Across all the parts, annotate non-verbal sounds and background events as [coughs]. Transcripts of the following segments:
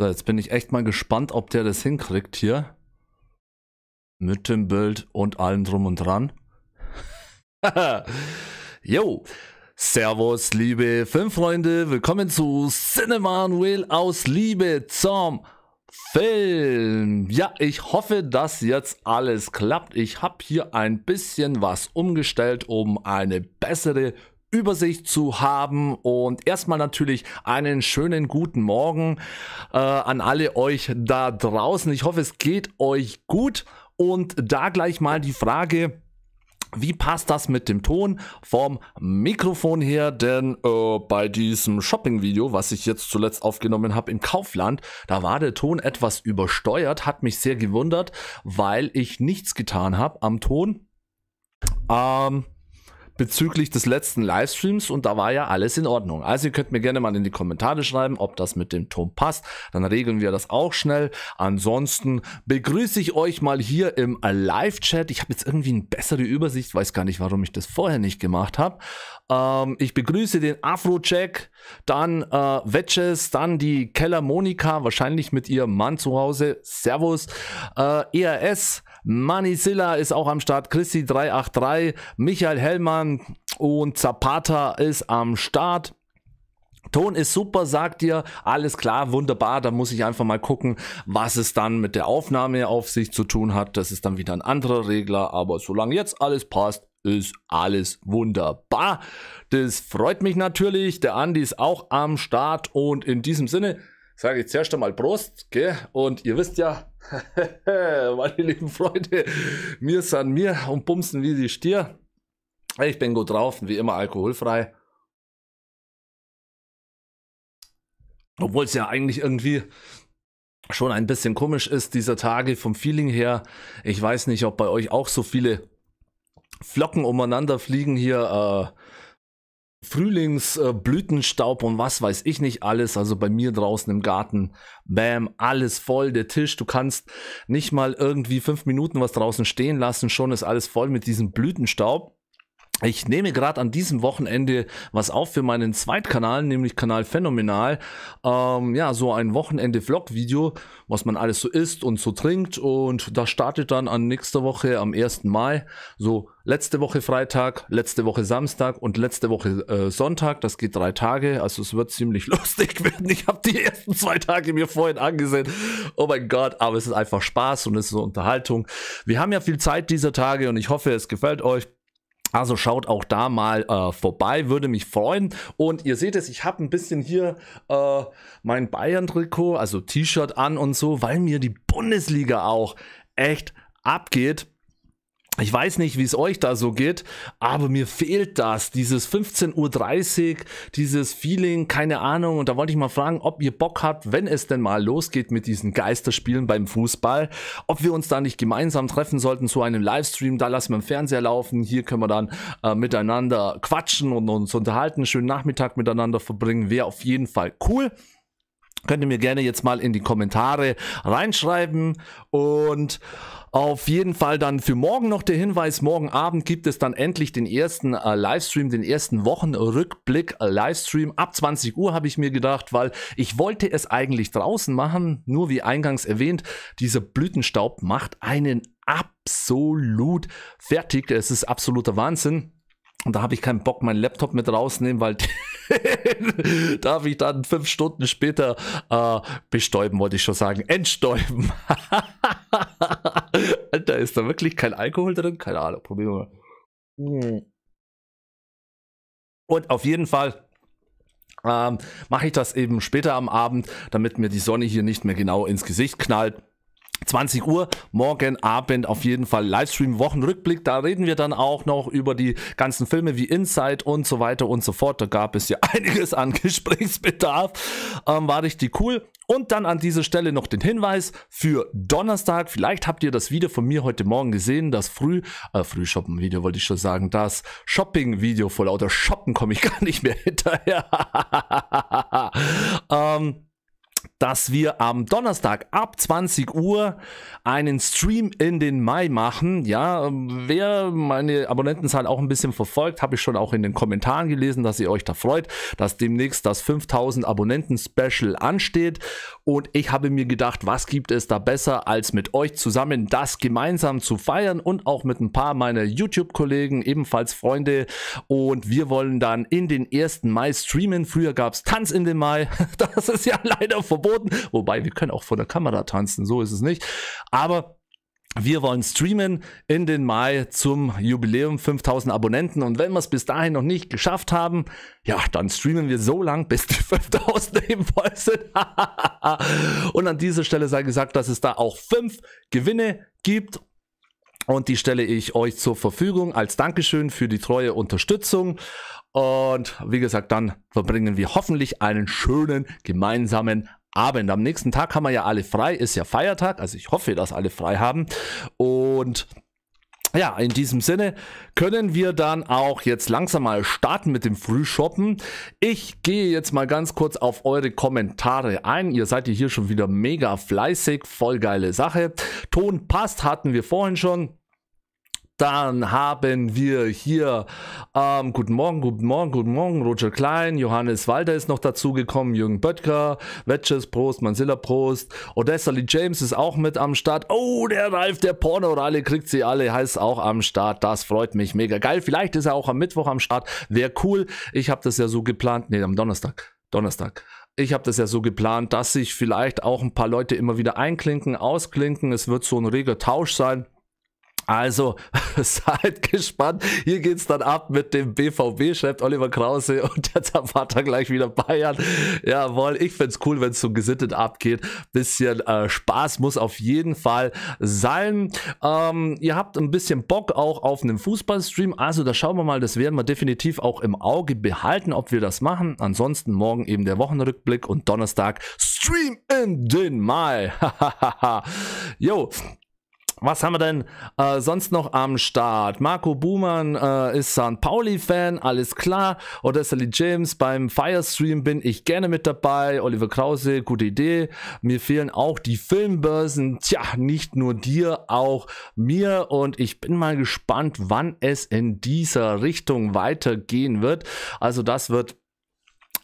So, jetzt bin ich echt mal gespannt, ob der das hinkriegt hier. Mit dem Bild und allem drum und dran. [laughs] Jo, servus liebe Filmfreunde, willkommen zu Cinema Cinemanuel aus Liebe zum Film. Ja, ich hoffe, dass jetzt alles klappt. Ich habe hier ein bisschen was umgestellt, um eine bessere Übersicht zu haben und erstmal natürlich einen schönen guten Morgen äh, an alle euch da draußen. Ich hoffe, es geht euch gut und da gleich mal die Frage, wie passt das mit dem Ton vom Mikrofon her? Denn äh, bei diesem Shopping-Video, was ich jetzt zuletzt aufgenommen habe im Kaufland, da war der Ton etwas übersteuert, hat mich sehr gewundert, weil ich nichts getan habe am Ton. Ähm, bezüglich des letzten Livestreams und da war ja alles in Ordnung. Also ihr könnt mir gerne mal in die Kommentare schreiben, ob das mit dem Ton passt. Dann regeln wir das auch schnell. Ansonsten begrüße ich euch mal hier im Live-Chat. Ich habe jetzt irgendwie eine bessere Übersicht, weiß gar nicht, warum ich das vorher nicht gemacht habe. Ähm, ich begrüße den Afro-Check, dann äh, Vetches, dann die Keller Monika, wahrscheinlich mit ihrem Mann zu Hause. Servus. Äh, ERS, Manizilla ist auch am Start, Christi383, Michael Hellmann und Zapata ist am Start. Ton ist super, sagt ihr. Alles klar, wunderbar. Da muss ich einfach mal gucken, was es dann mit der Aufnahme auf sich zu tun hat. Das ist dann wieder ein anderer Regler. Aber solange jetzt alles passt, ist alles wunderbar. Das freut mich natürlich. Der Andi ist auch am Start. Und in diesem Sinne sage ich zuerst einmal Prost. Gell? Und ihr wisst ja, [laughs] Meine lieben Freunde, mir sind mir und bumsen wie die Stier. Ich bin gut drauf, wie immer alkoholfrei. Obwohl es ja eigentlich irgendwie schon ein bisschen komisch ist, dieser Tage vom Feeling her. Ich weiß nicht, ob bei euch auch so viele Flocken umeinander fliegen hier. Äh, Frühlingsblütenstaub äh, und was weiß ich nicht alles. Also bei mir draußen im Garten, bam, alles voll, der Tisch. Du kannst nicht mal irgendwie fünf Minuten was draußen stehen lassen, schon ist alles voll mit diesem Blütenstaub. Ich nehme gerade an diesem Wochenende was auf für meinen Zweitkanal, nämlich Kanal Phänomenal. Ähm, ja, so ein Wochenende-Vlog-Video, was man alles so isst und so trinkt. Und das startet dann an nächster Woche am 1. Mai. So letzte Woche Freitag, letzte Woche Samstag und letzte Woche äh, Sonntag. Das geht drei Tage. Also es wird ziemlich [laughs] lustig werden. Ich habe die ersten zwei Tage mir vorhin angesehen. Oh mein Gott, aber es ist einfach Spaß und es ist Unterhaltung. Wir haben ja viel Zeit dieser Tage und ich hoffe, es gefällt euch. Also schaut auch da mal äh, vorbei, würde mich freuen. Und ihr seht es, ich habe ein bisschen hier äh, mein Bayern-Trikot, also T-Shirt an und so, weil mir die Bundesliga auch echt abgeht. Ich weiß nicht, wie es euch da so geht, aber mir fehlt das, dieses 15.30 Uhr, dieses Feeling, keine Ahnung. Und da wollte ich mal fragen, ob ihr Bock habt, wenn es denn mal losgeht mit diesen Geisterspielen beim Fußball, ob wir uns da nicht gemeinsam treffen sollten zu einem Livestream. Da lassen wir den Fernseher laufen, hier können wir dann äh, miteinander quatschen und uns unterhalten, schönen Nachmittag miteinander verbringen. Wäre auf jeden Fall cool. Könnt ihr mir gerne jetzt mal in die Kommentare reinschreiben und auf jeden Fall dann für morgen noch der Hinweis, morgen Abend gibt es dann endlich den ersten äh, Livestream, den ersten Wochenrückblick äh, Livestream. Ab 20 Uhr habe ich mir gedacht, weil ich wollte es eigentlich draußen machen, nur wie eingangs erwähnt, dieser Blütenstaub macht einen absolut fertig. Es ist absoluter Wahnsinn. Und da habe ich keinen Bock, meinen Laptop mit rausnehmen, weil den [laughs] darf ich dann fünf Stunden später äh, bestäuben, wollte ich schon sagen. Entstäuben. [laughs] Alter, ist da wirklich kein Alkohol drin? Keine Ahnung, probieren wir mal. Hm. Und auf jeden Fall ähm, mache ich das eben später am Abend, damit mir die Sonne hier nicht mehr genau ins Gesicht knallt. 20 Uhr, morgen Abend auf jeden Fall Livestream, Wochenrückblick. Da reden wir dann auch noch über die ganzen Filme wie Inside und so weiter und so fort. Da gab es ja [laughs] einiges an Gesprächsbedarf. Ähm, war richtig cool. Und dann an dieser Stelle noch den Hinweis für Donnerstag. Vielleicht habt ihr das Video von mir heute Morgen gesehen, das Früh, äh, Frühshoppen-Video wollte ich schon sagen, das Shopping-Video vor lauter Shoppen komme ich [laughs] gar nicht mehr hinterher. [laughs] ähm, dass wir am Donnerstag ab 20 Uhr einen Stream in den Mai machen. Ja, wer meine Abonnentenzahl auch ein bisschen verfolgt, habe ich schon auch in den Kommentaren gelesen, dass ihr euch da freut, dass demnächst das 5000 Abonnenten Special ansteht. Und ich habe mir gedacht, was gibt es da besser, als mit euch zusammen das gemeinsam zu feiern und auch mit ein paar meiner YouTube-Kollegen, ebenfalls Freunde. Und wir wollen dann in den ersten Mai streamen. Früher gab es Tanz in den Mai. [laughs] Das ist ja leider verboten verboten. Wobei, wir können auch vor der Kamera tanzen, so ist es nicht. Aber wir wollen streamen in den Mai zum Jubiläum 5000 Abonnenten und wenn wir es bis dahin noch nicht geschafft haben, ja, dann streamen wir so lang, bis die 5000 [laughs] eben voll sind. [laughs] und an dieser Stelle sei gesagt, dass es da auch fünf Gewinne gibt und die stelle ich euch zur Verfügung als Dankeschön für die treue Unterstützung. Und wie gesagt, dann verbringen wir hoffentlich einen schönen gemeinsamen Abend. Am nächsten Tag haben wir ja alle frei, ist ja Feiertag, also ich hoffe, dass alle frei haben. Und ja, in diesem Sinne können wir dann auch jetzt langsam mal starten mit dem Frühshoppen. Ich gehe jetzt mal ganz kurz auf eure Kommentare ein. Ihr seid hier schon wieder mega fleißig, voll geile Sache. Ton passt, hatten wir vorhin schon. Dann haben wir hier, ähm, guten Morgen, guten Morgen, guten Morgen, Roger Klein, Johannes Walter ist noch dazugekommen, Jürgen Böttger, Wetches, Prost, Manzilla, Prost, Odessa Lee James ist auch mit am Start. Oh, der Ralf, der porno alle kriegt sie alle, heißt auch am Start. Das freut mich mega geil. Vielleicht ist er auch am Mittwoch am Start. Wäre cool. Ich habe das ja so geplant. nee, am Donnerstag. Donnerstag ich habe das ja so geplant, dass sich vielleicht auch ein paar Leute immer wieder einklinken, ausklinken. Es wird so ein reger Tausch sein. Also [laughs] seid gespannt. Hier geht's dann ab mit dem BVB, schreibt Oliver Krause und der [laughs] Zapata gleich wieder Bayern. Jawohl, ich find's cool, wenn's so gesittet abgeht. Bisschen äh, Spaß muss auf jeden Fall sein. Ähm, ihr habt ein bisschen Bock auch auf einen Fußballstream. Also da schauen wir mal, das werden wir definitiv auch im Auge behalten, ob wir das machen. Ansonsten morgen eben der Wochenrückblick und Donnerstag Stream in den Mai. [laughs] Jo, was haben wir denn äh, sonst noch am Start? Marco Buhmann äh, ist San Pauli-Fan, alles klar. Odessely James, beim Firestream bin ich gerne mit dabei. Oliver Krause, gute Idee. Mir fehlen auch die Filmbörsen. Tja, nicht nur dir, auch mir. Und ich bin mal gespannt, wann es in dieser Richtung weitergehen wird. Also das wird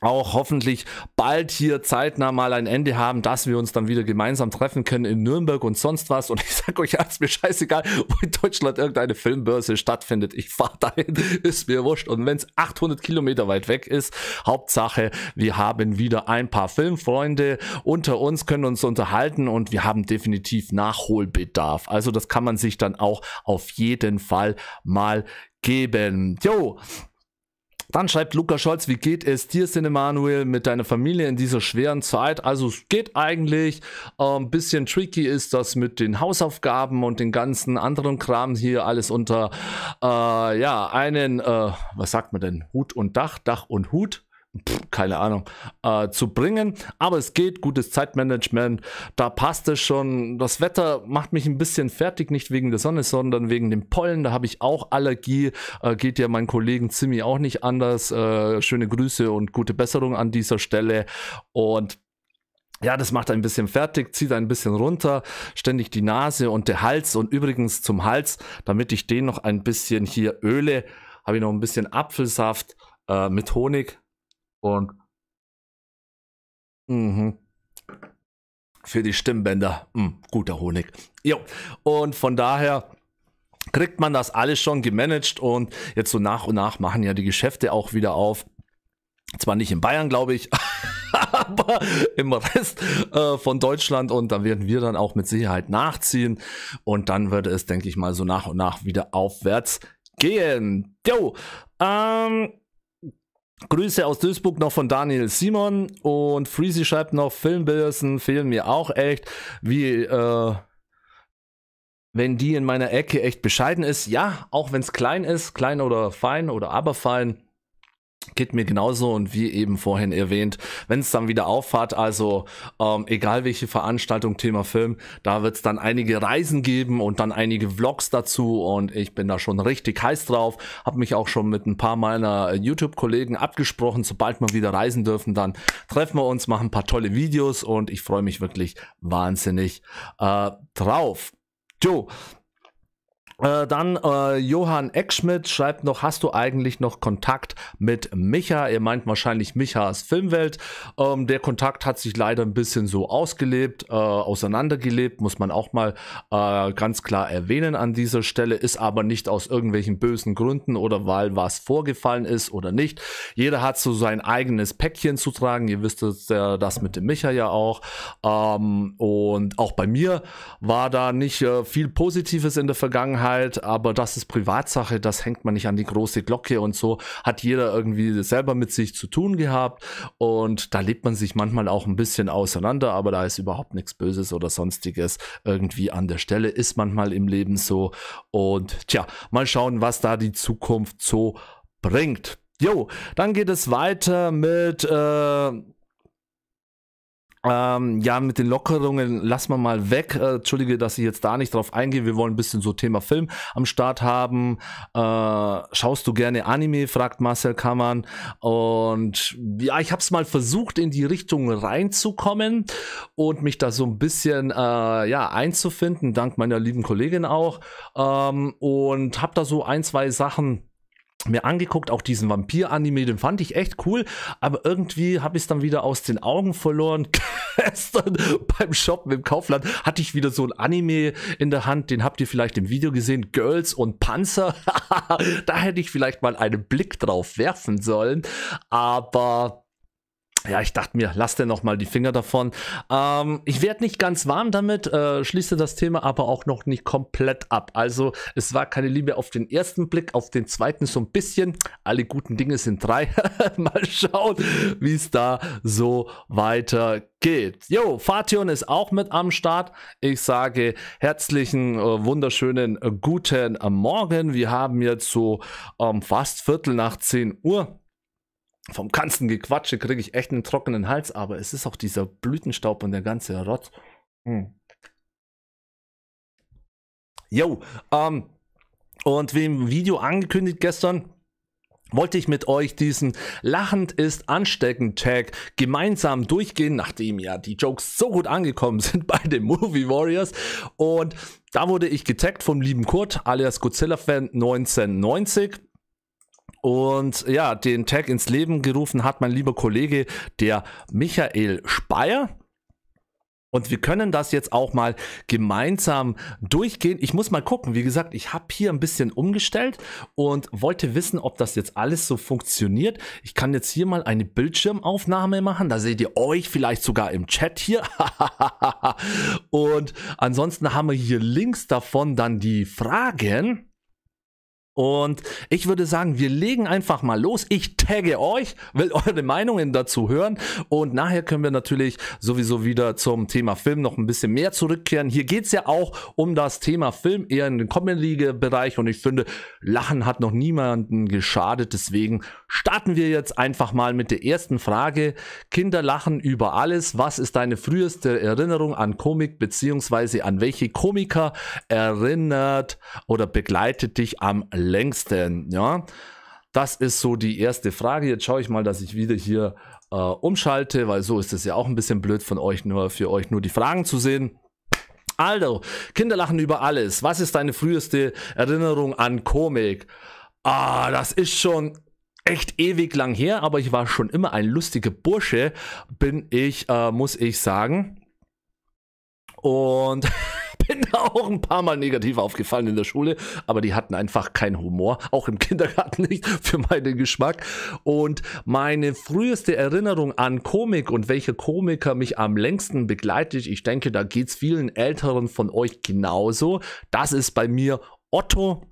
auch hoffentlich bald hier zeitnah mal ein Ende haben, dass wir uns dann wieder gemeinsam treffen können in Nürnberg und sonst was. Und ich sag euch, es ist mir scheißegal, wo in Deutschland irgendeine Filmbörse stattfindet. Ich fahre dahin, [laughs] ist mir wurscht. Und wenn es 800 Kilometer weit weg ist, Hauptsache, wir haben wieder ein paar Filmfreunde unter uns, können uns unterhalten und wir haben definitiv Nachholbedarf. Also das kann man sich dann auch auf jeden Fall mal geben. Jo, dann schreibt Luca Scholz, wie geht es dir, Cinemanuel, mit deiner Familie in dieser schweren Zeit? Also es geht eigentlich. Ein ähm, bisschen tricky ist das mit den Hausaufgaben und den ganzen anderen Kram hier. Alles unter, äh, ja, einen, äh, was sagt man denn? Hut und Dach, Dach und Hut keine Ahnung, äh, zu bringen. Aber es geht, gutes Zeitmanagement, da passt es schon. Das Wetter macht mich ein bisschen fertig, nicht wegen der Sonne, sondern wegen dem Pollen. Da habe ich auch Allergie. Äh, geht ja meinen Kollegen Zimmi auch nicht anders. Äh, schöne Grüße und gute Besserung an dieser Stelle. Und ja, das macht ein bisschen fertig, zieht ein bisschen runter, ständig die Nase und der Hals. Und übrigens zum Hals, damit ich den noch ein bisschen hier öle, habe ich noch ein bisschen Apfelsaft äh, mit Honig und mhm. für die Stimmbänder, mhm, guter Honig. Jo. Und von daher kriegt man das alles schon gemanagt und jetzt so nach und nach machen ja die Geschäfte auch wieder auf. Zwar nicht in Bayern, glaube ich, [laughs] aber im Rest äh, von Deutschland und da werden wir dann auch mit Sicherheit nachziehen und dann würde es, denke ich mal, so nach und nach wieder aufwärts gehen. Jo, ähm, Grüße aus Duisburg noch von Daniel Simon und Freezy schreibt noch, Filmbildersen fehlen mir auch echt, wie äh, wenn die in meiner Ecke echt bescheiden ist. Ja, auch wenn es klein ist, klein oder fein oder aber fein, Geht mir genauso und wie eben vorhin erwähnt, wenn es dann wieder auffahrt, also ähm, egal welche Veranstaltung, Thema Film, da wird es dann einige Reisen geben und dann einige Vlogs dazu und ich bin da schon richtig heiß drauf, habe mich auch schon mit ein paar meiner YouTube-Kollegen abgesprochen, sobald wir wieder reisen dürfen, dann treffen wir uns, machen ein paar tolle Videos und ich freue mich wirklich wahnsinnig äh, drauf. Jo, äh, dann äh, Johann Eckschmidt schreibt noch, hast du eigentlich noch Kontakt mit Micha? Ihr meint wahrscheinlich Michas Filmwelt. Ähm, der Kontakt hat sich leider ein bisschen so ausgelebt, äh, auseinandergelebt, muss man auch mal äh, ganz klar erwähnen an dieser Stelle, ist aber nicht aus irgendwelchen bösen Gründen oder weil was vorgefallen ist oder nicht. Jeder hat so sein eigenes Päckchen zu tragen. Ihr wisst das mit dem Micha ja auch. Ähm, und auch bei mir war da nicht äh, viel Positives in der Vergangenheit Angelegenheit, aber das ist Privatsache, das hängt man nicht an die große Glocke und so hat jeder irgendwie selber mit sich zu tun gehabt und da lebt man sich manchmal auch ein bisschen auseinander, aber da ist überhaupt nichts Böses oder sonstiges irgendwie an der Stelle, ist manchmal im Leben so und tja, mal schauen, was da die Zukunft so bringt. Jo, dann geht es weiter mit äh, ähm, ja, mit den Lockerungen lassen wir mal weg. Äh, Entschuldige, dass ich jetzt da nicht drauf eingehe. Wir wollen ein bisschen so Thema Film am Start haben. Äh, schaust du gerne Anime? fragt Marcel Kammern. Und ja, ich habe es mal versucht, in die Richtung reinzukommen und mich da so ein bisschen äh, ja, einzufinden, dank meiner lieben Kollegin auch. Ähm, und habe da so ein, zwei Sachen mir angeguckt, auch diesen Vampir-Anime, den fand ich echt cool, aber irgendwie habe ich es dann wieder aus den Augen verloren. [laughs] Gestern beim Shoppen im Kaufland hatte ich wieder so ein Anime in der Hand, den habt ihr vielleicht im Video gesehen, Girls und Panzer. [laughs] da hätte ich vielleicht mal einen Blick drauf werfen sollen, aber ja, ich dachte mir, lass dir nochmal die Finger davon. Ähm, ich werde nicht ganz warm damit, äh, schließe das Thema aber auch noch nicht komplett ab. Also es war keine Liebe auf den ersten Blick, auf den zweiten so ein bisschen. Alle guten Dinge sind drei. [laughs] mal schauen, wie es da so weitergeht. Jo, Fation ist auch mit am Start. Ich sage herzlichen, äh, wunderschönen äh, guten Morgen. Wir haben jetzt so ähm, fast Viertel nach 10 Uhr vom ganzen Gequatsche kriege ich echt einen trockenen Hals, aber es ist auch dieser Blütenstaub und der ganze Rotz. Hm. Jo, ähm, und wie im Video angekündigt gestern, wollte ich mit euch diesen lachend ist ansteckend Tag gemeinsam durchgehen, nachdem ja die Jokes so gut angekommen [laughs] sind bei den Movie Warriors und da wurde ich getaggt vom lieben Kurt alias Godzilla Fan 1990 und ja, den Tag ins Leben gerufen hat mein lieber Kollege, der Michael Speyer. Und wir können das jetzt auch mal gemeinsam durchgehen. Ich muss mal gucken. Wie gesagt, ich habe hier ein bisschen umgestellt und wollte wissen, ob das jetzt alles so funktioniert. Ich kann jetzt hier mal eine Bildschirmaufnahme machen. Da seht ihr euch vielleicht sogar im Chat hier. [laughs] und ansonsten haben wir hier links davon dann die Fragen. Und ich würde sagen, wir legen einfach mal los. Ich tagge euch, will eure Meinungen dazu hören. Und nachher können wir natürlich sowieso wieder zum Thema Film noch ein bisschen mehr zurückkehren. Hier geht es ja auch um das Thema Film, eher in den Comedy-Bereich. Und ich finde, Lachen hat noch niemanden geschadet. Deswegen starten wir jetzt einfach mal mit der ersten Frage. Kinder lachen über alles. Was ist deine früheste Erinnerung an Komik, beziehungsweise an welche Komiker erinnert oder begleitet dich am längsten? Ja, das ist so die erste Frage. Jetzt schaue ich mal, dass ich wieder hier äh, umschalte, weil so ist es ja auch ein bisschen blöd von euch, nur für euch nur die Fragen zu sehen. Also, Kinder lachen über alles. Was ist deine früheste Erinnerung an Komik? Ah, das ist schon echt ewig lang her, aber ich war schon immer ein lustiger Bursche, bin ich, äh, muss ich sagen. Und [laughs] bin [laughs] auch ein paar Mal negativ aufgefallen in der Schule, aber die hatten einfach keinen Humor, auch im [laughs] Kindergarten nicht, für meinen Geschmack. Und meine früheste Erinnerung an Komik und welche Komiker mich am längsten begleitet, ich denke, da geht es vielen Älteren von euch genauso. Das ist bei mir Otto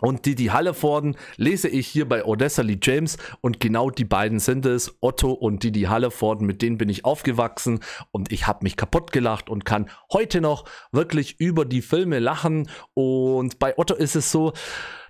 und Didi Halleforden lese ich hier bei Odessa Lee James und genau die beiden sind es, Otto und Didi Halleforden, mit denen bin ich aufgewachsen und ich habe mich kaputt gelacht und kann heute noch wirklich über die Filme lachen und bei Otto ist es so,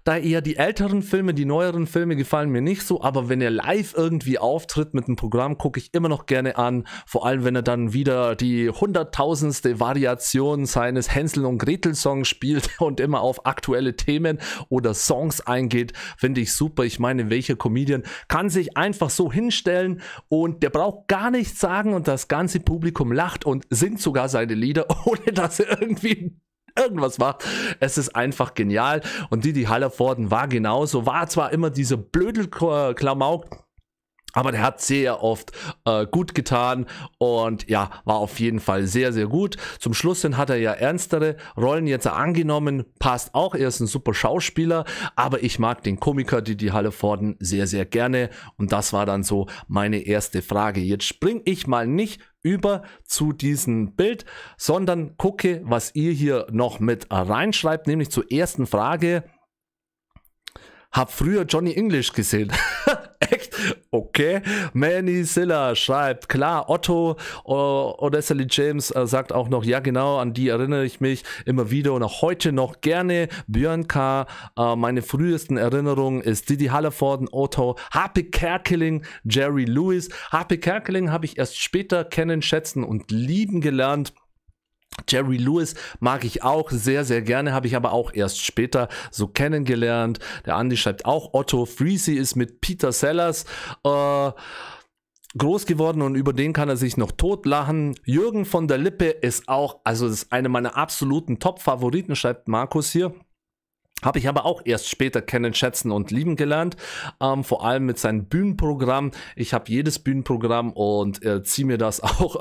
da eher die älteren Filme, die neueren Filme gefallen mir nicht so, aber wenn er live irgendwie auftritt mit einem Programm, gucke ich immer noch gerne an. Vor allem, wenn er dann wieder die hunderttausendste Variation seines Hänsel und Gretel Songs spielt [laughs] und immer auf aktuelle Themen oder Songs eingeht, finde ich super. Ich meine, welcher Comedian kann sich einfach so hinstellen und der braucht gar nichts sagen und das ganze Publikum lacht und singt sogar seine Lieder, [laughs] ohne dass er irgendwie irgendwas macht. Es ist einfach genial. Und Didi die Hallerforden war genauso, war zwar immer diese Blödelklamauk, aber der hat sehr oft äh, gut getan und ja, war auf jeden Fall sehr, sehr gut. Zum Schluss hin hat er ja ernstere Rollen jetzt angenommen, passt auch. Er ist ein super Schauspieler, aber ich mag den Komiker Didi Halleforden sehr, sehr gerne. Und das war dann so meine erste Frage. Jetzt spring ich mal nicht über zu diesem Bild, sondern gucke, was ihr hier noch mit reinschreibt, nämlich zur ersten Frage. Hab früher Johnny English gesehen. [laughs] Okay, Manny Silla schreibt, klar, Otto äh, oder Sally James äh, sagt auch noch, ja genau, an die erinnere ich mich immer wieder und auch heute noch gerne. Björn K., äh, meine frühesten Erinnerungen ist Didi Hallervorden, Otto, Harpe Kerkeling, Jerry Lewis. Harpe Kerkeling habe ich erst später kennen, schätzen und lieben gelernt. Jerry Lewis mag ich auch sehr, sehr gerne, habe ich aber auch erst später so kennengelernt. Der Andi schreibt auch, Otto Freezy ist mit Peter Sellers äh, groß geworden und über den kann er sich noch totlachen. Jürgen von der Lippe ist auch, also das ist einer meiner absoluten Top-Favoriten, schreibt Markus hier. Habe ich aber auch erst später kennen, schätzen und lieben gelernt, ähm, vor allem mit seinem Bühnenprogramm. Ich habe jedes Bühnenprogramm und äh, ziehe mir das [laughs] auch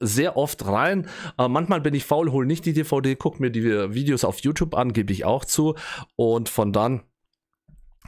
sehr oft rein. Äh, manchmal bin ich faul, hole nicht die DVD, gucke mir die äh, Videos auf YouTube an, gebe ich auch zu. Und von dann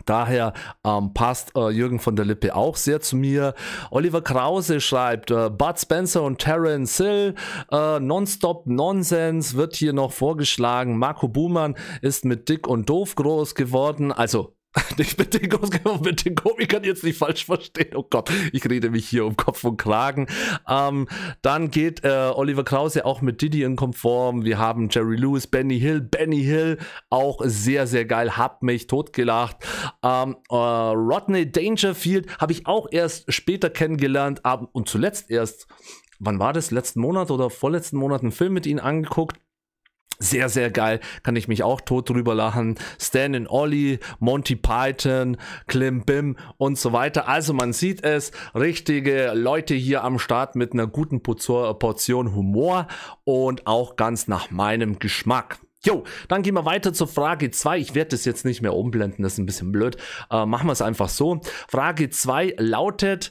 daher ähm, passt äh, Jürgen von der Lippe auch sehr zu mir. Oliver Krause schreibt, äh, Bud Spencer und Terence Hill, äh, Nonstop Nonsense wird hier noch vorgeschlagen. Marco Buhmann ist mit dick und doof groß geworden. Also [laughs] Ich bitte [laughs] den Komikern jetzt nicht falsch verstehen. Oh Gott, ich rede mich hier um Kopf und Kragen. Ähm, dann geht äh, Oliver Krause auch mit in konform. Wir haben Jerry Lewis, Benny Hill. Benny Hill auch sehr, sehr geil. Hab mich totgelacht. Ähm, äh, Rodney Dangerfield habe ich auch erst später kennengelernt. und zuletzt erst, wann war das? Letzten Monat oder vorletzten Monat einen Film mit ihnen angeguckt. Sehr, sehr geil. Kann ich mich auch tot drüber lachen. Stan and Ollie, Monty Python, Klim Bim und so weiter. Also man sieht es, richtige Leute hier am Start mit einer guten Portion Humor und auch ganz nach meinem Geschmack. Jo, dann gehen wir weiter zur Frage 2. Ich werde das jetzt nicht mehr umblenden, das ist ein bisschen blöd. Äh, machen wir es einfach so. Frage 2 lautet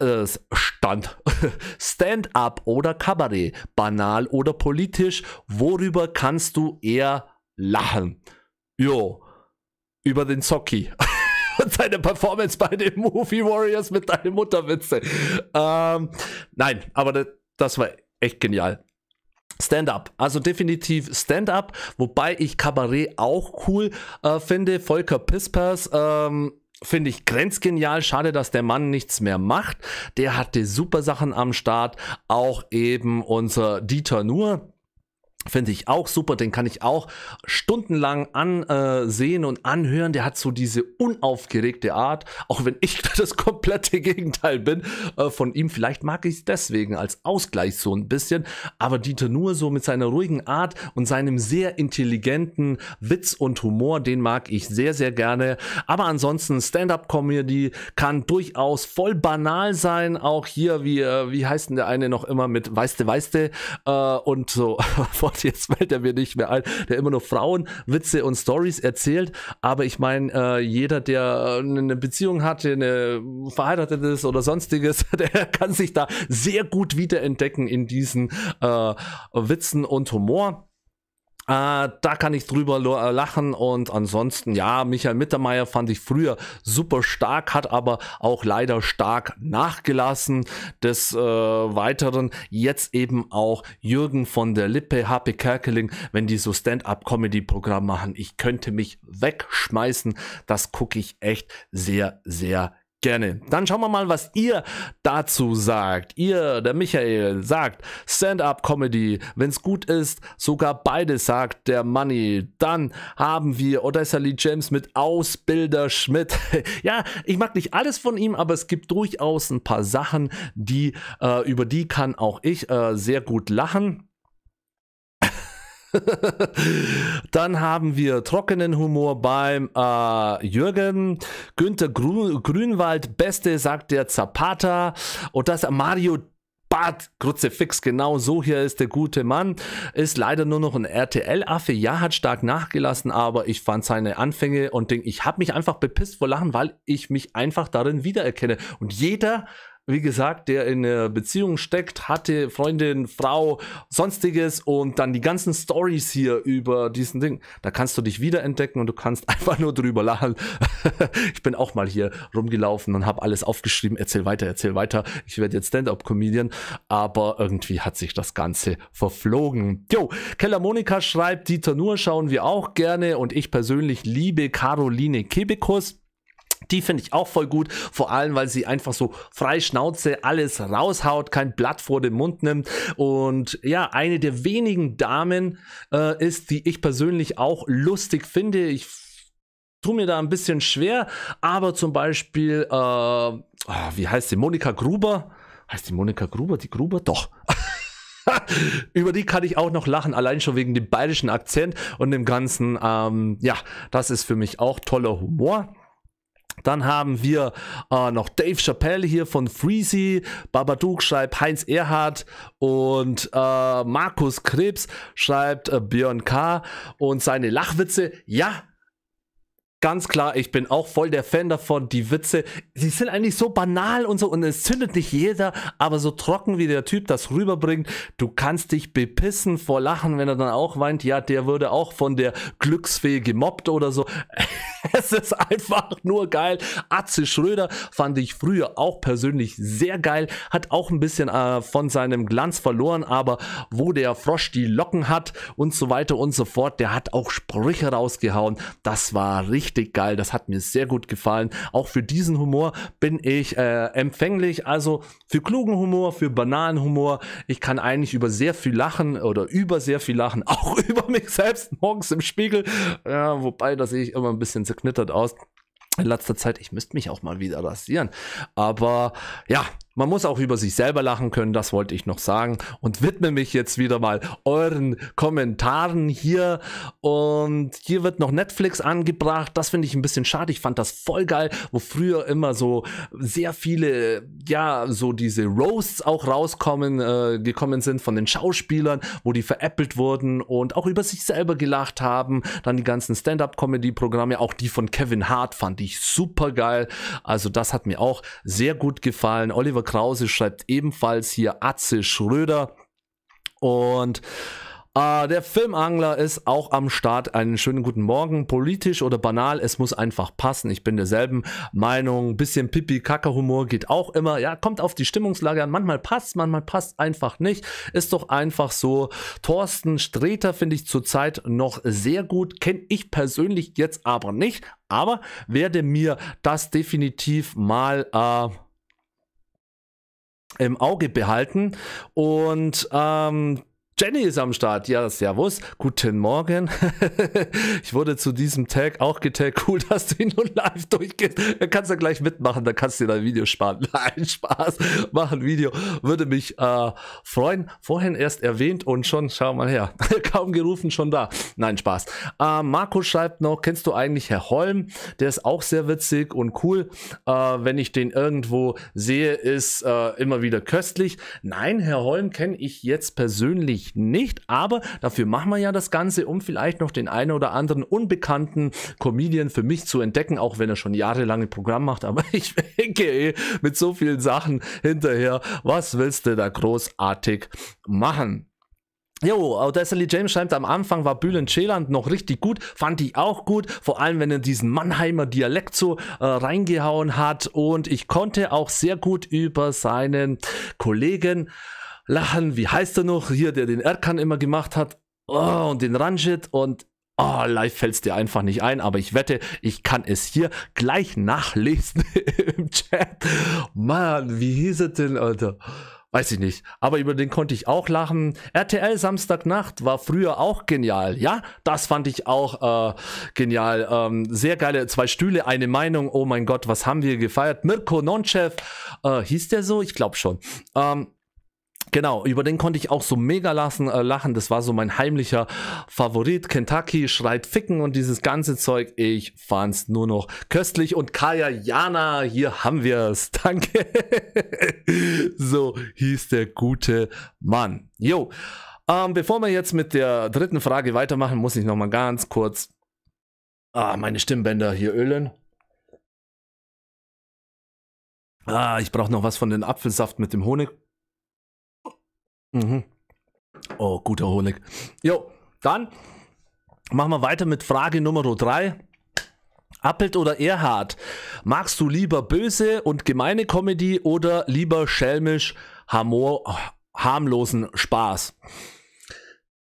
äh, Stand. [laughs] Stand-up oder Kabarett, banal oder politisch, worüber kannst du eher lachen? Jo, über den Zocki. [laughs] und seine Performance bei den Movie Warriors mit deinem Mutterwitze. Ähm, nein, aber das, das war echt genial. Stand-up, also definitiv Stand-up, wobei ich Kabarett auch cool äh, finde. Volker Pispers, ähm, Finde ich grenzgenial. Schade, dass der Mann nichts mehr macht. Der hatte super Sachen am Start. Auch eben unser Dieter Nuhr Finde ich auch super, den kann ich auch stundenlang ansehen äh, und anhören. Der hat so diese unaufgeregte Art, auch wenn ich [laughs] das komplette Gegenteil bin äh, von ihm. Vielleicht mag ich es deswegen als Ausgleich so ein bisschen. Aber Dieter Nuhr so mit seiner ruhigen Art und seinem sehr intelligenten Witz und Humor, den mag ich sehr, sehr gerne. Aber ansonsten Stand-up-Comedy kann durchaus voll banal sein. Auch hier, wie, äh, wie heißt denn der eine noch immer mit Weiste, Weiste und so [laughs] Gott, jetzt [laughs] fällt er mir nicht mehr ein, der immer nur Frauen, Witze und Stories erzählt. Aber ich meine, äh, jeder, der äh, eine Beziehung hatte, eine verheiratet ist oder sonstiges, [laughs] der kann sich da sehr gut wiederentdecken in diesen äh, Witzen und Humor. Äh, da kann ich drüber äh, lachen und ansonsten, ja, Michael Mittermeier fand ich früher super stark, hat aber auch leider stark nachgelassen. Des äh, Weiteren jetzt eben auch Jürgen von der Lippe, HP Kerkeling, wenn die so Stand-up-Comedy-Programm machen. Ich könnte mich wegschmeißen. Das gucke ich echt sehr, sehr Gerne. Dann schauen wir mal, was ihr dazu sagt. Ihr, der Michael, sagt Stand-up-Comedy, wenn es gut ist, sogar beides sagt der Money. Dann haben wir Odessa Lee James mit Ausbilder Schmidt. [laughs] ja, ich mag nicht alles von ihm, aber es gibt durchaus ein paar Sachen, die äh, über die kann auch ich äh, sehr gut lachen. [laughs] Dann haben wir trockenen Humor beim äh, Jürgen. Günther Grün, Grünwald, Beste, sagt der Zapata. Und das Mario Bart Kruzifix, genau so hier ist der gute Mann. Ist leider nur noch ein RTL-Affe. Ja, hat stark nachgelassen, aber ich fand seine Anfänge und Ding, ich habe mich einfach bepisst vor Lachen, weil ich mich einfach darin wiedererkenne. Und jeder wie gesagt, der in einer Beziehung steckt, hatte Freundin, Frau, sonstiges und dann die ganzen Stories hier über diesen Ding. Da kannst du dich wiederentdecken und du kannst [laughs] einfach nur drüber lachen. [laughs] ich bin auch mal hier rumgelaufen und habe alles aufgeschrieben. Erzähl weiter, erzähl weiter. Ich werde jetzt Stand-up-Comedian, aber irgendwie hat sich das Ganze verflogen. Jo, Keller Monika schreibt, Dieter Nur schauen wir auch gerne und ich persönlich liebe Caroline Kebekus. Die finde ich auch voll gut, vor allem weil sie einfach so frei Schnauze alles raushaut, kein Blatt vor den Mund nimmt. Und ja, eine der wenigen Damen äh, ist, die ich persönlich auch lustig finde. Ich tue mir da ein bisschen schwer, aber zum Beispiel, äh, oh, wie heißt sie, Monika Gruber? Heißt die Monika Gruber, die Gruber? Doch. [laughs] Über die kann ich auch noch lachen, allein schon wegen dem bayerischen Akzent und dem ganzen, ähm, ja, das ist für mich auch toller Humor. Dann haben wir äh, noch Dave Chappelle hier von Freezy, Babadook schreibt Heinz Erhardt und äh, Markus Krebs schreibt äh, Björn K. und seine Lachwitze. Ja, ganz klar, ich bin auch voll der Fan davon. Die Witze, sie sind eigentlich so banal und so und es zündet nicht jeder, aber so trocken wie der Typ das rüberbringt, du kannst dich bepissen vor Lachen, wenn er dann auch weint. Ja, der würde auch von der Glücksfee gemobbt oder so. [laughs] es ist einfach nur geil. Atze Schröder fand ich früher auch persönlich sehr geil, hat auch ein bisschen äh, von seinem Glanz verloren, aber wo der Frosch die Locken hat und so weiter und so fort, der hat auch Sprüche rausgehauen. Das war richtig richtig geil. Das hat mir sehr gut gefallen. Auch für diesen Humor bin ich äh, empfänglich. Also für klugen Humor, für banalen Humor. Ich kann eigentlich über sehr viel lachen oder über sehr viel lachen. [laughs] Auch über mich selbst morgens im Spiegel. Ja, wobei, da sehe ich immer ein bisschen zerknittert aus in letzter Zeit, ich müsste mich auch mal wieder rasieren. Aber ja, man muss auch über sich selber lachen können, das wollte ich noch sagen. Und widme mich jetzt wieder mal euren Kommentaren hier. Und hier wird noch Netflix angebracht. Das finde ich ein bisschen schade. Ich fand das voll geil, wo früher immer so sehr viele, ja, so diese Roasts auch rauskommen, äh, gekommen sind von den Schauspielern, wo die veräppelt wurden und auch über sich selber gelacht haben. Dann die ganzen Stand-up-Comedy-Programme, auch die von Kevin Hart fand ich super geil. Also das hat mir auch sehr gut gefallen. Oliver Krause schreibt ebenfalls hier Atze Schröder. Und äh, der Filmangler ist auch am Start. Einen schönen guten Morgen. Politisch oder banal, es muss einfach passen. Ich bin derselben Meinung. Bisschen pipi kacke humor geht auch immer. Ja, kommt auf die Stimmungslage an. Manchmal passt, manchmal passt einfach nicht. Ist doch einfach so. Thorsten Streter finde ich zurzeit noch sehr gut. Kenne ich persönlich jetzt aber nicht. Aber werde mir das definitiv mal... Äh, im Auge behalten. Und ähm, Jenny ist am Start. Ja, servus. Guten Morgen. [laughs] ich wurde zu diesem Tag auch getaggt. Cool, dass du ihn nun live durchgehst. Dann kannst du gleich mitmachen, dann kannst du dir dein Video sparen. [laughs] Nein, Spaß. Mach ein Video. Würde mich äh, freuen. Vorhin erst erwähnt und schon, schau mal her. [laughs] Kaum gerufen, schon da. Nein, Spaß. Äh, Marco schreibt noch, kennst du eigentlich Herr Holm? Der ist auch sehr witzig und cool. Äh, wenn ich den irgendwo sehe, ist äh, immer wieder köstlich. Nein, Herr Holm kenne ich jetzt persönlich natürlich nicht, aber dafür machen wir ja das Ganze, um vielleicht noch den einen oder anderen unbekannten Comedian für mich zu entdecken, auch wenn er schon jahrelang ein Programm macht, aber [laughs] ich denke eh mit so vielen Sachen hinterher, was willst du da großartig machen? Jo, Desley James schreibt, am Anfang war Bülent Scheland noch richtig gut, fand ich auch gut, vor allem wenn er diesen Mannheimer Dialekt so äh, reingehauen hat und ich konnte auch sehr gut über seinen Kollegen lachen, wie heißt er noch? Hier, der den Erkan immer gemacht hat. Oh, und den Ranjit und oh, live fällt es dir einfach nicht ein, aber ich wette, ich kann es hier gleich nachlesen [laughs] im Chat. Mann, wie hieß es denn, Alter? Weiß ich nicht. Aber über den konnte ich auch lachen. RTL Samstagnacht war früher auch genial. Ja, das fand ich auch äh, genial. Ähm, sehr geile zwei Stühle, eine Meinung. Oh mein Gott, was haben wir gefeiert? Mirko Nonchev, äh, hieß der so? Ich glaube schon. Ähm, Genau, über den konnte ich auch so mega lassen, äh, lachen. Das war so mein heimlicher Favorit. Kentucky schreit Ficken und dieses ganze Zeug. Ich fand's nur noch köstlich. Und Kaya Jana, hier haben wir's. [laughs] Danke. so hieß der gute Mann. Jo, ähm, bevor wir jetzt mit der dritten Frage weitermachen, muss ich nochmal ganz kurz ah, meine Stimmbänder hier ölen. Ah, ich brauche noch was von dem Apfelsaft mit dem Honig. Mhm. Oh, guter Honig. Jo, dann machen wir weiter mit Frage Nummer 3. Appelt oder Erhard? Magst du lieber böse und gemeine Comedy oder lieber schelmisch harmlosen Spaß?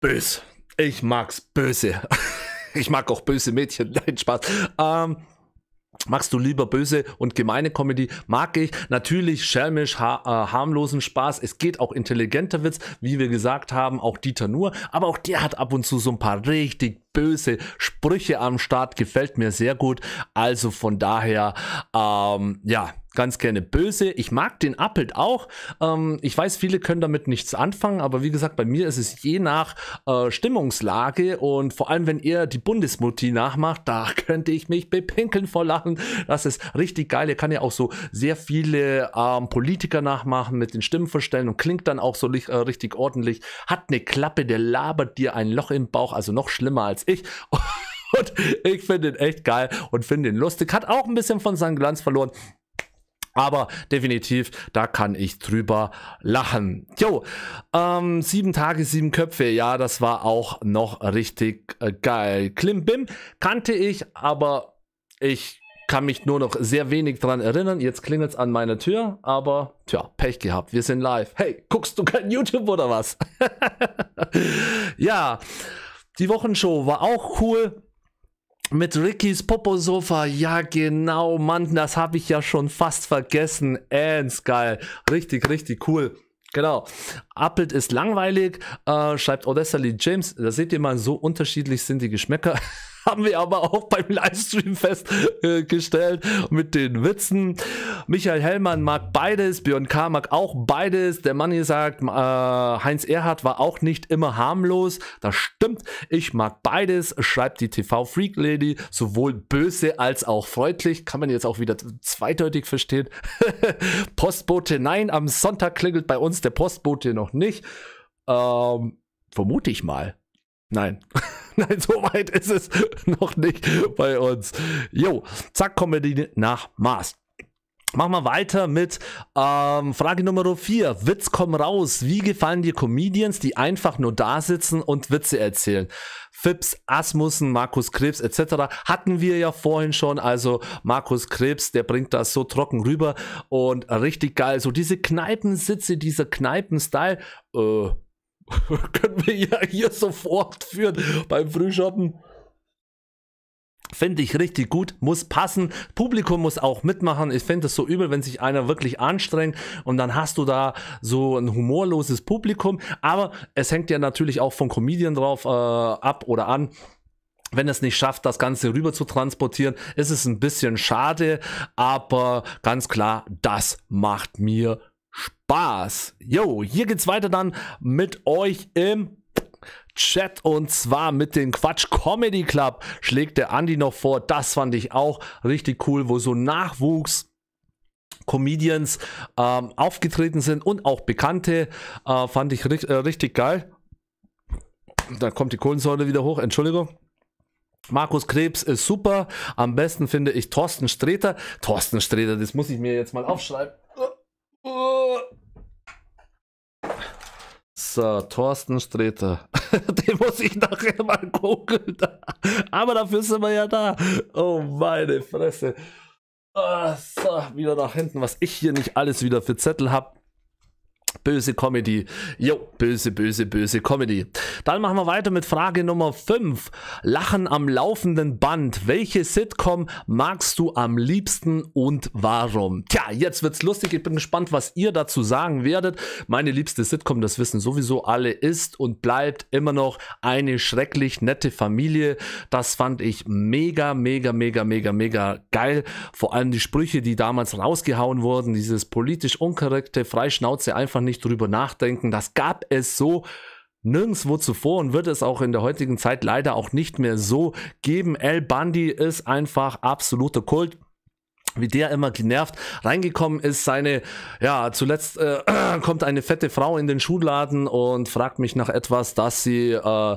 Bös. Ich mag's böse. [laughs] ich mag auch böse Mädchen. Nein, Spaß. Ähm, Magst du lieber böse und gemeine Comedy? Mag ich. Natürlich schelmisch, ha äh, harmlosen Spaß. Es geht auch intelligenter Witz, wie wir gesagt haben, auch Dieter Nur. Aber auch der hat ab und zu so ein paar richtig böse Sprüche am Start, gefällt mir sehr gut. Also von daher, ähm, ja, ganz gerne böse. Ich mag den Appelt auch. Ähm, ich weiß, viele können damit nichts anfangen, aber wie gesagt, bei mir ist es je nach äh, Stimmungslage und vor allem, wenn ihr die Bundesmutti nachmacht, da [laughs] könnte ich mich bepinkeln vor Lachen. Das ist richtig geil. Ihr kann ja auch so sehr viele ähm, Politiker nachmachen mit den Stimmen verstellen und klingt dann auch so äh, richtig ordentlich. Hat eine Klappe, der labert dir ein Loch im Bauch, also noch schlimmer als ich. [laughs] Und ich finde ihn echt geil und finde ihn lustig. Hat auch ein bisschen von seinem Glanz verloren. Aber definitiv, da kann ich drüber lachen. Jo, ähm, sieben Tage, sieben Köpfe. Ja, das war auch noch richtig äh, geil. Klimbim kannte ich, aber ich kann mich nur noch sehr wenig dran erinnern. Jetzt klingelt es an meiner Tür, aber tja, Pech gehabt. Wir sind live. Hey, guckst du kein YouTube oder was? [laughs] ja. Die Wochenshow war auch cool. Mit Rickys Popo-Sofa. ja genau, Mann, das habe ich ja schon fast vergessen. Ends, geil. Richtig, richtig cool. Genau. Appelt ist langweilig, äh, schreibt Odessa Lee James. Da seht ihr mal, so unterschiedlich sind die Geschmäcker. [laughs] haben wir aber auch beim Livestream festgestellt äh, mit den Witzen. Michael Hellmann mag beides, Björn K. mag auch beides. Der Manni sagt, äh, Heinz Erhardt war auch nicht immer harmlos. Das stimmt, ich mag beides, schreibt die TV-Freak Lady, sowohl böse als auch freundlich. Kann man jetzt auch wieder zweideutig verstehen. [laughs] Postbote, nein, am Sonntag klingelt bei uns der Postbote noch nicht. Ähm, vermute ich mal. Nein. [laughs] Nein, so weit ist es [laughs] noch nicht bei uns. Jo, zack, Comedy nach Mars. Machen wir weiter mit ähm, Frage Nummer 4. Witz komm raus. Wie gefallen dir Comedians, die einfach nur da sitzen und Witze erzählen? Fips, Asmussen, Markus Krebs etc. hatten wir ja vorhin schon. Also Markus Krebs, der bringt das so trocken rüber und richtig geil. So diese Kneipensitze, dieser Kneipenstyle. Äh, [laughs] Können wir ja hier sofort führen beim Frühschoppen. Finde ich richtig gut, muss passen. Publikum muss auch mitmachen. Ich finde es so übel, wenn sich einer wirklich anstrengt und dann hast du da so ein humorloses Publikum. Aber es hängt ja natürlich auch von Comedian drauf äh, ab oder an wenn es nicht schafft, das Ganze rüber zu transportieren, ist es ein bisschen schade, aber ganz klar, das macht mir Spaß. Spaß. Jo, hier geht's weiter dann mit euch im Chat und zwar mit dem Quatsch Comedy Club schlägt der Andi noch vor. Das fand ich auch richtig cool, wo so Nachwuchs Comedians ähm, aufgetreten sind und auch Bekannte. Äh, fand ich ri äh, richtig geil. Da kommt die Kohlensäure wieder hoch, Entschuldigung. Markus Krebs ist super. Am besten finde ich Thorsten Streter. Thorsten Streter, das muss ich mir jetzt mal aufschreiben. So, Thorsten Sträter. [laughs] Den muss ich nachher mal gucken. [laughs] Aber dafür sind wir ja da. Oh, meine Fresse. Ah, so, wieder nach hinten, was ich hier nicht alles wieder für Zettel habe böse Comedy. Jo, böse, böse, böse Comedy. Dann machen wir weiter mit Frage Nummer 5. Lachen am laufenden Band. Welche Sitcom magst du am liebsten und warum? Tja, jetzt wird's lustig. Ich bin gespannt, was ihr dazu sagen werdet. Meine liebste Sitcom, das wissen sowieso alle, ist und bleibt immer noch eine schrecklich nette Familie. Das fand ich mega, mega, mega, mega, mega geil. Vor allem die Sprüche, die damals rausgehauen wurden, dieses politisch unkorrekte Freischnauze einfach nicht nicht drüber nachdenken. Das gab es so nirgendwo zuvor und wird es auch in der heutigen Zeit leider auch nicht mehr so geben. El Bundy ist einfach absoluter Kult wie der immer genervt reingekommen ist, seine, ja, zuletzt äh, [clears throat] kommt eine fette Frau in den Schuhladen und fragt mich nach etwas, das sie äh,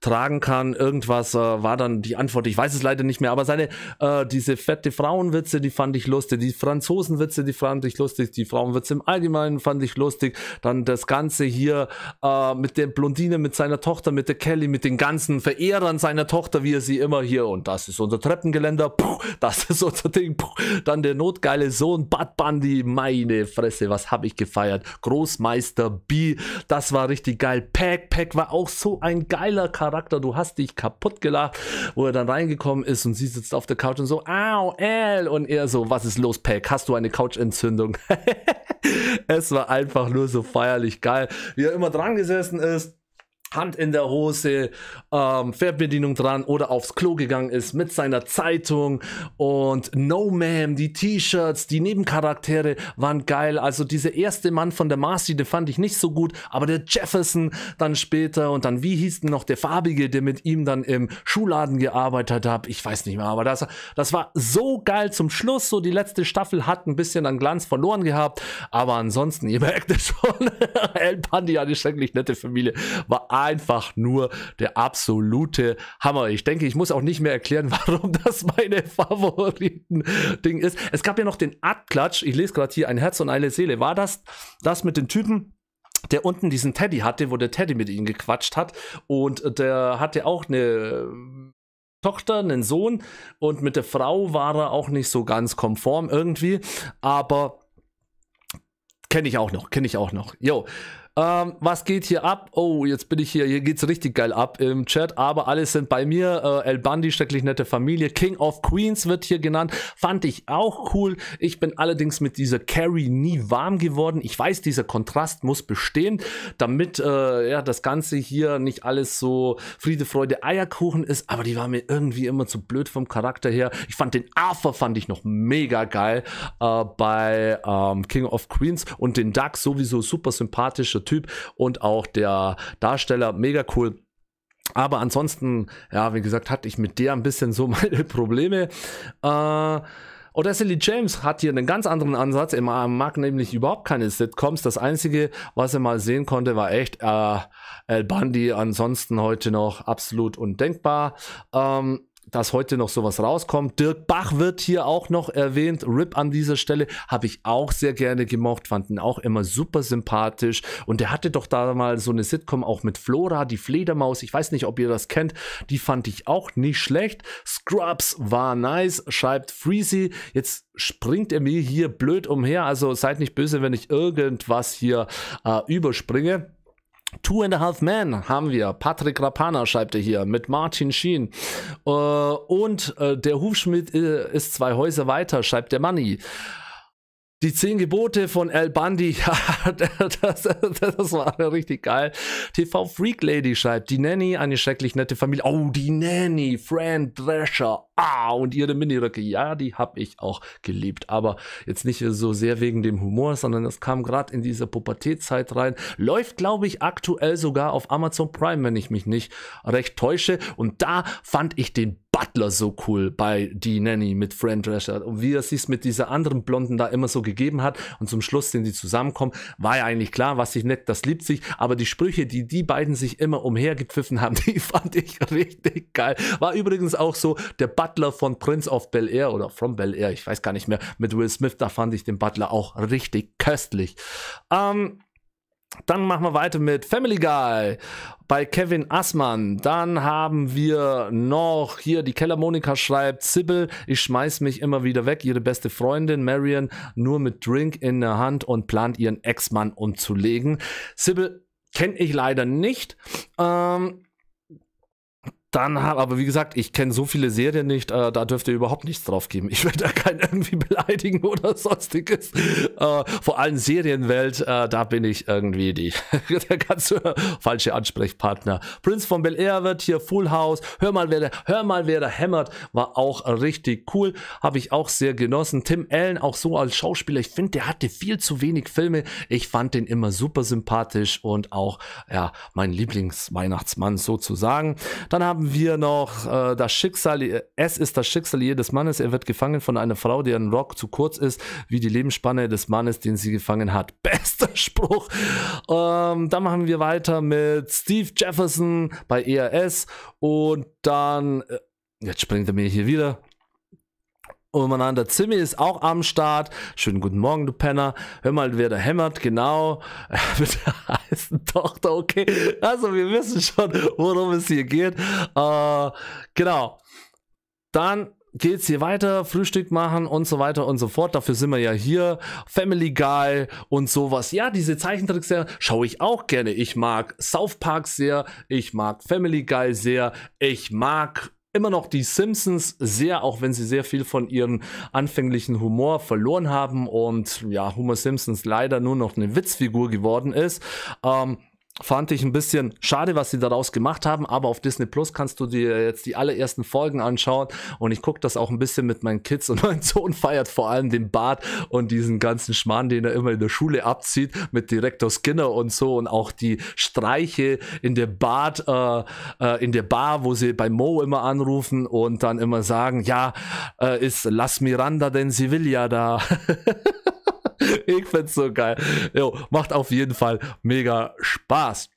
tragen kann. Irgendwas äh, war dann die Antwort, ich weiß es leider nicht mehr, aber seine, äh, diese fette Frauenwitze, die fand ich lustig, die Franzosenwitze, die fand ich lustig, die Frauenwitze im Allgemeinen fand ich lustig, dann das Ganze hier äh, mit der Blondine, mit seiner Tochter, mit der Kelly, mit den ganzen Verehrern seiner Tochter, wie er sie immer hier, und das ist unser Treppengeländer, puh, das ist unser Ding, puh. dann der notgeile Sohn, Bad Bundy, meine Fresse, was habe ich gefeiert, Großmeister B, das war richtig geil, Pack, Pack war auch so ein geiler Charakter, Charakter, du hast dich kaputt gelacht, wo er dann reingekommen ist und sie sitzt auf der Couch und so, au, L. Und er so, was ist los, Pack? Hast du eine Couchentzündung? [laughs] es war einfach nur so feierlich geil, wie er immer dran gesessen ist Hand in der Hose, ähm, Fernbedienung dran oder aufs Klo gegangen ist mit seiner Zeitung und No Man, die T-Shirts, die Nebencharaktere waren geil. Also dieser erste Mann von der Marcy, den fand ich nicht so gut, aber der Jefferson dann später und dann, wie hieß denn noch der Farbige, der mit ihm dann im Schuhladen gearbeitet hat, ich weiß nicht mehr, aber das, das war so geil zum Schluss, so die letzte Staffel hat ein bisschen an Glanz verloren gehabt, aber ansonsten, [laughs] ihr merkt es schon, El Pandi, eine schrecklich nette Familie, war einfach nur der absolute Hammer. Ich denke, ich muss auch nicht mehr erklären, [laughs] warum das meine Favoriten-Ding ist. Es gab ja noch den Abklatsch. Ich lese gerade hier ein Herz und eine Seele. War das das mit den Typen? der unten diesen Teddy hatte, wo der Teddy mit ihm gequatscht hat. Und der hatte auch eine ähm, Tochter, einen Sohn. Und mit der Frau war er auch nicht so ganz konform irgendwie. Aber kenne ich auch noch, kenne ich auch noch. Jo. Ähm, was geht hier ab? Oh, jetzt bin ich hier. Hier geht es richtig geil ab im Chat. Aber alles sind bei mir. Äh, El Bandi, schrecklich nette Familie. King of Queens wird hier genannt. Fand ich auch cool. Ich bin allerdings mit dieser Carrie nie warm geworden. Ich weiß, dieser Kontrast muss bestehen, damit äh, ja, das Ganze hier nicht alles so Friede, Freude, Eierkuchen ist. Aber die war mir irgendwie immer zu blöd vom Charakter her. Ich fand den Arthur fand ich noch mega geil äh, bei ähm, King of Queens und den Duck sowieso super sympathischer Typ und auch der Darsteller, mega cool. Aber ansonsten, ja, wie gesagt, hatte ich mit der ein bisschen so [laughs] meine Probleme. Äh, Odessa James hat hier einen ganz anderen Ansatz. Er mag nämlich überhaupt keine Sitcoms. Das Einzige, was er mal sehen konnte, war echt äh, El Bundy. Ansonsten heute noch absolut undenkbar. Ähm, dass heute noch sowas rauskommt. Dirk Bach wird hier auch noch erwähnt. RIP an dieser Stelle habe ich auch sehr gerne gemocht, fanden auch immer super sympathisch. Und er hatte doch da mal so eine Sitcom auch mit Flora, die Fledermaus. Ich weiß nicht, ob ihr das kennt. Die fand ich auch nicht schlecht. Scrubs war nice, schreibt Freezy. Jetzt springt er mir hier blöd umher. Also seid nicht böse, wenn ich irgendwas hier äh, überspringe. Two and a Half Men haben wir. Patrick Rapana schreibt er hier mit Martin Sheen. Äh, und äh, der Hufschmied äh, ist zwei Häuser weiter, schreibt der Manni. Die zehn Gebote von El Bundy, [laughs] ja, das, das, das, war richtig geil. TV Freak Lady schreibt, die Nanny, eine schrecklich nette Familie. Oh, die Nanny, Fran Drescher, ah, und ihre Miniröcke, ja, die habe ich auch geliebt. Aber jetzt nicht so sehr wegen dem Humor, sondern das kam gerade in dieser Pubertätzeit rein. Läuft, glaube ich, aktuell sogar auf Amazon Prime, wenn ich mich nicht recht täusche. Und da fand ich den Butler so cool bei Die Nanny mit Fran Drescher und wie er sich mit dieser anderen Blonden da immer so gegeben hat und zum Schluss den die zusammenkommen, war ja eigentlich klar, was sich nett, das liebt sich, aber die Sprüche, die die beiden sich immer umhergepfiffen haben, [laughs] die fand ich richtig geil. War übrigens auch so der Butler von Prince of Bel Air oder From Bel Air, ich weiß gar nicht mehr, mit Will Smith, da fand ich den Butler auch richtig köstlich. Ähm, dann machen wir weiter mit Family Guy bei Kevin Assmann. Dann haben wir noch hier die Kellermonika schreibt, Sibyl, ich schmeiß mich immer wieder weg. Ihre beste Freundin Marion nur mit Drink in der Hand und plant ihren Ex-Mann umzulegen. Sibyl kenne ich leider nicht. Ähm, dann habe, aber wie gesagt, ich kenne so viele Serien nicht, äh, da dürft ihr überhaupt nichts drauf geben. Ich werde da keinen irgendwie [laughs] beleidigen oder sonstiges. Äh, vor allem Serienwelt, äh, da bin ich irgendwie die, [laughs] der ganz äh, falsche Ansprechpartner. Prince von Bel Air wird hier Full House. Hör mal, wer da, hör mal, wer da hämmert, war auch richtig cool. Habe ich auch sehr genossen. Tim Allen auch so als Schauspieler. Ich finde, der hatte viel zu wenig Filme. Ich fand den immer super sympathisch und auch, ja, mein Lieblingsweihnachtsmann sozusagen. Dann haben haben wir noch äh, das Schicksal, es ist das Schicksal jedes Mannes, er wird gefangen von einer Frau, deren Rock zu kurz ist, wie die Lebensspanne des Mannes, den sie gefangen hat. [laughs] Bester Spruch. Ähm, dann machen wir weiter mit Steve Jefferson bei ERS und dann, äh, jetzt springt er mir hier wieder, umeinander. Zimmy ist auch am Start. Schönen guten Morgen, du Penner. Hör mal, wer da hämmert, genau. [laughs] heißen Tochter, [laughs] okay. Also wir wissen schon, worum es hier geht. Äh, genau. Dann geht es hier weiter, Frühstück machen und so weiter und so fort. Dafür sind wir ja hier. Family Guy und sowas. Ja, diese Zeichentricks schaue ich auch gerne. Ich mag South Park sehr, ich mag Family Guy sehr, ich mag immer noch die Simpsons sehr, auch wenn sie sehr viel von ihrem anfänglichen Humor verloren haben und ja, Homer Simpsons leider nur noch eine Witzfigur geworden ist. Ähm, Fand ich ein bisschen schade, was sie daraus gemacht haben, aber auf Disney Plus kannst du dir jetzt die allerersten Folgen anschauen und ich gucke das auch ein bisschen mit meinen Kids und [laughs] mein Sohn feiert vor allem den Bart und diesen ganzen Schmarrn, den er immer in der Schule abzieht mit Direktor Skinner und so und auch die Streiche in der Bart, äh, äh, in der Bar, wo sie bei Mo immer anrufen und dann immer sagen, ja, äh, ist Las Miranda, denn Sevilla da. [laughs] [laughs] ich find's so geil. Jo, macht auf jeden Fall mega Spaß.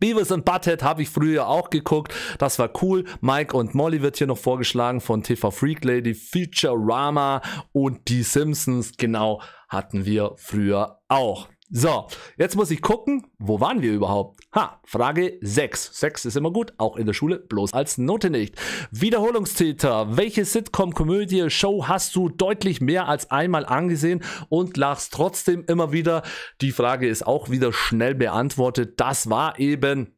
Beavis und Butthead habe ich früher auch geguckt. Das war cool. Mike und Molly wird hier noch vorgeschlagen von TV Freak Lady, Futurama und die Simpsons. Genau, hatten wir früher auch. So, jetzt muss ich gucken, wo waren wir überhaupt? Ha, Frage 6. Sex ist immer gut, auch in der Schule, bloß als Note nicht. Wiederholungstäter. Welche Sitcom-Komödie, Show hast du deutlich mehr als einmal angesehen und lachst trotzdem immer wieder? Die Frage ist auch wieder schnell beantwortet. Das war eben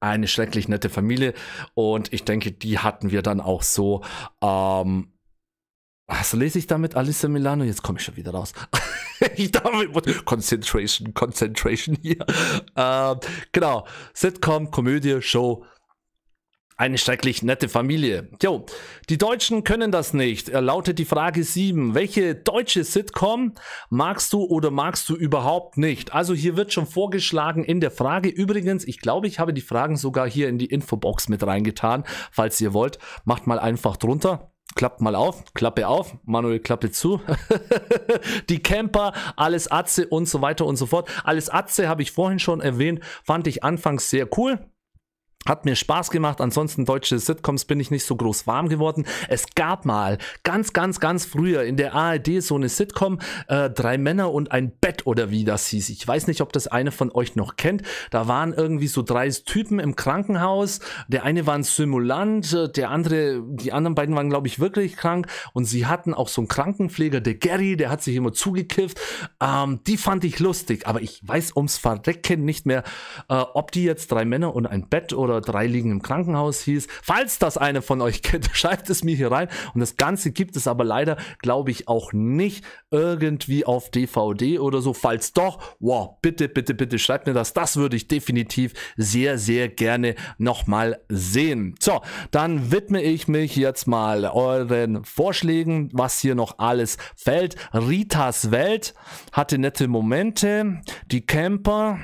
eine schrecklich nette Familie und ich denke, die hatten wir dann auch so ähm, was lese ich damit? Alissa Milano, jetzt komme ich schon wieder raus. [laughs] ich darf Concentration, Concentration hier. Ähm, genau, Sitcom, Komödie, Show, eine schrecklich nette Familie. Jo, die Deutschen können das nicht. Äh, lautet die Frage 7. Welche deutsche Sitcom magst du oder magst du überhaupt nicht? Also hier wird schon vorgeschlagen in der Frage. Übrigens, ich glaube, ich habe die Fragen sogar hier in die Infobox mit reingetan. Falls ihr wollt, macht mal einfach drunter klappt mal auf, Klappe auf, Manuel Klappe zu. [laughs] die Camper, alles Atze und so weiter und so fort. Alles Atze habe ich vorhin schon erwähnt, fand ich anfangs sehr cool. Hat mir Spaß gemacht. Ansonsten deutsche Sitcoms bin ich nicht so groß warm geworden. Es gab mal ganz, ganz, ganz früher in der ARD so eine Sitcom, äh, drei Männer und ein Bett oder wie das hieß. Ich weiß nicht, ob das eine von euch noch kennt. Da waren irgendwie so drei Typen im Krankenhaus. Der eine war ein Simulant, äh, der andere, die anderen beiden waren, glaube ich, wirklich krank. Und sie hatten auch so einen Krankenpfleger, der Gary, der hat sich immer zugekifft. Ähm, die fand ich lustig, aber ich weiß ums Verrecken nicht mehr, äh, ob die jetzt drei Männer und ein Bett oder oder drei liegen im Krankenhaus hieß. Falls das eine von euch kennt, [laughs] schreibt es mir hier rein. Und das Ganze gibt es aber leider, glaube ich, auch nicht irgendwie auf DVD oder so. Falls doch, wow, bitte, bitte, bitte schreibt mir das. Das würde ich definitiv sehr, sehr gerne nochmal sehen. So, dann widme ich mich jetzt mal euren Vorschlägen, was hier noch alles fällt. Ritas Welt hatte nette Momente. Die Camper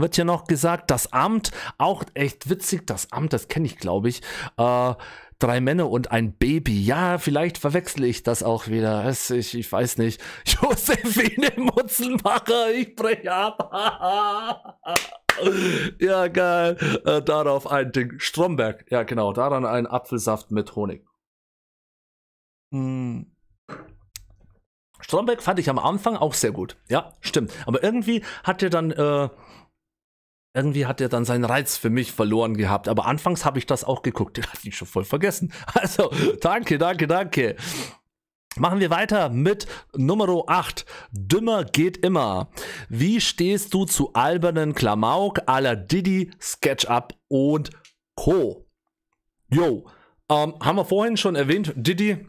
wird hier noch gesagt, das Amt, auch echt witzig, das Amt, das kenne ich glaube ich, äh, drei Männer und ein Baby. Ja, vielleicht verwechsle ich das auch wieder. Ich, ich weiß nicht. [laughs] Josephine Mutzelmacher, ich breche ab. [laughs] ja, geil. Äh, darauf ein Ding. Stromberg. Ja, genau. Daran ein Apfelsaft mit Honig. Mm. Stromberg fand ich am Anfang auch sehr gut. Ja, stimmt. Aber irgendwie hat er dann. Äh, irgendwie hat er dann seinen Reiz für mich verloren gehabt. Aber anfangs habe ich das auch geguckt. Den hatte ich schon voll vergessen. [laughs] Also, danke, danke, danke. Machen wir weiter mit Nummer 8. Dümmer geht immer. Wie stehst du zu albernen Klamauk à la Diddy, SketchUp und Co? Yo, ähm, haben wir vorhin schon erwähnt, Diddy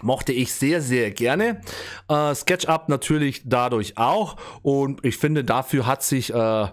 mochte ich sehr, sehr gerne. Äh, SketchUp natürlich dadurch auch. Und ich finde, dafür hat sich äh,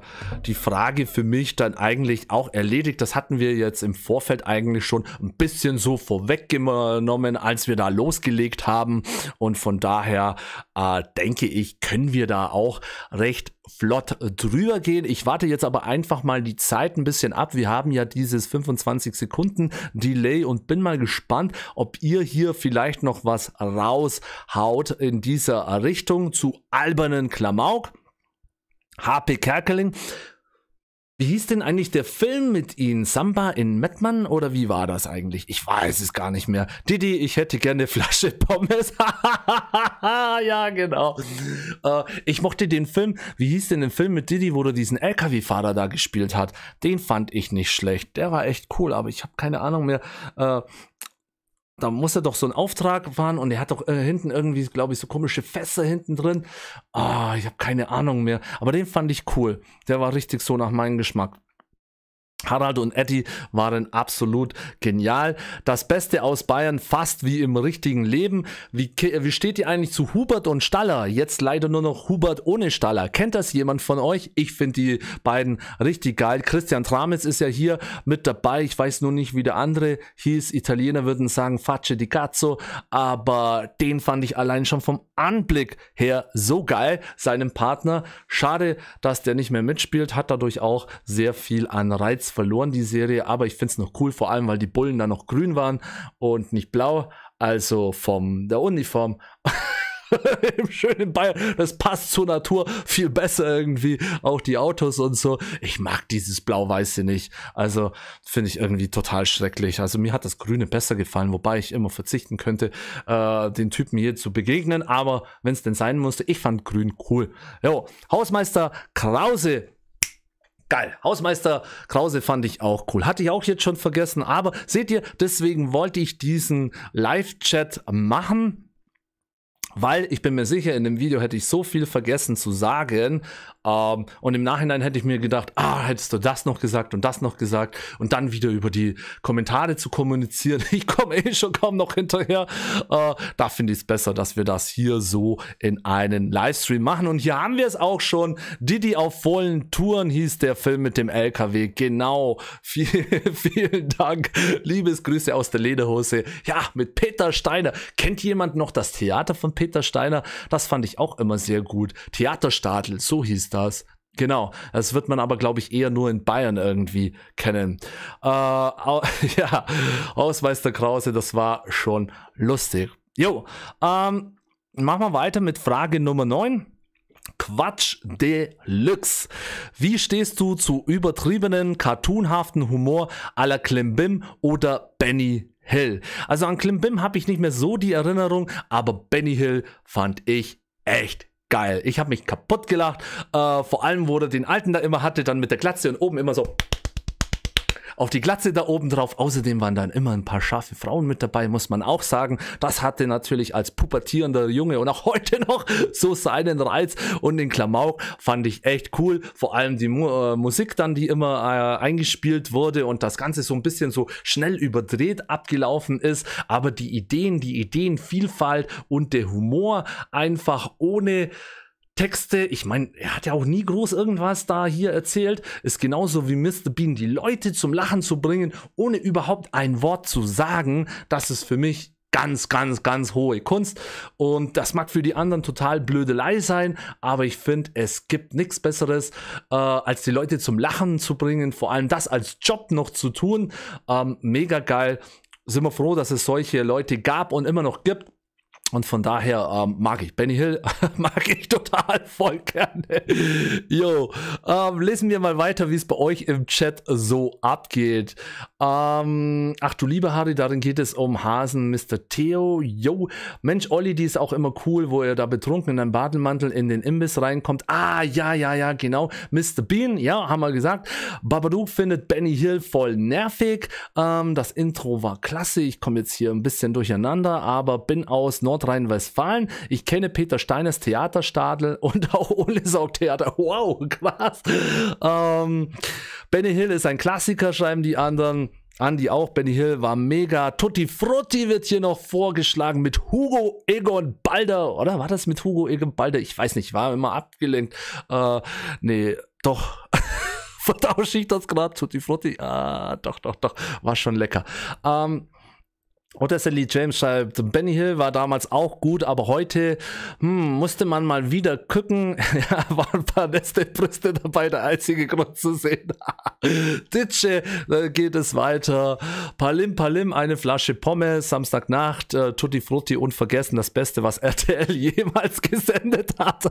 die Frage für mich dann eigentlich auch erledigt. Das hatten wir jetzt im Vorfeld eigentlich schon ein bisschen so vorweggenommen, als wir da losgelegt haben. Und von daher äh, denke ich, können wir da auch recht flott drüber gehen. Ich warte jetzt aber einfach mal die Zeit ein bisschen ab. Wir haben ja dieses 25 Sekunden Delay und bin mal gespannt, ob ihr hier vielleicht noch was raushaut in dieser Richtung zu albernen Klamauk. HP Kerkeling. Wie hieß denn eigentlich der Film mit ihnen? Samba in Mettmann oder wie war das eigentlich? Ich weiß es gar nicht mehr. Didi, ich hätte gerne eine Flasche [laughs] Pommes. [laughs] ja, genau. Äh, ich mochte den Film. Wie hieß denn der Film mit Didi, wo du diesen LKW-Fahrer da gespielt hat? Den fand ich nicht schlecht. Der war echt cool, aber ich habe keine Ahnung mehr. Äh, da muss er doch so einen Auftrag fahren und er hat doch äh, hinten irgendwie, glaube ich, so komische Fässer hinten drin. Ah, oh, ich habe keine Ahnung mehr. Aber den fand ich cool. Der war richtig so nach meinem Geschmack. Harald und Etty waren absolut genial. Das Beste aus Bayern, fast wie im richtigen Leben. Wie, äh, wie steht ihr eigentlich zu Hubert und Staller? Jetzt leider nur noch Hubert ohne Staller. Kennt das jemand von euch? Ich finde die beiden richtig geil. Christian Tramitz ist ja hier mit dabei. Ich weiß nur nicht, wie der andere hieß. Italiener würden sagen Facce di Cazzo. Aber den fand ich allein schon vom Anblick her so geil. Seinem Partner. Schade, dass der nicht mehr mitspielt. Hat dadurch auch sehr viel an Reiz jetzt verloren, die Serie, aber ich finde es noch cool, vor allem, weil die Bullen da noch grün waren und nicht blau, also vom der Uniform. [laughs] Im schönen Bayern, das passt zur Natur viel besser irgendwie, auch die Autos und so. Ich mag dieses Blau-Weiße nicht, also finde ich irgendwie total schrecklich. Also mir hat das Grüne besser gefallen, wobei ich immer verzichten könnte, äh, den Typen hier zu begegnen, aber wenn es denn sein musste, ich fand Grün cool. Jo, Hausmeister Krause Geil. Hausmeister Krause fand ich auch cool. Hatte ich auch jetzt schon vergessen, aber seht ihr, deswegen wollte ich diesen Live-Chat machen weil ich bin mir sicher, in dem Video hätte ich so viel vergessen zu sagen ähm, und im Nachhinein hätte ich mir gedacht, ah, hättest du das noch gesagt und das noch gesagt und dann wieder über die Kommentare zu kommunizieren. [laughs] Ich komme eh schon kaum noch hinterher. Äh, da finde ich es besser, dass wir das hier so in einen Livestream machen und hier haben wir es auch schon. Didi auf vollen Touren hieß der Film mit dem LKW. Genau. [laughs] Vielen, vielen Dank. Grüße aus der Lederhose. Ja, mit Peter Steiner. Kennt jemand noch das Theater von Peter? Peter Steiner, das fand ich auch immer sehr gut. Theaterstadel, so hieß das. Genau, das wird man aber, glaube ich, eher nur in Bayern irgendwie kennen. Äh, au [laughs] ja, Ausmeister Krause, das war schon lustig. Jo, ähm, machen wir weiter mit Frage Nummer 9. Quatsch Deluxe. Wie stehst du zu übertriebenen, cartoonhaften Humor à la Klimbim oder Benny Hill. Also an Klimbim habe ich nicht mehr so die Erinnerung, aber Benny Hill fand ich echt geil. Ich habe mich kaputt gelacht. Äh, vor allem, wo er den alten da immer hatte, dann mit der Glatze und oben immer so auf die Glatze da oben drauf. Außerdem waren dann immer ein paar scharfe Frauen mit dabei, muss man auch sagen. Das hatte natürlich als pubertierender Junge und auch [laughs] heute noch so seinen Reiz und den Klamauk fand ich echt cool. Vor allem die Mu äh, Musik dann, die immer äh, eingespielt wurde und das Ganze so ein bisschen so schnell überdreht abgelaufen ist. Aber die Ideen, die Ideenvielfalt und der Humor einfach ohne Texte, ich meine, er hat ja auch nie groß irgendwas da hier erzählt, ist genauso wie Mr. Bean, die Leute zum Lachen zu bringen, ohne überhaupt ein Wort zu sagen, das ist für mich ganz, ganz, ganz hohe Kunst und das mag für die anderen total Blödelei sein, aber ich finde, es gibt nichts Besseres, äh, als die Leute zum Lachen zu bringen, vor allem das als Job noch zu tun, ähm, mega geil, sind wir froh, dass es solche Leute gab und immer noch gibt und von daher ähm, mag ich Benny Hill, [laughs] mag ich total voll gerne. Jo, ähm, lesen wir mal weiter, wie es bei euch im Chat so abgeht. Ähm, ach du liebe Harry, darin geht es um Hasen, Mr. Theo. Jo, Mensch, Olli, die ist auch immer cool, wo er da betrunken in einem Badelmantel in den Imbiss reinkommt. Ah, ja, ja, ja, genau. Mr. Bean, ja, haben wir gesagt. Babadook findet Benny Hill voll nervig. Ähm, das Intro war klasse. Ich komme jetzt hier ein bisschen durcheinander, aber bin aus Nord Nordrhein-Westfalen. Ich kenne Peter Steines Theaterstadel [laughs] und auch ohne Saugtheater. Wow, krass. Ähm, Benny Hill ist ein Klassiker, schreiben die anderen. Andy auch, Benny Hill war mega. Tutti Frutti wird hier noch vorgeschlagen mit Hugo Egon Balder. Oder war das mit Hugo Egon Balder? Ich weiß nicht, war immer abgelenkt. Äh, nee, doch. [laughs] Vertausche ich das gerade? Tutti Frutti? Ah, doch, doch, doch. War schon lecker. Ähm, oder Sally James schreibt, Benny Hill war damals auch gut, aber heute hm, musste man mal wieder gucken. [laughs] ja, waren ein paar Neste Brüste dabei, der einzige Grund zu sehen. [laughs] Ditsche, dann geht es weiter. Palim Palim, eine Flasche Pommes, Samstagnacht, äh, Tutti Frutti, unvergessen, das Beste, was RTL [laughs] jemals gesendet hat.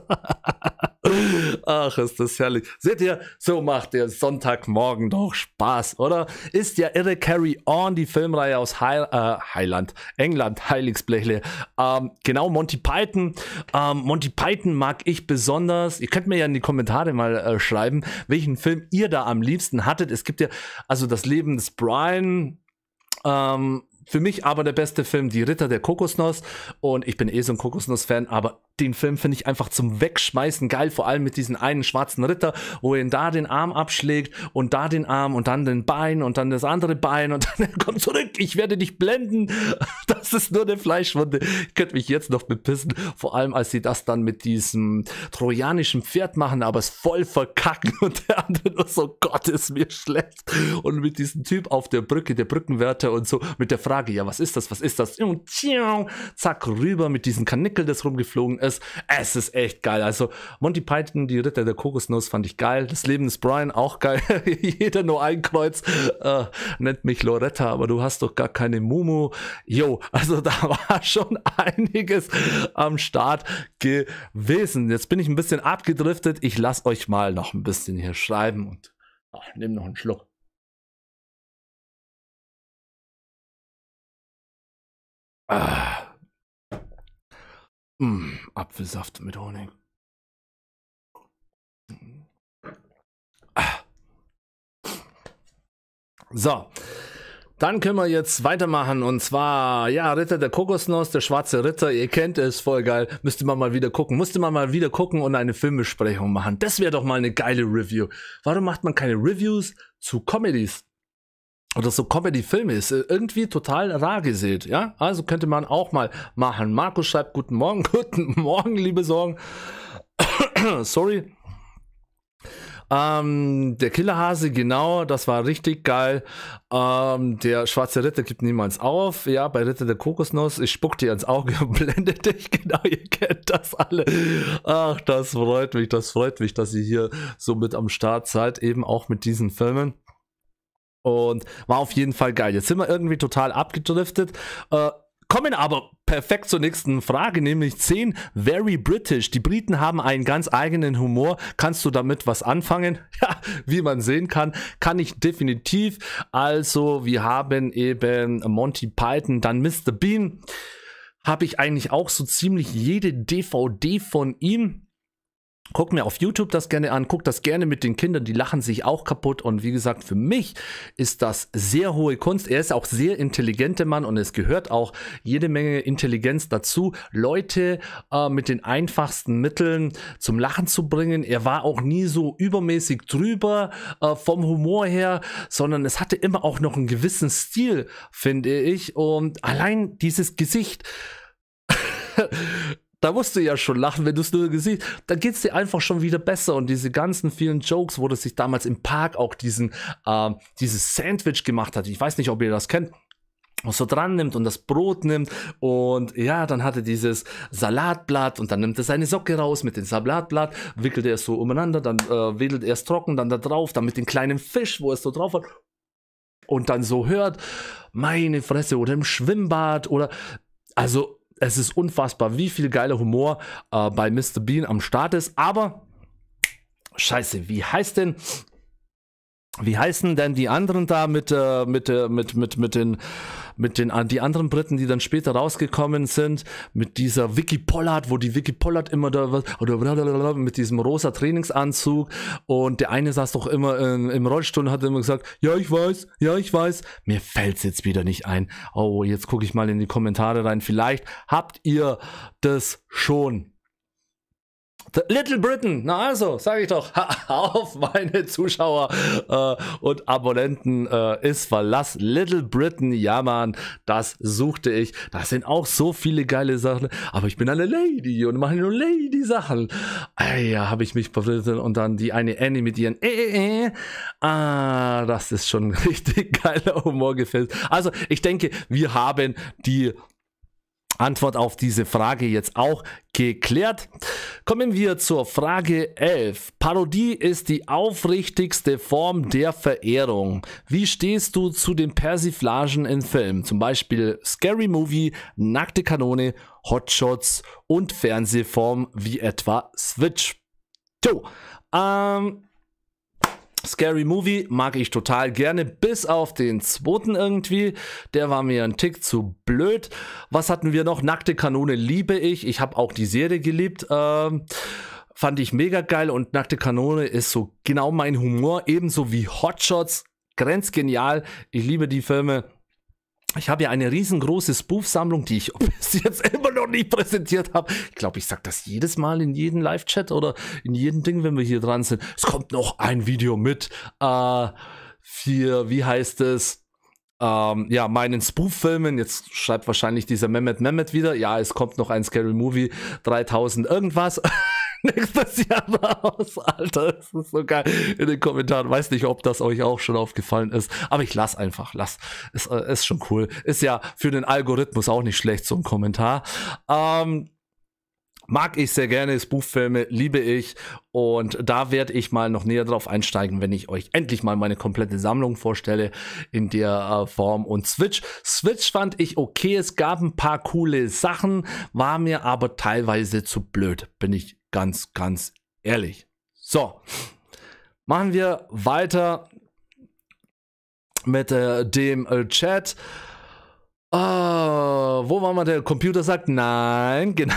Ach, ist das herrlich. Seht ihr, so macht der Sonntagmorgen doch Spaß, oder? Ist ja irre Carry On, die Filmreihe aus Heil, äh, Heiland, England, Heiligsblechle. Ähm, genau, Monty Python. Ähm, Monty Python mag ich besonders. Ihr könnt mir ja in die Kommentare mal äh, schreiben, welchen Film ihr da am liebsten hattet. Es gibt ja, also das Leben des Brian. Ähm, für mich aber der beste Film, Die Ritter der Kokosnuss. Und ich bin eh so ein Kokosnuss-Fan, aber den Film finde ich einfach zum Wegschmeißen geil, vor allem mit diesem einen schwarzen Ritter, wo er ihn da den Arm abschlägt und da den Arm und dann den Bein und dann das andere Bein und [laughs] dann komm zurück, ich werde dich blenden. [laughs] Das ist nur eine Fleischwunde. Ich könnte mich jetzt noch bepissen, vor allem als sie das dann mit diesem trojanischen Pferd machen, aber es voll verkacken [laughs] und der andere nur so, Gott, ist mir schlecht. Und mit diesem Typ auf der Brücke, der Brückenwärter und so, mit der Frage, sage, ja, was ist das, was ist das? Und tschiau, zack, rüber mit diesem Kanickel, das rumgeflogen ist. Es ist echt geil. Also Monty Python, die Ritter der Kokosnuss, fand ich geil. Das Leben des Brian, auch geil. [laughs] Jeder nur ein Kreuz. Äh, nennt mich Loretta, aber du hast doch gar keine Mumu. Jo, also [laughs] da war schon einiges am Start gewesen. Jetzt bin ich ein bisschen abgedriftet. Ich lasse euch mal noch ein bisschen hier schreiben und nehme noch einen Schluck. Ah. Mm, Apfelsaft mit Honig. Ah. So. Dann können wir jetzt weitermachen und zwar, ja, Ritter der Kokosnuss, der schwarze Ritter, ihr kennt es, voll geil. Müsste man mal wieder gucken, musste man mal wieder gucken und eine Filmbesprechung machen. Das wäre doch mal eine geile Review. Warum macht man keine Reviews zu Comedies? oder so Comedy-Filme ist äh, irgendwie total rar gesät, ja? Also könnte man auch mal machen. Markus schreibt guten Morgen, [laughs] guten Morgen, liebe Sorgen. [coughs] Sorry. Ähm, der Killerhase, genau, das war richtig geil. Ähm, der schwarze Ritter gibt niemals auf. Ja, bei Ritter der Kokosnuss, ich spuck dir ins Auge und [laughs] blende dich. Genau, ihr kennt das alle. Ach, das freut mich, das freut mich, dass ihr hier so mit am Start seid, eben auch mit diesen Filmen. Und war auf jeden Fall geil. Jetzt sind wir irgendwie total abgedriftet. Äh, kommen aber perfekt zur nächsten Frage, nämlich 10. Very British. Die Briten haben einen ganz eigenen Humor. Kannst du damit was anfangen? [laughs] Ja, wie man sehen kann, kann ich definitiv. Also, wir haben eben Monty Python, dann Mr. Bean. Habe ich eigentlich auch so ziemlich jede DVD von ihm. Guck mir auf YouTube das gerne an, guck das gerne mit den Kindern, die lachen sich auch kaputt. Und wie gesagt, für mich ist das sehr hohe Kunst. Er ist auch sehr intelligenter Mann und es gehört auch jede Menge Intelligenz dazu, Leute äh, mit den einfachsten Mitteln zum Lachen zu bringen. Er war auch nie so übermäßig drüber äh, vom Humor her, sondern es hatte immer auch noch einen gewissen Stil, finde ich. Und allein dieses Gesicht. [laughs] Da musst du ja schon lachen, wenn du es nur siehst. Da geht es dir einfach schon wieder besser. Und diese ganzen vielen Jokes, wo das sich damals im Park auch diesen, äh, dieses Sandwich gemacht hat. Ich weiß nicht, ob ihr das kennt so dran nimmt und das Brot nimmt und ja, dann hat er dieses Salatblatt und dann nimmt er seine Socke raus mit dem Salatblatt, wickelt er es so umeinander, dann äh, wedelt er es trocken, dann da drauf, dann mit dem kleinen Fisch, wo er es so drauf hat und dann so hört, meine Fresse oder im Schwimmbad oder also es ist unfassbar, wie viel geiler Humor äh, bei Mr. Bean am Start ist. Aber, scheiße, wie heißt denn wie heißen denn die anderen da mit, äh, mit, äh, mit, mit, mit den mit den die anderen Briten, die dann später rausgekommen sind, mit dieser Vicky Pollard, wo die Vicky Pollard immer da war, oder mit diesem rosa Trainingsanzug und der eine saß doch immer in, im Rollstuhl und hat immer gesagt, ja, ich weiß, ja, ich weiß. Mir fällt es jetzt wieder nicht ein. Oh, jetzt gucke ich mal in die Kommentare rein. Vielleicht habt ihr das schon Little Britain, na also, sage ich doch, [laughs] auf meine Zuschauer äh, und Abonnenten äh, ist Verlass. Little Britain, ja man, das suchte ich. Das sind auch so viele geile Sachen, aber ich bin eine Lady und mache nur Lady-Sachen. Ja, habe ich mich verflittert und dann die eine Annie mit ihren äh, äh, äh. Ah, das ist schon [laughs] richtig geiler Humor gefällt. Also, ich denke, wir haben die Antwort auf diese Frage jetzt auch geklärt. Kommen wir zur Frage 11. Parodie ist die aufrichtigste Form der Verehrung. Wie stehst du zu den Persiflagen in Filmen? Zum Beispiel Scary Movie, Nackte Kanone, Hotshots und Fernsehform wie etwa Switch. So, ähm, Scary Movie mag ich total gerne, bis auf den zweiten irgendwie. Der war mir ein Tick zu blöd. Was hatten wir noch? Nackte Kanone liebe ich. Ich habe auch die Serie geliebt. Ähm, fand ich mega geil und Nackte Kanone ist so genau mein Humor, ebenso wie Hotshots. Grenzgenial. Ich liebe die Filme. Ich habe ja eine riesengroße Spoof-Sammlung, die ich [laughs] bis jetzt immer noch nicht präsentiert habe. Ich glaube, ich sage das jedes Mal in jedem Live-Chat oder in jedem Ding, wenn wir hier dran sind. Es kommt noch ein Video mit. Äh, für, wie heißt es? Ähm, ja, meinen Spoof-Filmen. Jetzt schreibt wahrscheinlich dieser Mehmet Mehmet wieder. Ja, es kommt noch ein Scary Movie 3000 irgendwas. [laughs] nächstes Jahr mal aus. Alter, das ist so geil. In den Kommentaren. Weiß nicht, ob das euch auch schon aufgefallen ist. Aber ich lass einfach, lass. Ist, äh, ist schon cool. Ist ja für den Algorithmus auch nicht schlecht, so ein Kommentar. Ähm, Mag ich sehr gerne, ist Buchfilme, liebe ich. Und da werde ich mal noch näher drauf einsteigen, wenn ich euch endlich mal meine komplette Sammlung vorstelle in der äh, Form. Und Switch, Switch fand ich okay. Es gab ein paar coole Sachen, war mir aber teilweise zu blöd, bin ich Ganz, ganz ehrlich. So, machen wir weiter mit äh, dem äh, Chat. Oh, wo war mal Der Computer sagt nein. [laughs] Genau.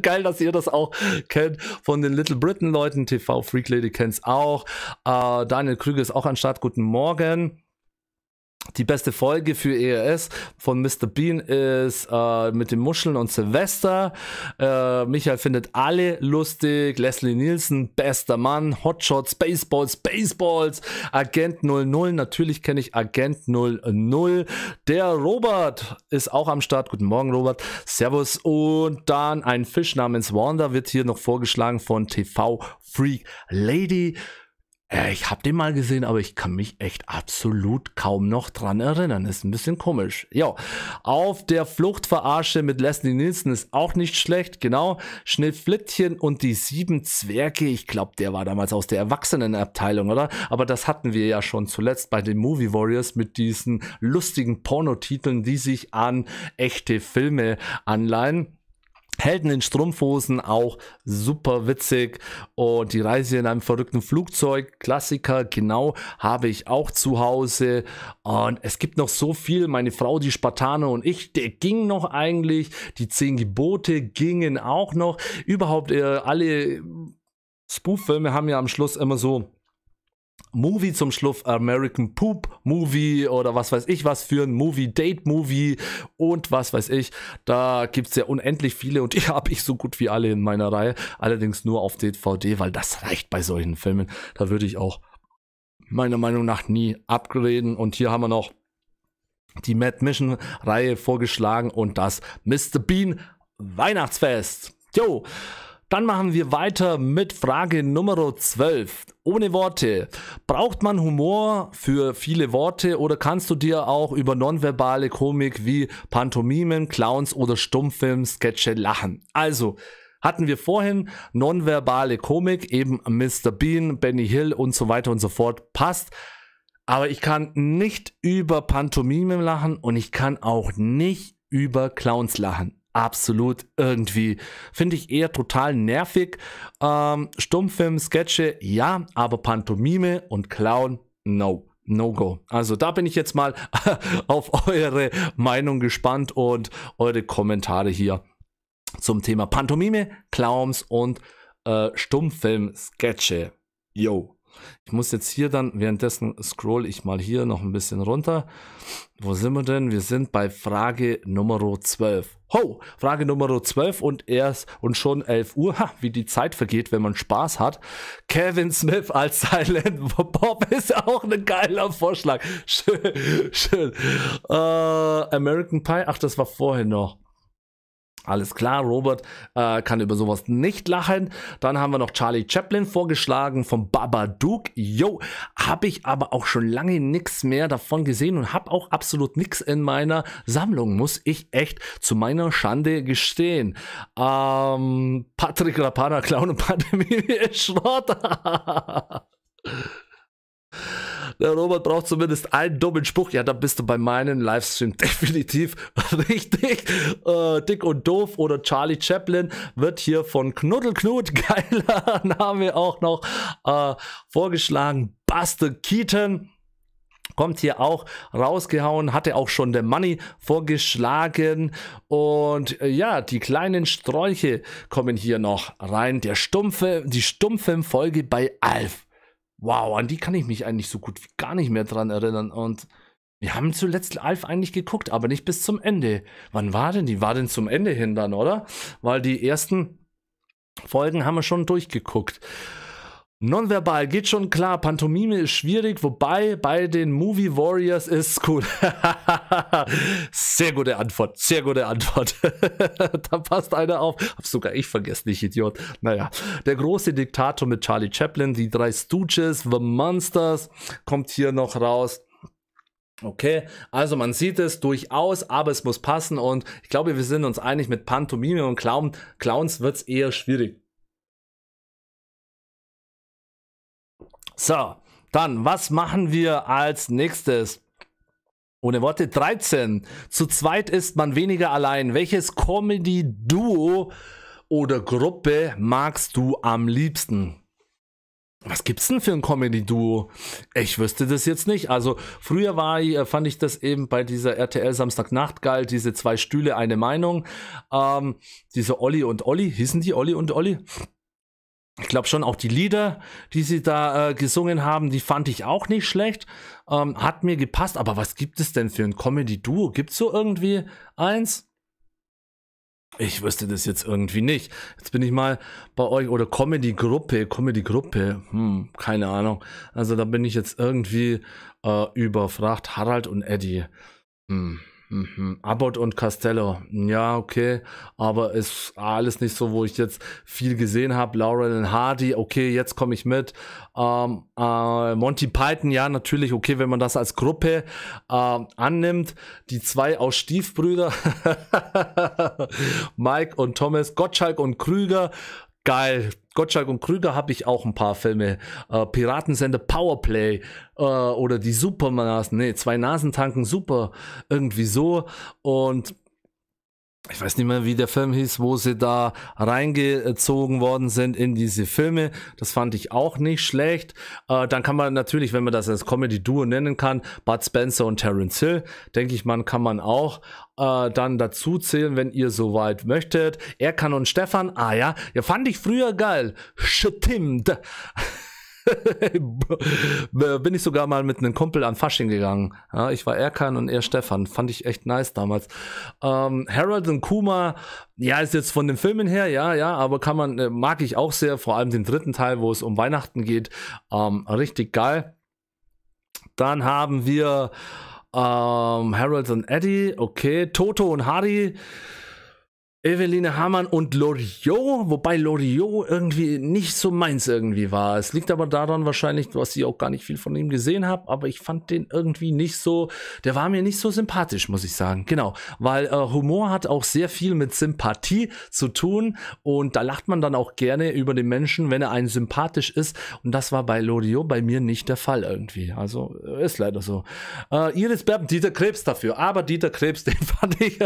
Geil, dass ihr das auch kennt. Von den Little Britain Leuten. TV Freak Lady kennt's auch. Äh, Daniel Krüger ist auch an Start. Guten Morgen. Die beste Folge für ERS von Mr. Bean ist äh, mit den Muscheln und Silvester. Äh, Michael findet alle lustig. Leslie Nielsen, bester Mann. Hotshots, Baseballs, Baseballs. Agent 00, natürlich kenne ich Agent 00. Der Robert ist auch am Start. Guten Morgen, Robert. Servus. Und dann ein Fisch namens Wanda wird hier noch vorgeschlagen von TV Freak Lady. Äh, ich habe den mal gesehen, aber ich kann mich echt absolut kaum noch dran erinnern. Ist ein bisschen komisch. Ja, auf der Flucht verarsche mit Leslie Nielsen ist auch nicht schlecht. Genau. Schnittflittchen und die sieben Zwerge. Ich glaube, der war damals aus der Erwachsenenabteilung, oder? Aber das hatten wir ja schon zuletzt bei den Movie Warriors mit diesen lustigen Pornotiteln, die sich an echte Filme anleihen. Helden in Strumpfhosen auch super witzig und die Reise in einem verrückten Flugzeug, Klassiker, genau, habe ich auch zu Hause und es gibt noch so viel, meine Frau, die Spartaner und ich, der ging noch eigentlich, die zehn Gebote gingen auch noch, überhaupt äh, alle Spoof-Filme haben ja am Schluss immer so Movie zum Schluff, American Poop Movie oder was weiß ich was für ein Movie, Date Movie und was weiß ich. Da gibt es ja unendlich viele und [laughs] die habe ich so gut wie alle in meiner Reihe. Allerdings nur auf DVD, weil das reicht bei solchen Filmen. Da würde ich auch meiner Meinung nach nie abreden. Und hier haben wir noch die Mad Mission Reihe vorgeschlagen und das Mr. Bean Weihnachtsfest. Jo! Dann machen wir weiter mit Frage Nummer 12. Ohne Worte. Braucht man Humor für viele Worte oder kannst du dir auch über nonverbale Komik wie Pantomimen, Clowns oder Stummfilm-Sketche lachen? Also, hatten wir vorhin nonverbale Komik, eben Mr. Bean, Benny Hill und so weiter und so fort, passt. Aber ich kann nicht über Pantomimen lachen und ich kann auch nicht über Clowns lachen absolut irgendwie. Finde ich eher total nervig. Ähm, Stummfilm, Sketche, ja, aber Pantomime und Clown, no. No-Go. Also da bin ich jetzt mal [laughs] auf eure Meinung gespannt und eure Kommentare hier zum Thema Pantomime, Clowns und äh, Stummfilm-Sketche. Yo. Ich muss jetzt hier dann, währenddessen scroll ich mal hier noch ein bisschen runter. Wo sind wir denn? Wir sind bei Frage Nummer 12. Ho! Frage Nummer 12 und erst und schon 11 Uhr, ha, wie die Zeit vergeht, wenn man Spaß hat. Kevin Smith als Silent [laughs] Bob ist auch ein geiler Vorschlag. Schön, schön. Äh, American Pie, ach, das war vorhin noch. Alles klar, Robert äh, kann über sowas nicht lachen. Dann haben wir noch Charlie Chaplin vorgeschlagen von Baba Duke. Yo, habe ich aber auch schon lange nichts mehr davon gesehen und habe auch absolut nichts in meiner Sammlung, muss ich echt zu meiner Schande gestehen. Ähm, Patrick Rapana, Clown und Pandemie [laughs] Schrott. Der Robert braucht zumindest einen dummen Spruch. Ja, dann bist du bei meinem Livestream [laughs] definitiv richtig. Äh, dick und doof oder Charlie Chaplin wird hier von Knuddelknut, [laughs] geiler Name auch noch, äh, vorgeschlagen. Buster Keaton kommt hier auch rausgehauen, hatte auch schon der Money vorgeschlagen und äh, ja, die kleinen Sträuche kommen hier noch rein. Der stumpfe, die stumpfe Folge bei Alf wow, an die kann ich mich eigentlich so gut wie gar nicht mehr dran erinnern. Und wir haben zuletzt Alf eigentlich geguckt, aber nicht bis zum Ende. Wann war denn die? War denn zum Ende hin dann, oder? Weil die ersten Folgen haben wir schon durchgeguckt. Nonverbal geht schon klar, Pantomime ist schwierig, wobei bei den Movie Warriors ist es cool. [laughs] sehr gute Antwort, sehr gute Antwort. [laughs] da passt einer auf. Hab sogar ich vergessen, ich Idiot. Naja, der große Diktator mit Charlie Chaplin, die drei Stooges, The Monsters kommt hier noch raus. Okay, also man sieht es durchaus, aber es muss passen und ich glaube, wir sind uns einig mit Pantomime und Clown, Clowns wird es eher schwierig. So, dann, was machen wir als nächstes? Ohne Worte 13. Zu zweit ist man weniger allein. Welches Comedy-Duo oder Gruppe magst du am liebsten? Was gibt's denn für ein Comedy-Duo? Ich wüsste das jetzt nicht. Also früher war, äh, fand ich das eben bei dieser RTL Samstagnacht geil, diese zwei Stühle, eine Meinung. Ähm, diese Olli und Olli, hießen die Olli und Olli? ich glaube schon auch die Lieder, die sie da äh, gesungen haben, die fand ich auch nicht schlecht. Ähm, hat mir gepasst. Aber was gibt es denn für ein Comedy-Duo? Gibt es so irgendwie eins? Ich wüsste das jetzt irgendwie nicht. Jetzt bin ich mal bei euch oder Comedy-Gruppe, Comedy-Gruppe, hm, keine Ahnung. Also da bin ich jetzt irgendwie äh, überfragt. Harald und Eddie. Hm. Mhm. Abbott und Castello. Ja, okay. Aber ist alles nicht so, wo ich jetzt viel gesehen habe. Laurel und Hardy, okay, jetzt komme ich mit. Ähm, äh, Monty Python, ja, natürlich, okay, wenn man das als Gruppe äh, annimmt. Die zwei aus Stiefbrüder, [laughs] Mike und Thomas, Gottschalk und Krüger, geil. Gottschalk und Krüger habe ich auch ein paar Filme. Äh, Piratensender Powerplay äh, oder die Supernasen, nee, zwei Nasen tanken super, irgendwie so. Und ich weiß nicht mehr, wie der Film hieß, wo sie da reingezogen worden sind in diese Filme. Das fand ich auch nicht schlecht. Äh, dann kann man natürlich, wenn man das als Comedy-Duo nennen kann, Bud Spencer und Terence Hill, denke ich, man kann man auch äh, dann dazu zählen, wenn ihr soweit möchtet. Erkan und Stefan, ah ja, ja, fand ich früher geil. Stimmt. [laughs] Äh, bin ich sogar mal mit einem Kumpel an Fasching gegangen. Ja, ich war Erkan und er Stefan. Fand ich echt nice damals. Ähm, Harold und Kuma, ja, ist jetzt von den Filmen her, ja, ja, aber kann man, äh, mag ich auch sehr, vor allem den dritten Teil, wo es um Weihnachten geht. Ähm, richtig geil. Dann haben wir ähm, Harold und Eddie, okay, Toto und Harry. Eveline Hamann und Loriot, wobei Loriot irgendwie nicht so meins irgendwie war. Es liegt aber daran wahrscheinlich, dass ich auch gar nicht viel von ihm gesehen habe, aber ich fand den irgendwie nicht so, der war mir nicht so sympathisch, muss ich sagen. Genau, weil äh, Humor hat auch sehr viel mit Sympathie zu tun und da lacht man dann auch gerne über den Menschen, wenn er einen sympathisch ist und das war bei Loriot bei mir nicht der Fall irgendwie. Also äh, ist leider so. Äh, Iris Berben, Dieter Krebs dafür, aber Dieter Krebs, [laughs] den fand ich,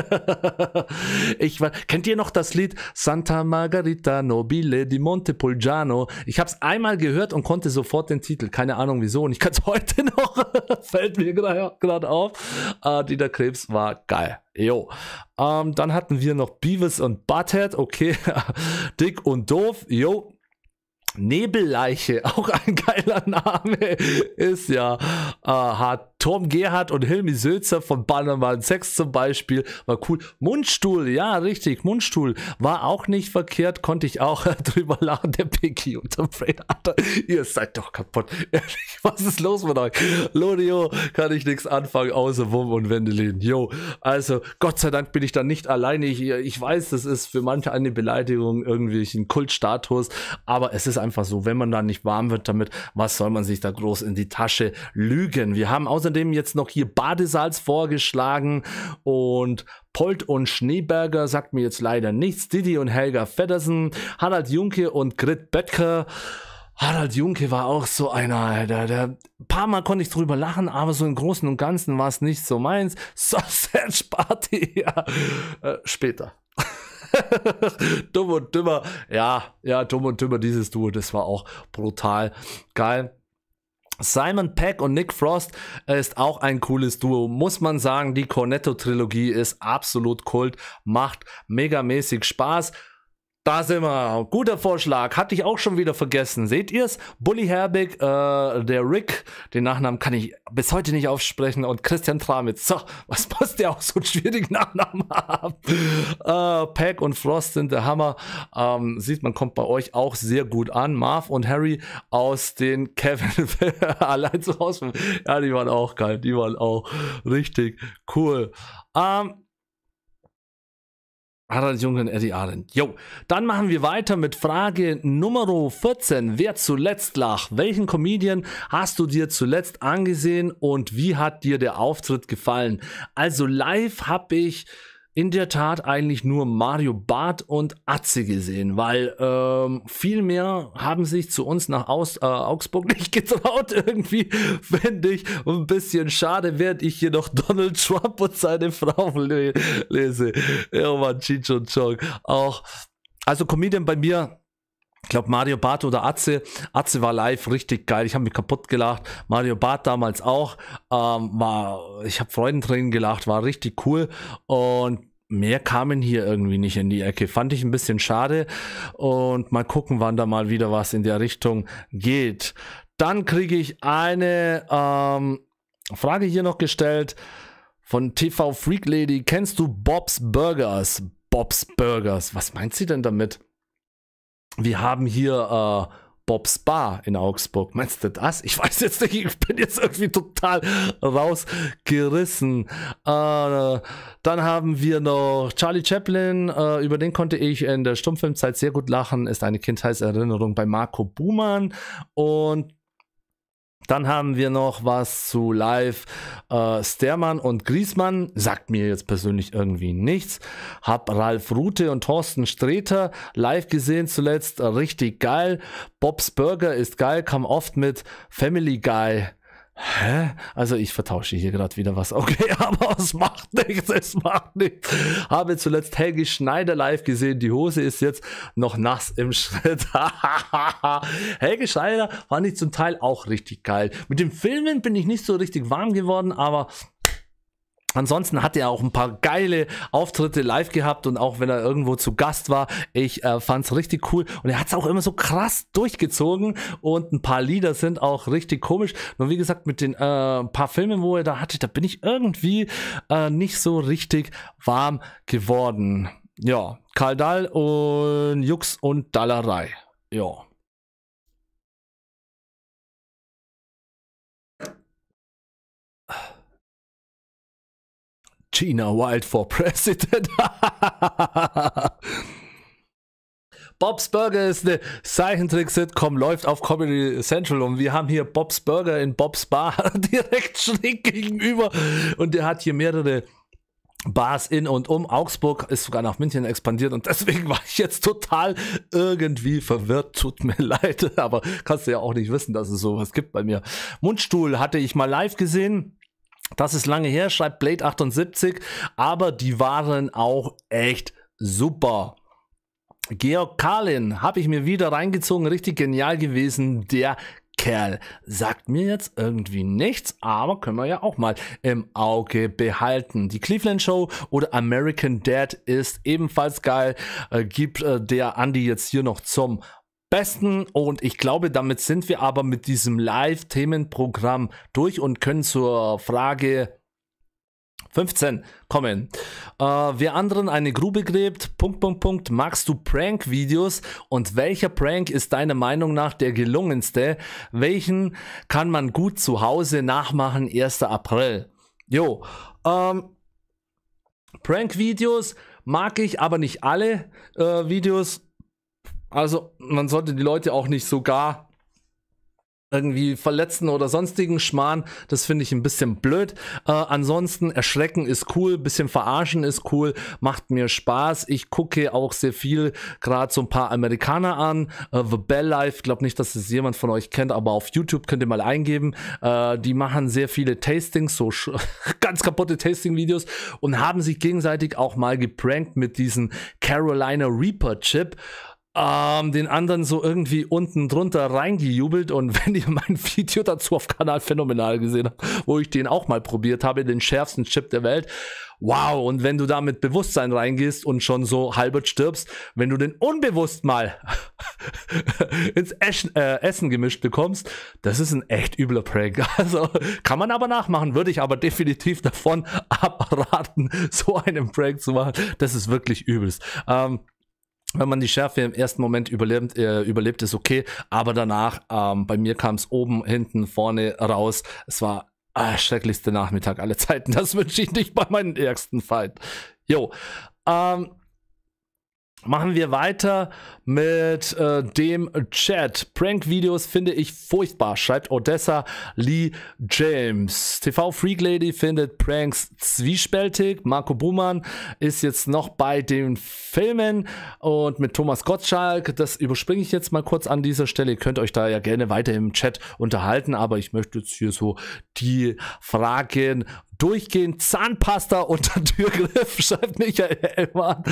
[laughs] ich war, Kennt ihr noch das Lied Santa Margarita Nobile di Montepulciano? Ich habe es einmal gehört und konnte sofort den Titel. Keine Ahnung wieso. Und ich kann es [laughs] heute noch. [laughs] Fällt mir gerade auf. Äh, Dieter Krebs war geil. Jo. Ähm, dann hatten wir noch Beavis und Butthead. Okay. [laughs] Dick und doof. Jo. Nebelleiche, auch ein geiler Name, ist ja äh, ah, hart Tom Gerhardt und Hilmi Sülzer von Bannermann 6 zum Beispiel. War cool. Mundstuhl, ja, richtig. Mundstuhl war auch nicht verkehrt. Konnte ich auch [laughs] drüber lachen. Der Piggy und der Fred. Alter, ihr seid doch kaputt. [laughs] Ehrlich, was ist los mit euch? Lodio kann ich nichts anfangen, außer Wum und Wendelin. Jo, also Gott sei Dank bin ich da nicht alleine. Ich, ich weiß, das ist für manche eine Beleidigung, irgendwelchen Kultstatus. Aber es ist einfach so, wenn man da nicht warm wird damit, was soll man sich da groß in die Tasche lügen? Wir haben außerdem Außerdem jetzt noch hier Badesalz vorgeschlagen und Polt und Schneeberger sagt mir jetzt leider nichts. Didi und Helga Feddersen, Harald Junke und Grit Böttger. Harald Junke war auch so einer, der, Ein paar Mal konnte ich drüber lachen, aber so im Großen und Ganzen war es nicht so meins. [laughs] Sausage Party, ja. Äh, später. [laughs] dumm und dümmer, ja, ja, dumm und dümmer, dieses Duo, das war auch brutal geil. Simon Peck und Nick Frost äh, ist auch ein cooles Duo, muss man sagen. Die Cornetto-Trilogie ist absolut Kult, macht megamäßig Spaß. Da sind wir. Guter Vorschlag. Hatte ich auch schon wieder vergessen. Seht ihr es? Bully Herbig, äh, der Rick, den Nachnamen kann ich bis heute nicht aufsprechen. Und Christian Tramitz. So, was passt der auch so einen schwierigen Nachnamen ab? Äh, Pack und Frost sind der Hammer. Ähm, sieht man, kommt bei euch auch sehr gut an. Marv und Harry aus den [laughs] Kevin allein zu Hause. Ja, die waren auch geil. Die waren auch richtig cool. Ähm, Harald Jungen, Eddie Arendt. Jo, dann machen wir weiter mit Frage Nummer 14. Wer zuletzt lach? Welchen Comedian hast du dir zuletzt angesehen und wie hat dir der Auftritt gefallen? Also live habe ich in der Tat eigentlich nur Mario Bart und Atze gesehen, weil ähm, viel mehr haben sich zu uns nach Aus, äh, Augsburg [laughs] nicht getraut. Irgendwie finde ich ein bisschen schade, während ich hier noch Donald Trump und seine Frau le lese. Ja, man, Chicho Chong. Auch, also Comedian bei mir ich glaube, Mario Barth oder Atze. Atze war live richtig geil. Ich habe mich kaputt gelacht. Mario Barth damals auch. Ähm, war, ich habe Freudentränen gelacht, war richtig cool. Und mehr kamen hier irgendwie nicht in die Ecke. Fand ich ein bisschen schade. Und mal gucken, wann da mal wieder was in der Richtung geht. Dann kriege ich eine ähm, Frage hier noch gestellt von TV Freak Lady. Kennst du Bob's Burgers? Bob's Burgers. Was meint sie denn damit? wir haben hier äh, Bob's Bar in Augsburg. Meinst du das? Ich weiß jetzt nicht, ich bin jetzt irgendwie total rausgerissen. Äh, dann haben wir noch Charlie Chaplin, äh, über den konnte ich in der Stummfilmzeit sehr gut lachen, ist eine Kindheitserinnerung bei Marco Buhmann. Und dann haben wir noch was zu live. Äh, Stermann und Griesmann sagt mir jetzt persönlich irgendwie nichts. Hab Ralf Rute und Thorsten Streter live gesehen zuletzt. Richtig geil. Bob's Burger ist geil, kam oft mit Family Guy Hä? Also ich vertausche hier gerade wieder was. [laughs] Okay, aber es macht nichts, es macht nichts. Habe zuletzt Helge Schneider live gesehen. Die Hose ist jetzt noch nass im [laughs] Schritt. [laughs] Helge Schneider fand ich zum Teil auch richtig geil. Mit dem Filmen bin ich nicht so richtig warm geworden, aber Ansonsten hat er auch ein paar geile Auftritte live gehabt und auch wenn er irgendwo zu Gast war, ich äh, fand's richtig cool und er hat's auch immer so krass durchgezogen und ein paar Lieder sind auch richtig komisch. Nur wie gesagt, mit den äh, paar Filmen, wo er da hatte, da bin ich irgendwie äh, nicht so richtig warm geworden. Ja, Karl Dahl und Jux und Dallerei. Ja. Gina Wild for President. [laughs] Bob's Burger ist eine Zeichentrick-Sitcom, läuft auf Comedy Central und wir haben hier Bob's Burger in Bob's Bar [laughs] direkt schräg gegenüber und der hat hier mehrere Bars in und um Augsburg, ist sogar nach München expandiert und deswegen [laughs] war ich jetzt total irgendwie verwirrt. Tut mir leid, aber kannst du ja auch nicht wissen, dass es sowas gibt bei mir. Mundstuhl hatte ich mal live gesehen. Das ist lange her, schreibt Blade 78, aber die waren auch echt super. Georg Kalin habe ich mir wieder reingezogen, richtig genial gewesen. Der Kerl sagt mir jetzt irgendwie nichts, aber können wir ja auch mal im Auge behalten. Die Cleveland Show oder American Dad ist ebenfalls geil. Äh, gibt äh, der Andy jetzt hier noch zum besten. Und ich glaube, damit sind wir aber mit diesem Live-Themenprogramm durch und können zur Frage 15 kommen. Äh, wer anderen eine Grube gräbt, Punkt, Punkt, Punkt, magst du Prank-Videos und welcher Prank ist deiner Meinung nach der gelungenste? Welchen kann man gut zu Hause nachmachen, 1. April? Jo, ähm, Prank-Videos mag ich, aber nicht alle äh, Videos also man sollte die Leute auch nicht sogar irgendwie verletzen oder sonstigen Schmarrn. Das finde ich ein bisschen blöd. Äh, ansonsten erschrecken ist cool, bisschen verarschen ist cool, macht mir Spaß. Ich gucke auch sehr viel gerade so ein paar Amerikaner an. Äh, The Bell Life, glaube nicht, dass es jemand von euch kennt, aber auf YouTube könnt ihr mal eingeben. Äh, die machen sehr viele Tastings, so [laughs] ganz kaputte Tasting-Videos und haben sich gegenseitig auch mal geprankt mit diesem Carolina Reaper Chip ähm, den anderen so irgendwie unten drunter reingejubelt. Und [laughs] wenn ihr mein Video dazu auf Kanal Phänomenal gesehen habt, wo ich den auch mal probiert habe, den schärfsten Chip der Welt. Wow, und wenn du da mit Bewusstsein reingehst und schon so halbert stirbst, wenn du den unbewusst mal [laughs] ins Eschen, äh, Essen gemischt bekommst, das ist ein echt übler Prank. [laughs] Also kann man aber nachmachen, würde ich aber definitiv davon abraten, so einen Prank zu machen. Das ist wirklich übelst. Ähm, wenn man die Schärfe im ersten Moment überlebt, äh, überlebt ist okay, aber danach, ähm, bei mir kam es oben, hinten, vorne raus. Es war ah, schrecklichste Nachmittag aller Zeiten. Das [laughs] wünsche ich nicht bei meinen ärgsten Feind. Jo. Ähm, Machen wir weiter mit äh, dem Chat. Prank-Videos finde ich furchtbar, schreibt Odessa Lee James. TV Freak Lady findet Pranks zwiespältig. Marco Buhmann ist jetzt noch bei den Filmen und mit Thomas Gottschalk. Das überspringe ich jetzt mal kurz an dieser Stelle. Ihr könnt euch da ja gerne weiter im Chat unterhalten, aber ich möchte jetzt hier so die Fragen durchgehend Zahnpasta unter [laughs] Türgriff, schreibt Michael Elmar.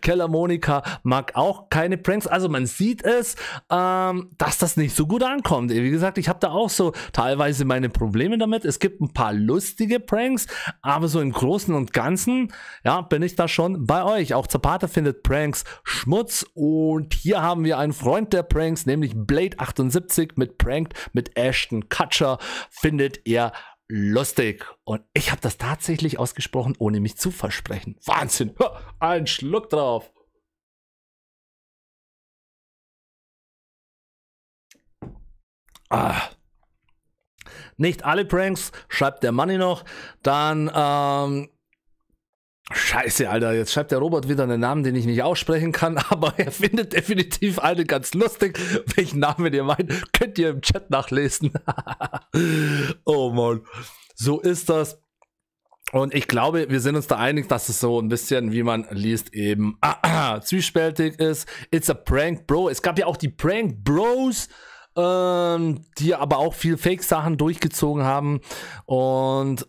Keller Monika mag auch keine Pranks. Also man sieht es, ähm, dass das nicht so gut ankommt. Wie gesagt, ich habe da auch so teilweise meine Probleme damit. Es gibt ein paar lustige Pranks, aber so im Großen und Ganzen, ja, bin ich da schon bei euch. Auch Zapata findet Pranks Schmutz und hier haben wir einen Freund der Pranks, nämlich Blade78 mit Pranked mit Ashton Kutcher findet er lustig. Und ich habe das tatsächlich ausgesprochen, ohne mich zu versprechen. Wahnsinn. Ein Schluck drauf. Ah. Nicht alle Pranks, schreibt der Money noch. Dann ähm, Scheiße, Alter, jetzt schreibt der Robert wieder einen Namen, den ich nicht aussprechen kann, [laughs] aber er findet definitiv einen ganz lustig. Welchen Namen ihr meint, könnt ihr im Chat nachlesen. [laughs] oh Mann, so ist das. Und ich glaube, wir sind uns da einig, dass es so ein bisschen, wie man liest, eben ah, [clears throat] ah, zwiespältig ist. It's a prank, Bro. Es gab ja auch die Prank Bros, ähm, die aber auch viel Fake-Sachen durchgezogen haben. Und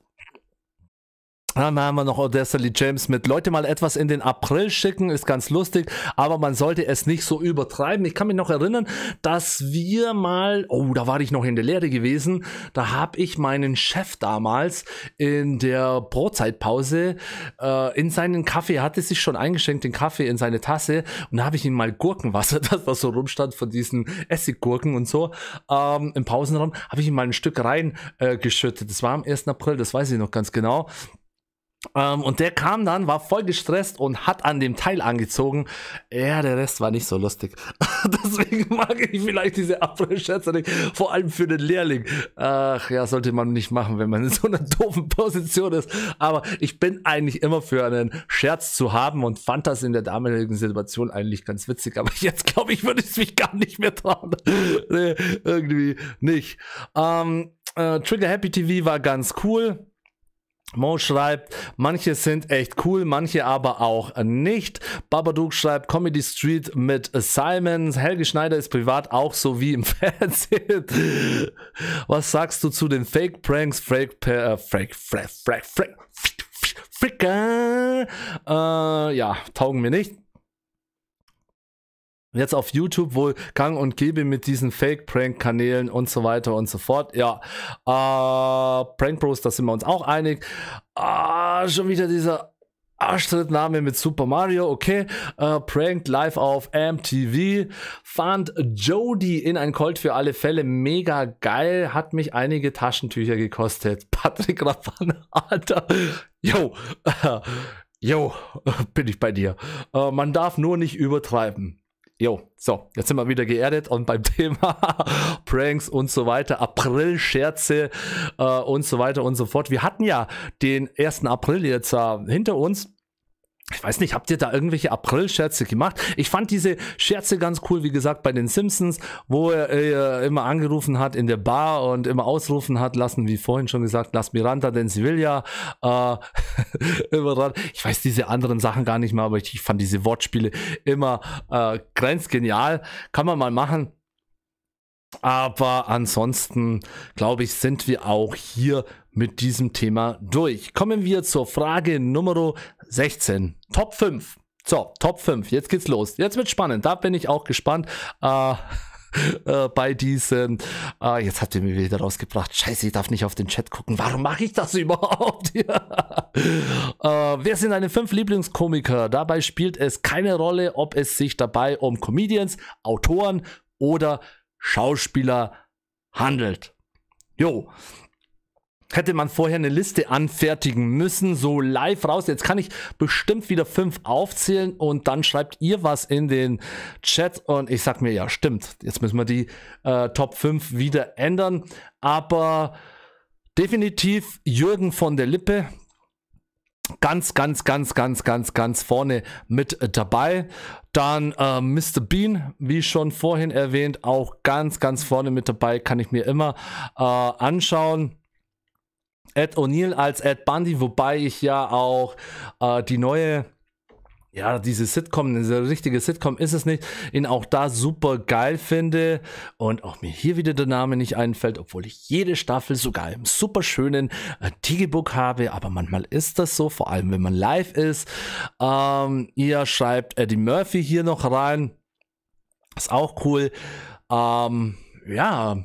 dann haben wir noch Odessa Lee James mit Leute mal etwas in den April schicken, ist ganz lustig, aber man sollte es nicht so übertreiben. Ich kann mich noch erinnern, dass wir mal, oh, da war ich noch in der Lehre gewesen, da habe ich meinen Chef damals in der Brotzeitpause äh, in seinen Kaffee, hatte sich schon eingeschenkt, den Kaffee in seine Tasse und da habe ich ihm mal Gurkenwasser, [laughs] das was so rumstand von diesen Essiggurken und so, ähm, im Pausenraum, habe ich ihm mal ein Stück rein Äh, das war am 1. April, das weiß ich noch ganz genau. Ähm, und der kam dann, war voll gestresst und hat an dem Teil angezogen. Ja, der Rest war nicht so lustig. [laughs] Deswegen mag ich vielleicht diese Abrissschätze nicht. Vor allem für den Lehrling. Ach ja, sollte man nicht machen, wenn man in so einer [laughs] doofen Position ist. Aber ich bin eigentlich immer für einen Scherz zu haben und fand das in der damaligen Situation eigentlich ganz witzig. Aber [laughs] jetzt glaube ich, würde ich es mich gar nicht mehr trauen. nee, irgendwie nicht. Ähm, äh, Trigger Happy TV war ganz cool. Mo schreibt, manche sind echt cool, manche aber auch nicht. Babadook schreibt Comedy Street mit Simon. Helge Schneider ist privat auch so wie im [laughs] Fernsehen. Was sagst du zu den Fake Pranks? Fake, äh, Fake, Fake, Fake, Fake, Fricker. Äh, ja, taugen mir nicht. Jetzt auf YouTube wohl gang und gäbe mit diesen Fake-Prank-Kanälen und so weiter und so fort. Ja, äh, Prank Bros, da sind wir uns auch einig. Ah, schon wieder dieser Arschtrittname mit Super Mario, okay. Äh, prankt live auf MTV. Fand Jody in ein Colt für alle Fälle mega geil. Hat mich einige Taschentücher gekostet. [laughs] Patrick Raffan, Alter. Yo. [laughs] Yo, [laughs] bin ich bei dir. Äh, man darf nur nicht übertreiben. Jo, so, jetzt sind wir wieder geerdet und beim [laughs] Thema Pranks und so weiter, April-Scherze äh, und so weiter und so fort. Wir hatten ja den 1. April jetzt äh, hinter uns ich weiß nicht, habt ihr da irgendwelche April-Scherze gemacht? Ich fand diese Scherze ganz cool, wie gesagt, bei den Simpsons, wo er äh, immer angerufen hat in der Bar und immer ausrufen hat lassen, wie vorhin schon gesagt, lass Miranda, denn sie will ja. Äh, [laughs] immer Ich weiß diese anderen Sachen gar nicht mehr, aber ich, ich fand diese Wortspiele immer äh, grenzgenial. Kann man mal machen. Aber ansonsten, glaube ich, sind wir auch hier mit diesem Thema durch. Kommen wir zur Frage Nummer 16. Top 5. So, Top 5. Jetzt geht's los. Jetzt wird spannend. Da bin ich auch gespannt. Äh, [laughs] äh, bei diesem. Äh, jetzt hat er mir wieder rausgebracht. Scheiße, ich darf nicht auf den Chat gucken. Warum mache ich das [laughs] überhaupt? ja. [laughs] äh, wer sind deine fünf Lieblingskomiker? Dabei spielt es keine Rolle, ob es sich dabei um Comedians, Autoren oder Schauspieler handelt. Jo, Hätte man vorher eine Liste anfertigen müssen, so live raus. Jetzt kann ich bestimmt wieder fünf aufzählen und dann schreibt ihr was in den Chat und ich sag mir, ja, stimmt. Jetzt müssen wir die äh, Top 5 wieder ändern. Aber definitiv Jürgen von der Lippe, ganz, ganz, ganz, ganz, ganz, ganz vorne mit dabei. Dann äh, Mr. Bean, wie schon vorhin erwähnt, auch ganz, ganz vorne mit dabei, kann ich mir immer äh, anschauen. Ed O'Neill als Ed Bundy, wobei ich ja auch äh, die neue ja, diese Sitcom, diese richtige Sitcom ist es nicht, ihn auch da super geil finde und auch mir hier wieder der Name nicht einfällt, obwohl ich jede Staffel sogar im super schönen äh, Digibook habe, aber manchmal ist das so, vor allem wenn man live ist. Ähm, ihr schreibt Eddie Murphy hier noch rein, ist auch cool. Ähm, ja,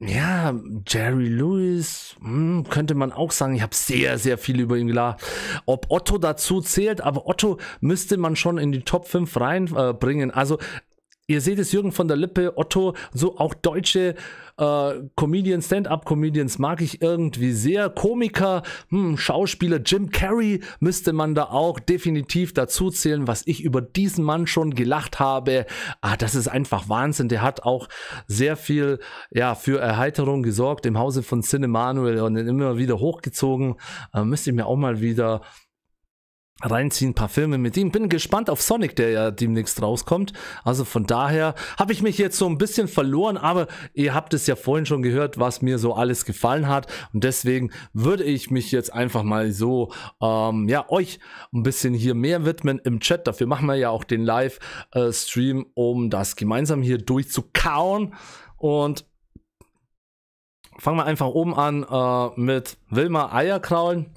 ja, Jerry Lewis, mh, hm, könnte man auch sagen, ich habe sehr, sehr viel über ihn gelacht. Ob Otto dazu zählt, aber Otto müsste man schon in die Top 5 reinbringen. Äh, also, ihr seht es Jürgen von der Lippe, Otto, so auch deutsche äh, Comedian, Stand-up-Comedians mag ich irgendwie sehr. Komiker, hm, Schauspieler, Jim Carrey müsste man da auch definitiv dazu zählen, was ich über diesen Mann schon gelacht habe. Ah, das ist einfach Wahnsinn. Der hat auch sehr viel ja, für Erheiterung gesorgt im Hause von Cinemanuel und immer wieder hochgezogen. Äh, müsste ich mir auch mal wieder reinziehen, ein paar Filme mit ihm. Bin gespannt auf Sonic, der ja demnächst rauskommt. Also von daher habe ich mich jetzt so ein bisschen verloren, aber ihr habt es ja vorhin schon gehört, was mir so alles gefallen hat. Und deswegen würde ich mich jetzt einfach mal so, ähm, ja, euch ein bisschen hier mehr widmen im Chat. Dafür machen wir ja auch den Live-Stream, um das gemeinsam hier durchzukauen. Und fangen wir einfach oben an äh, mit Wilma Eierkraulen.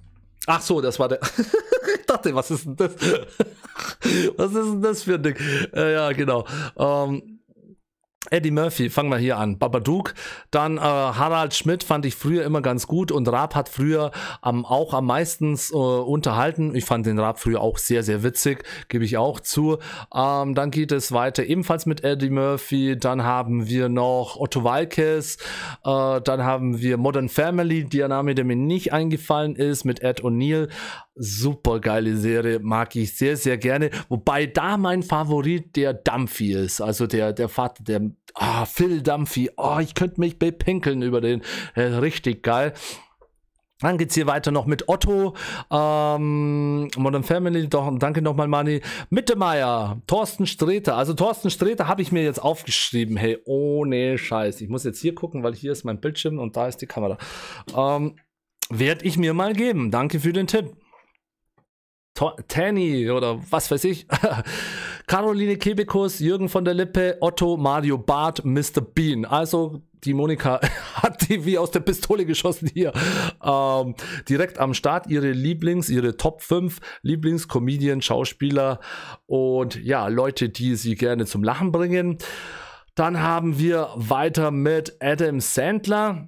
Ach so, das war der. [laughs] ich dachte, was ist denn das? [laughs] was ist denn das für ein Ding? Äh, ja, genau. Ähm, Eddie Murphy, fangen wir hier an. Babadook, dann äh, Harald Schmidt fand ich früher immer ganz gut und Raab hat früher ähm, auch am meisten äh, unterhalten. Ich fand den Raab früher auch sehr, sehr witzig, gebe ich auch zu. Ähm, dann geht es weiter ebenfalls mit Eddie Murphy. Dann haben wir noch Otto Walkes. Äh, dann haben wir Modern Family, der Name, der mir nicht eingefallen ist, mit Ed O'Neill super geile Serie, mag ich sehr, sehr gerne. Wobei da mein Favorit der Dampfi ist. Also der, der Vater, der ah, Phil Dampfi. Oh, ah, ich könnte mich bepinkeln über den. Äh, richtig geil. Dann geht es hier weiter noch mit Otto, ähm, Modern Family, doch, danke nochmal, Manni. Mittemeyer, Thorsten Streter. Also Thorsten Streter habe ich mir jetzt aufgeschrieben. Hey, ohne Scheiß. Ich muss jetzt hier gucken, weil hier ist mein Bildschirm und da ist die Kamera. Ähm, Werde ich mir mal geben. Danke für den Tipp. Tanny oder was weiß ich. [laughs] Caroline Kebekus, Jürgen von der Lippe, Otto, Mario Barth, Mr. Bean. Also die Monika [laughs] hat die wie aus der Pistole geschossen hier. Ähm, direkt am Start ihre Lieblings, ihre Top 5 Lieblingskomedien, Schauspieler und ja, Leute, die sie gerne zum Lachen bringen. Dann haben wir weiter mit Adam Sandler.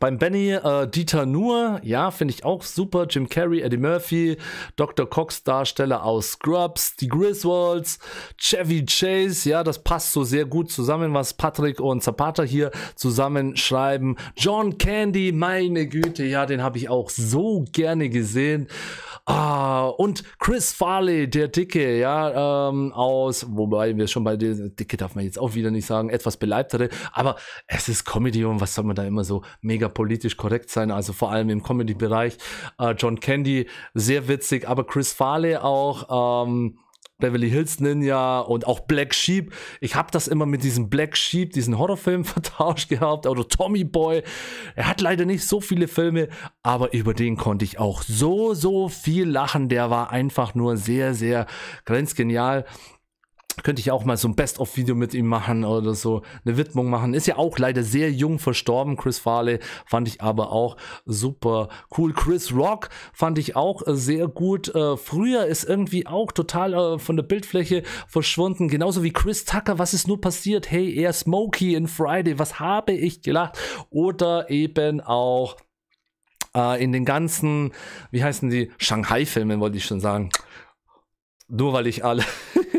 Beim Benny äh, Dieter Nuhr, ja, finde ich auch super. Jim Carrey, Eddie Murphy, Dr. Cox Darsteller aus Scrubs, die Griswolds, Chevy Chase, ja, das passt so sehr gut zusammen, was Patrick und Zapata hier zusammenschreiben. John Candy, meine Güte, ja, den habe ich auch so gerne gesehen. Ah, und Chris Farley, der Dicke, ja, ähm, aus, wobei wir schon bei der Dicke darf man jetzt auch wieder nicht sagen, etwas beleibtere, aber es ist Comedy und was soll man da immer so mega weniger politisch korrekt sein, also vor allem im Comedy-Bereich. Äh, John Candy, sehr witzig, aber Chris Farley auch. Ähm, Beverly Hills Ninja und auch Black Sheep. Ich habe das immer mit diesem Black Sheep, diesen Horrorfilm [laughs] vertauscht gehabt oder Tommy Boy. Er hat leider nicht so viele Filme, aber über den konnte ich auch so, so viel lachen. Der war einfach nur sehr, sehr grenzgenial könnte ich auch mal so ein Best-of-Video mit ihm machen oder so eine Widmung machen. Ist ja auch leider sehr jung verstorben, Chris Farley. Fand ich aber auch super cool. Chris Rock fand ich auch äh, sehr gut. Äh, früher ist irgendwie auch total äh, von der Bildfläche verschwunden. Genauso wie Chris Tucker. Was ist nur passiert? Hey, er Smokey in Friday. Was habe ich gelacht? Oder eben auch in den ganzen, wie heißen die? Shanghai-Filmen wollte ich schon sagen nur weil ich alle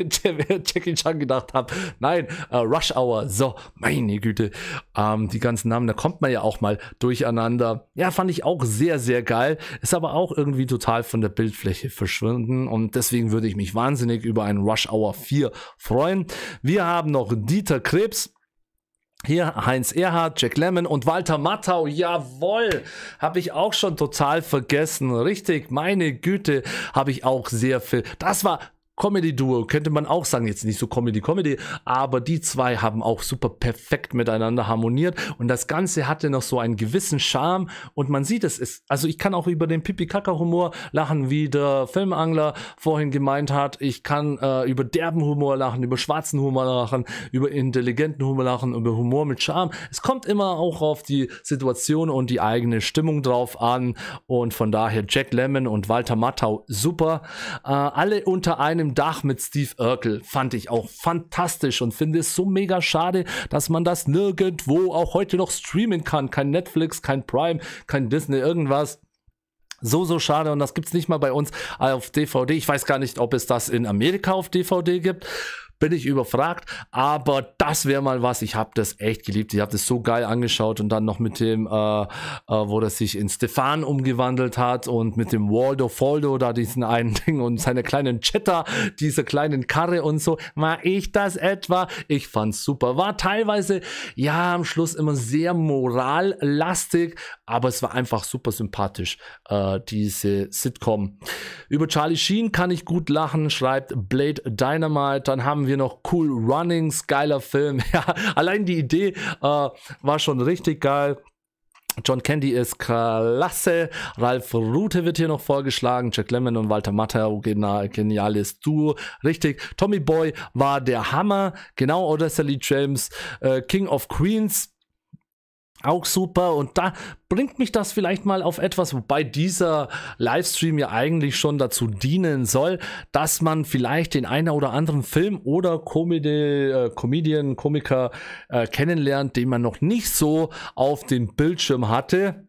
[laughs] Jackie Chan gedacht habe. Nein, uh, Rush Hour. So, meine Güte. Ähm, die ganzen Namen, da kommt man ja auch mal durcheinander. Ja, fand ich auch sehr, sehr geil. Ist aber auch irgendwie total von der Bildfläche verschwunden. Und deswegen würde ich mich wahnsinnig über einen Rush Hour 4 freuen. Wir haben noch Dieter Krebs. Hier Heinz Erhardt, Jack Lemmon und Walter Mattau. Jawoll, habe ich auch schon total vergessen. Richtig, meine Güte, habe ich auch sehr viel. Das war Comedy-Duo, könnte man auch sagen, jetzt nicht so Comedy-Comedy, aber die zwei haben auch super perfekt miteinander harmoniert und das Ganze hatte noch so einen gewissen Charme und man sieht es, ist, also ich kann auch über den Pipi-Kaka-Humor lachen, wie der Filmangler vorhin gemeint hat, ich kann äh, über derben Humor lachen, über schwarzen Humor lachen, über intelligenten Humor lachen, über Humor mit Charme. Es kommt immer auch auf die Situation und die eigene Stimmung drauf an und von daher Jack Lemmon und Walter Matthau super, äh, alle unter einem dem Dach mit Steve Urkel fand ich auch fantastisch und finde es so mega schade, dass man das nirgendwo auch heute noch streamen kann. Kein Netflix, kein Prime, kein Disney, irgendwas. So, so schade und das gibt es nicht mal bei uns auf DVD. Ich weiß gar nicht, ob es das in Amerika auf DVD gibt bin ich überfragt, aber das wäre mal was. Ich habe das echt geliebt. Ich habe das so geil angeschaut und dann noch mit dem, äh, äh, wo das sich in Stefan umgewandelt hat und mit dem Waldo Foldo da diesen einen [laughs] Ding und seiner kleinen Cheddar, dieser kleinen Karre und so. War ich das etwa? Ich fand's super. War teilweise ja am Schluss immer sehr morallastig, aber es war einfach super sympathisch, äh, diese Sitcom. Über Charlie Sheen kann ich gut lachen, schreibt Blade Dynamite. Dann haben haben wir noch Cool Runnings, geiler Film. [laughs] Ja, allein die Idee äh, war schon richtig geil. John Candy ist klasse. Ralf Rute wird hier noch vorgeschlagen. Jack Lemmon und Walter Matthau, geniales Duo. Richtig. Tommy Boy war der Hammer. Genau, oder Sally James. Äh, King of Queens auch super. Und da bringt mich das vielleicht mal auf etwas, wobei dieser Livestream ja eigentlich schon dazu dienen soll, dass man vielleicht den einen oder anderen Film oder Comedy, äh, Comedian, Komiker äh, kennenlernt, den man noch nicht so auf dem Bildschirm hatte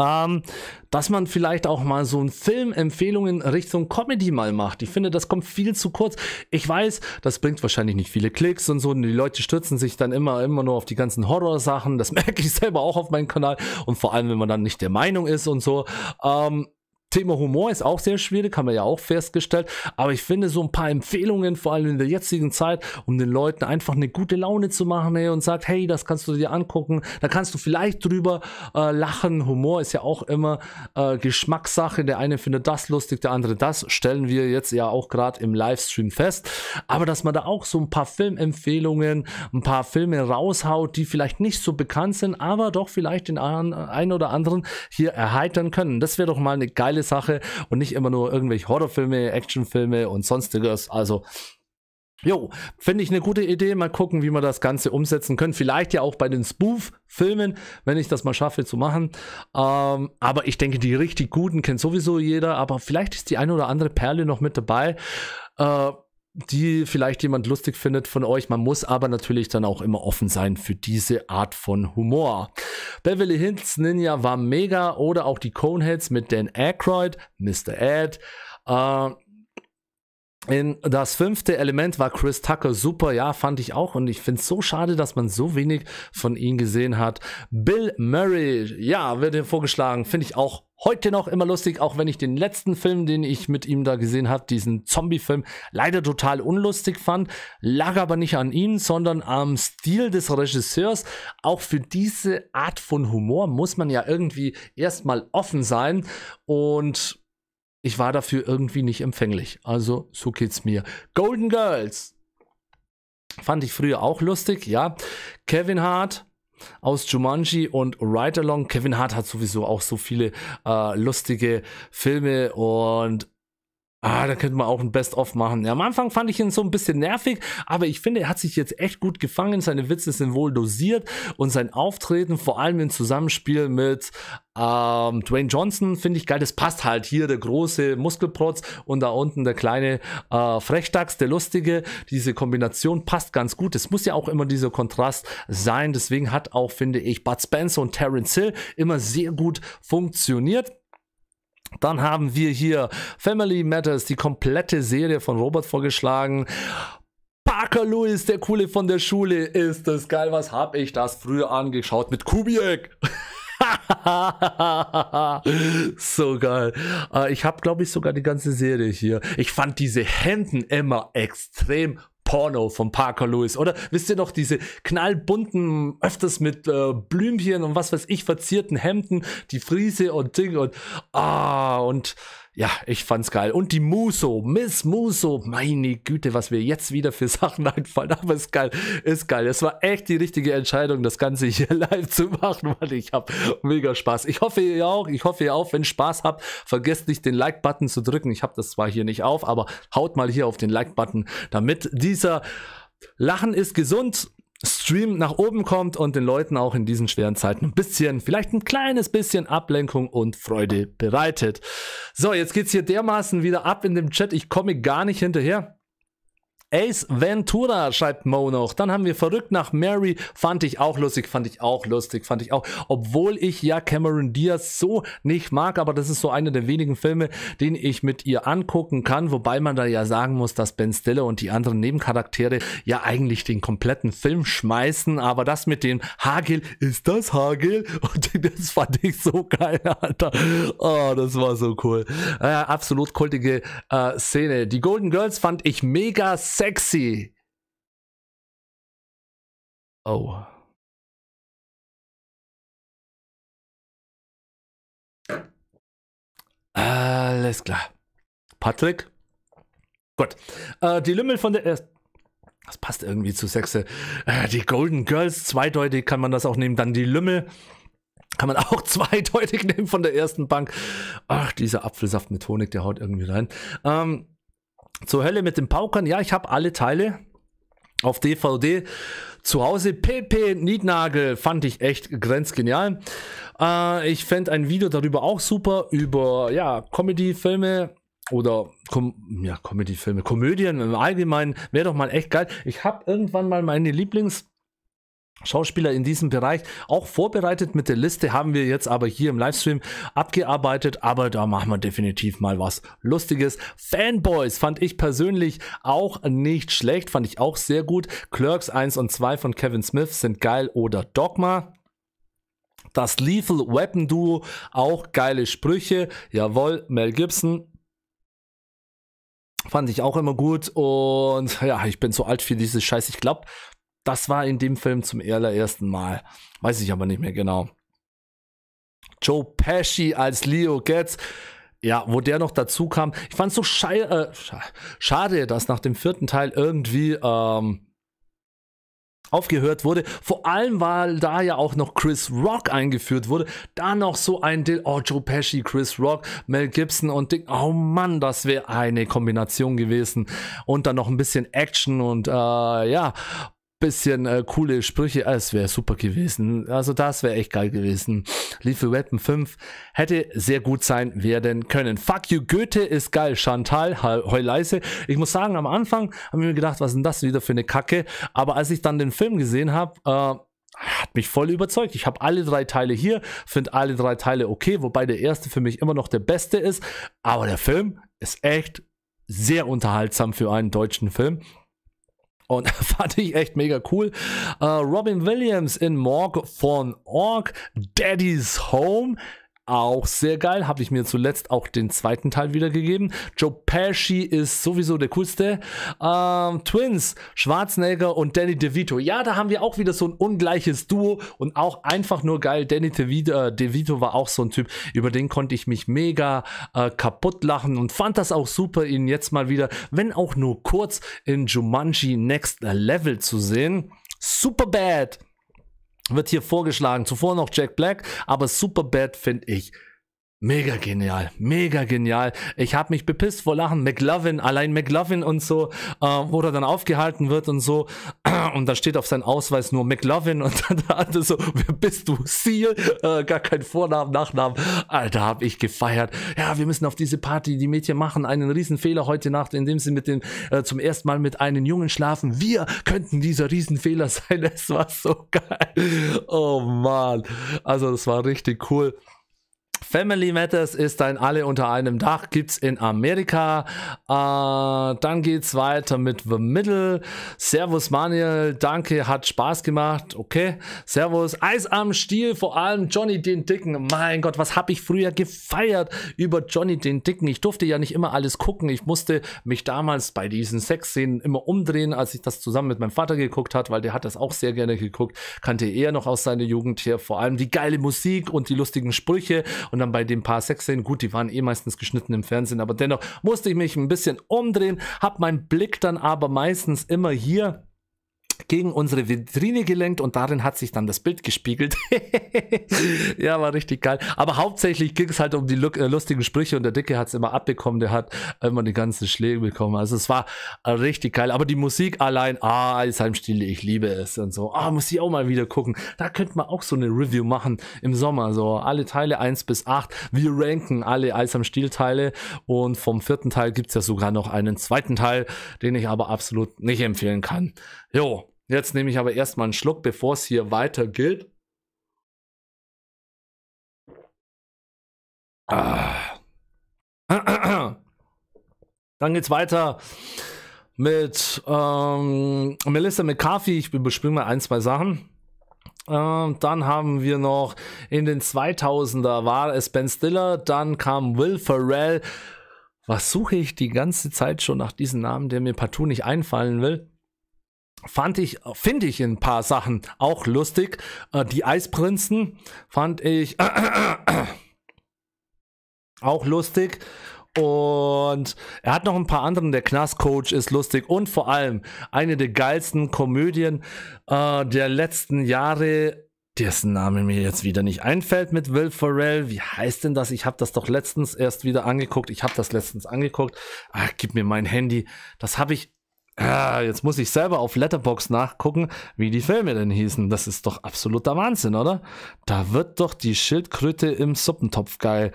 ähm, dass man vielleicht auch mal so einen Filmempfehlung in Richtung Comedy mal macht. Ich finde, das kommt viel zu kurz. Ich weiß, das bringt wahrscheinlich nicht viele Klicks und so. Und die Leute stürzen sich dann immer, immer nur auf die ganzen Horrorsachen. Das [laughs] merke ich selber auch auf meinem Kanal. Und vor allem, wenn man dann nicht der Meinung ist und so. Ähm, Thema Humor ist auch sehr schwierig, haben wir ja auch festgestellt. Aber ich finde so ein paar Empfehlungen, vor allem in der jetzigen Zeit, um den Leuten einfach eine gute Laune zu machen ey, und sagt, hey, das kannst du dir angucken, da kannst du vielleicht drüber äh, lachen. Humor ist ja auch immer äh, Geschmackssache. Der eine findet das lustig, der andere das. Stellen wir jetzt ja auch gerade im Livestream fest. Aber dass man da auch so ein paar Filmempfehlungen, ein paar Filme raushaut, die vielleicht nicht so bekannt sind, aber doch vielleicht den einen oder anderen hier erheitern können. Das wäre doch mal eine geile geile Sache und nicht immer nur irgendwelche Horrorfilme, Actionfilme und sonstiges. Also Jo, finde ich eine gute Idee. Mal gucken, wie wir das Ganze umsetzen können. Vielleicht ja auch bei den Spoof-Filmen, wenn ich das mal schaffe zu machen. Ähm, aber ich denke, die richtig guten kennt sowieso jeder. Aber vielleicht ist die eine oder andere Perle noch mit dabei. Äh, die vielleicht jemand lustig findet von euch. Man muss aber natürlich dann auch immer offen sein für diese Art von Humor. Beverly Hills Ninja war mega oder auch die Coneheads mit Dan Aykroyd, Mr. Ed. Äh, in das fünfte Element war Chris Tucker super, ja, fand ich auch. Und ich finde es so schade, dass man so wenig von ihm gesehen hat. Bill Murray, ja, wird hier vorgeschlagen, finde ich auch heute noch immer lustig, auch wenn ich den letzten Film, den ich mit ihm da gesehen habe, diesen Zombie-Film, leider total unlustig fand. Lag aber nicht an ihm, sondern am Stil des Regisseurs. Auch für diese Art von Humor muss man ja irgendwie erstmal offen sein. Und ich war dafür irgendwie nicht empfänglich. Also so geht's mir. Golden Girls. Fand ich früher auch lustig, ja. Kevin Hart aus Jumanji und Ride Along. Kevin Hart hat sowieso auch so viele äh, lustige Filme und Ah, da könnte man auch ein Best-of machen. Ja, am Anfang fand ich ihn so ein bisschen nervig, aber ich finde, er hat sich jetzt echt gut gefangen. Seine Witze sind wohl dosiert und sein Auftreten, vor allem im Zusammenspiel mit ähm, Dwayne Johnson, finde ich geil. Das passt halt hier der große Muskelprotz und da unten der kleine äh, Frechdachs, der lustige. Diese Kombination passt ganz gut. Es muss ja auch immer dieser Kontrast sein. Deswegen hat auch, finde ich, Bud Spencer und Terence Hill immer sehr gut funktioniert. Dann haben wir hier Family Matters, die komplette Serie von Robert vorgeschlagen. Parker Lewis, der Coole von der Schule, ist das geil, was habe ich das früher angeschaut mit Kubiak? [laughs] so geil. Äh, ich habe, glaube ich, sogar die ganze Serie hier. Ich fand diese Händen immer extrem Porno von Parker Lewis. Oder wisst ihr noch, diese knallbunten, öfters mit äh, Blümchen und was weiß ich, verzierten Hemden, die Friese und Ding und ah, und ja, ich fand's geil. Und die Muso, Miss Muso, meine Güte, was mir jetzt wieder für [laughs] Sachen einfallen. Aber ist geil, ist geil. Es war echt die richtige Entscheidung, das Ganze hier [laughs] live zu machen, weil ich hab mega Spaß. Ich hoffe ihr auch, ich hoffe ihr auch, wenn ihr Spaß habt, vergesst nicht den Like-Button zu drücken. Ich habe das zwar hier nicht auf, aber haut mal hier auf den Like-Button, damit dieser Lachen ist gesund Stream nach oben kommt und den Leuten auch in diesen schweren Zeiten ein bisschen, vielleicht ein kleines bisschen Ablenkung und Freude bereitet. So, jetzt geht's hier dermaßen wieder ab in dem Chat. Ich komme gar nicht hinterher. Ace Ventura schreibt Mo noch. Dann haben wir verrückt nach Mary. Fand ich auch lustig, fand ich auch lustig, fand ich auch. Obwohl ich ja Cameron Diaz so nicht mag, aber das ist so einer der wenigen Filme, den ich mit ihr angucken kann. Wobei man da ja sagen muss, dass Ben Stiller und die anderen Nebencharaktere ja eigentlich den kompletten Film schmeißen. Aber das mit dem Hagel, ist das Hagel? [laughs] Und das fand ich so geil, Alter. Oh, das war so cool. Äh, absolut kultige äh, Szene. Die Golden Girls fand ich mega sexy. Oh. Alles klar. Patrick? Gut. Äh, die Lümmel von der. Äh, das passt irgendwie zu Sexe. Äh, die Golden Girls, zweideutig kann man das auch nehmen. Dann die Lümmel. Kann man [laughs] auch zweideutig nehmen von der ersten Bank. Ach, dieser Apfelsaft mit Honig, der haut irgendwie rein. Ähm, zur Hölle mit den Paukern. Ja, ich habe alle Teile auf DVD zu Hause. PP Niednagel fand ich echt grenzgenial. Äh, ich fände ein Video darüber auch super, über ja, Comedy-Filme oder Com ja, Comedy-Filme, Komödien im Allgemeinen. Wäre doch mal echt geil. Ich habe irgendwann mal meine Lieblings- Schauspieler in diesem Bereich auch vorbereitet mit der Liste, haben wir jetzt aber hier im Livestream abgearbeitet, aber da machen wir definitiv mal was Lustiges. Fanboys fand ich persönlich auch nicht schlecht, fand ich auch sehr gut. Clerks 1 und 2 von Kevin Smith sind geil oder Dogma. Das Lethal Weapon Duo, auch geile Sprüche. Jawohl, Mel Gibson, Fand ich auch immer gut. Und ja, ich bin zu alt für diese Scheiße. Ich glaube, das war in dem Film zum allerersten Mal. Weiß ich aber nicht mehr genau. Joe Pesci als Leo Getz. Ja, wo der noch dazu kam. Ich fand es so schei äh, schade, dass nach dem vierten Teil irgendwie ähm, aufgehört wurde. Vor allem, weil da ja auch noch Chris Rock eingeführt wurde. Da noch so ein Deal. Oh, Joe Pesci, Chris Rock, Mel Gibson und Dick. Oh Mann, das wäre eine Kombination gewesen. Und dann noch ein bisschen Action und äh, ja bisschen äh, coole Sprüche. Ah, es wäre super gewesen. Also das wäre echt geil gewesen. Lethal Weapon 5 hätte sehr gut sein werden können. Fuck you, Goethe ist geil. Chantal, heul leise. Ich muss sagen, am Anfang habe ich mir gedacht, was ist denn das wieder für eine Kacke? Aber als ich dann den Film gesehen habe, äh, hat mich voll überzeugt. Ich habe alle drei Teile hier, finde alle drei Teile okay, wobei der erste für mich immer noch der beste ist. Aber der Film ist echt sehr unterhaltsam für einen deutschen Film. Und [laughs] fand ich echt mega cool. Uh, Robin Williams in Morg von Org, Daddy's Home auch sehr geil. Habe ich mir zuletzt auch den zweiten Teil wiedergegeben. Joe Pesci ist sowieso der coolste. Ähm, Twins, Schwarzenegger und Danny DeVito. Ja, da haben wir auch wieder so ein ungleiches Duo und auch einfach nur geil. Danny DeVito, äh, DeVito war auch so ein Typ, über den konnte ich mich mega äh, kaputt lachen und fand das auch super, ihn jetzt mal wieder, wenn auch nur kurz, in Jumanji Next Level zu sehen. Super bad! wird hier vorgeschlagen. Zuvor noch Jack Black, aber Superbad finde ich Mega genial, mega genial. Ich habe mich bepisst vor Lachen. McLovin, allein McLovin und so, äh, wo er dann aufgehalten wird und so. [clears throat] Und da steht auf seinem Ausweis nur McLovin und [laughs] dann hat so, wer bist du? Seal, äh, gar kein Vornamen, Nachnamen. Alter, hab ich gefeiert. Ja, wir müssen auf diese Party. Die Mädchen machen einen Riesenfehler heute Nacht, indem sie mit dem äh, zum ersten Mal mit einem Jungen schlafen. Wir könnten dieser Riesenfehler [laughs] sein. Es war so geil. Oh man, also das war richtig cool. Family Matters ist ein Alle unter einem Dach, gibt's in Amerika. Äh, dann geht's weiter mit The Middle. Servus Manuel, danke, hat Spaß gemacht. Okay, Servus. Eis am Stiel, vor allem Johnny den Dicken. Mein Gott, was habe ich früher gefeiert über Johnny den Dicken. Ich durfte ja nicht immer alles gucken. Ich musste mich damals bei diesen Sexszenen immer umdrehen, als ich das zusammen mit meinem Vater geguckt hat, weil der hat das auch sehr gerne geguckt. Kannte er noch aus seiner Jugend her, vor allem die geile Musik und die lustigen Sprüche und dann bei den paar Sexszenen, gut, die waren eh meistens geschnitten im Fernsehen, aber dennoch musste ich mich ein bisschen umdrehen, habe meinen Blick dann aber meistens immer hier gegen unsere Vitrine gelenkt und darin hat sich dann das Bild gespiegelt. [laughs] ja, war richtig geil. Aber hauptsächlich ging es halt um die äh, lustigen Sprüche und der Dicke hat es immer abbekommen, der hat immer die ganzen Schläge bekommen. Also es war äh, richtig geil. Aber die Musik allein, ah, Eisheim Stille, ich liebe es und so. Ah, muss ich auch mal wieder gucken. Da könnte man auch so eine Review machen im Sommer. So alle Teile 1 bis 8. Wir ranken alle Eisheim Stiel Teile und vom vierten Teil gibt es ja sogar noch einen zweiten Teil, den ich aber absolut nicht empfehlen kann. Jo, jetzt nehme ich aber erstmal einen Schluck, bevor es hier weitergeht. Ah. Dann geht's weiter mit ähm, Melissa McCarthy. Ich überspringe mal ein, zwei Sachen. Ähm, dann haben wir noch in den 2000er war es Ben Stiller. Dann kam Will Ferrell. Was suche ich die ganze Zeit schon nach diesem Namen, der mir partout nicht einfallen will? fand ich, finde ich in ein paar Sachen auch lustig. Äh, die Eisprinzen fand ich äh, [clears throat] äh, auch lustig. Und er hat noch ein paar anderen. Der Knastcoach ist lustig und vor allem eine der geilsten Komödien äh, der letzten Jahre dessen Name mir jetzt wieder nicht einfällt mit Will Ferrell. Wie heißt denn das? Ich habe das doch letztens erst wieder angeguckt. Ich habe das letztens angeguckt. Ah, gib mir mein Handy. Das habe ich jetzt muss ich selber auf Letterbox nachgucken, wie die Filme denn hießen. Das ist doch absoluter Wahnsinn, oder? Da wird doch die Schildkröte im Suppentopf geil.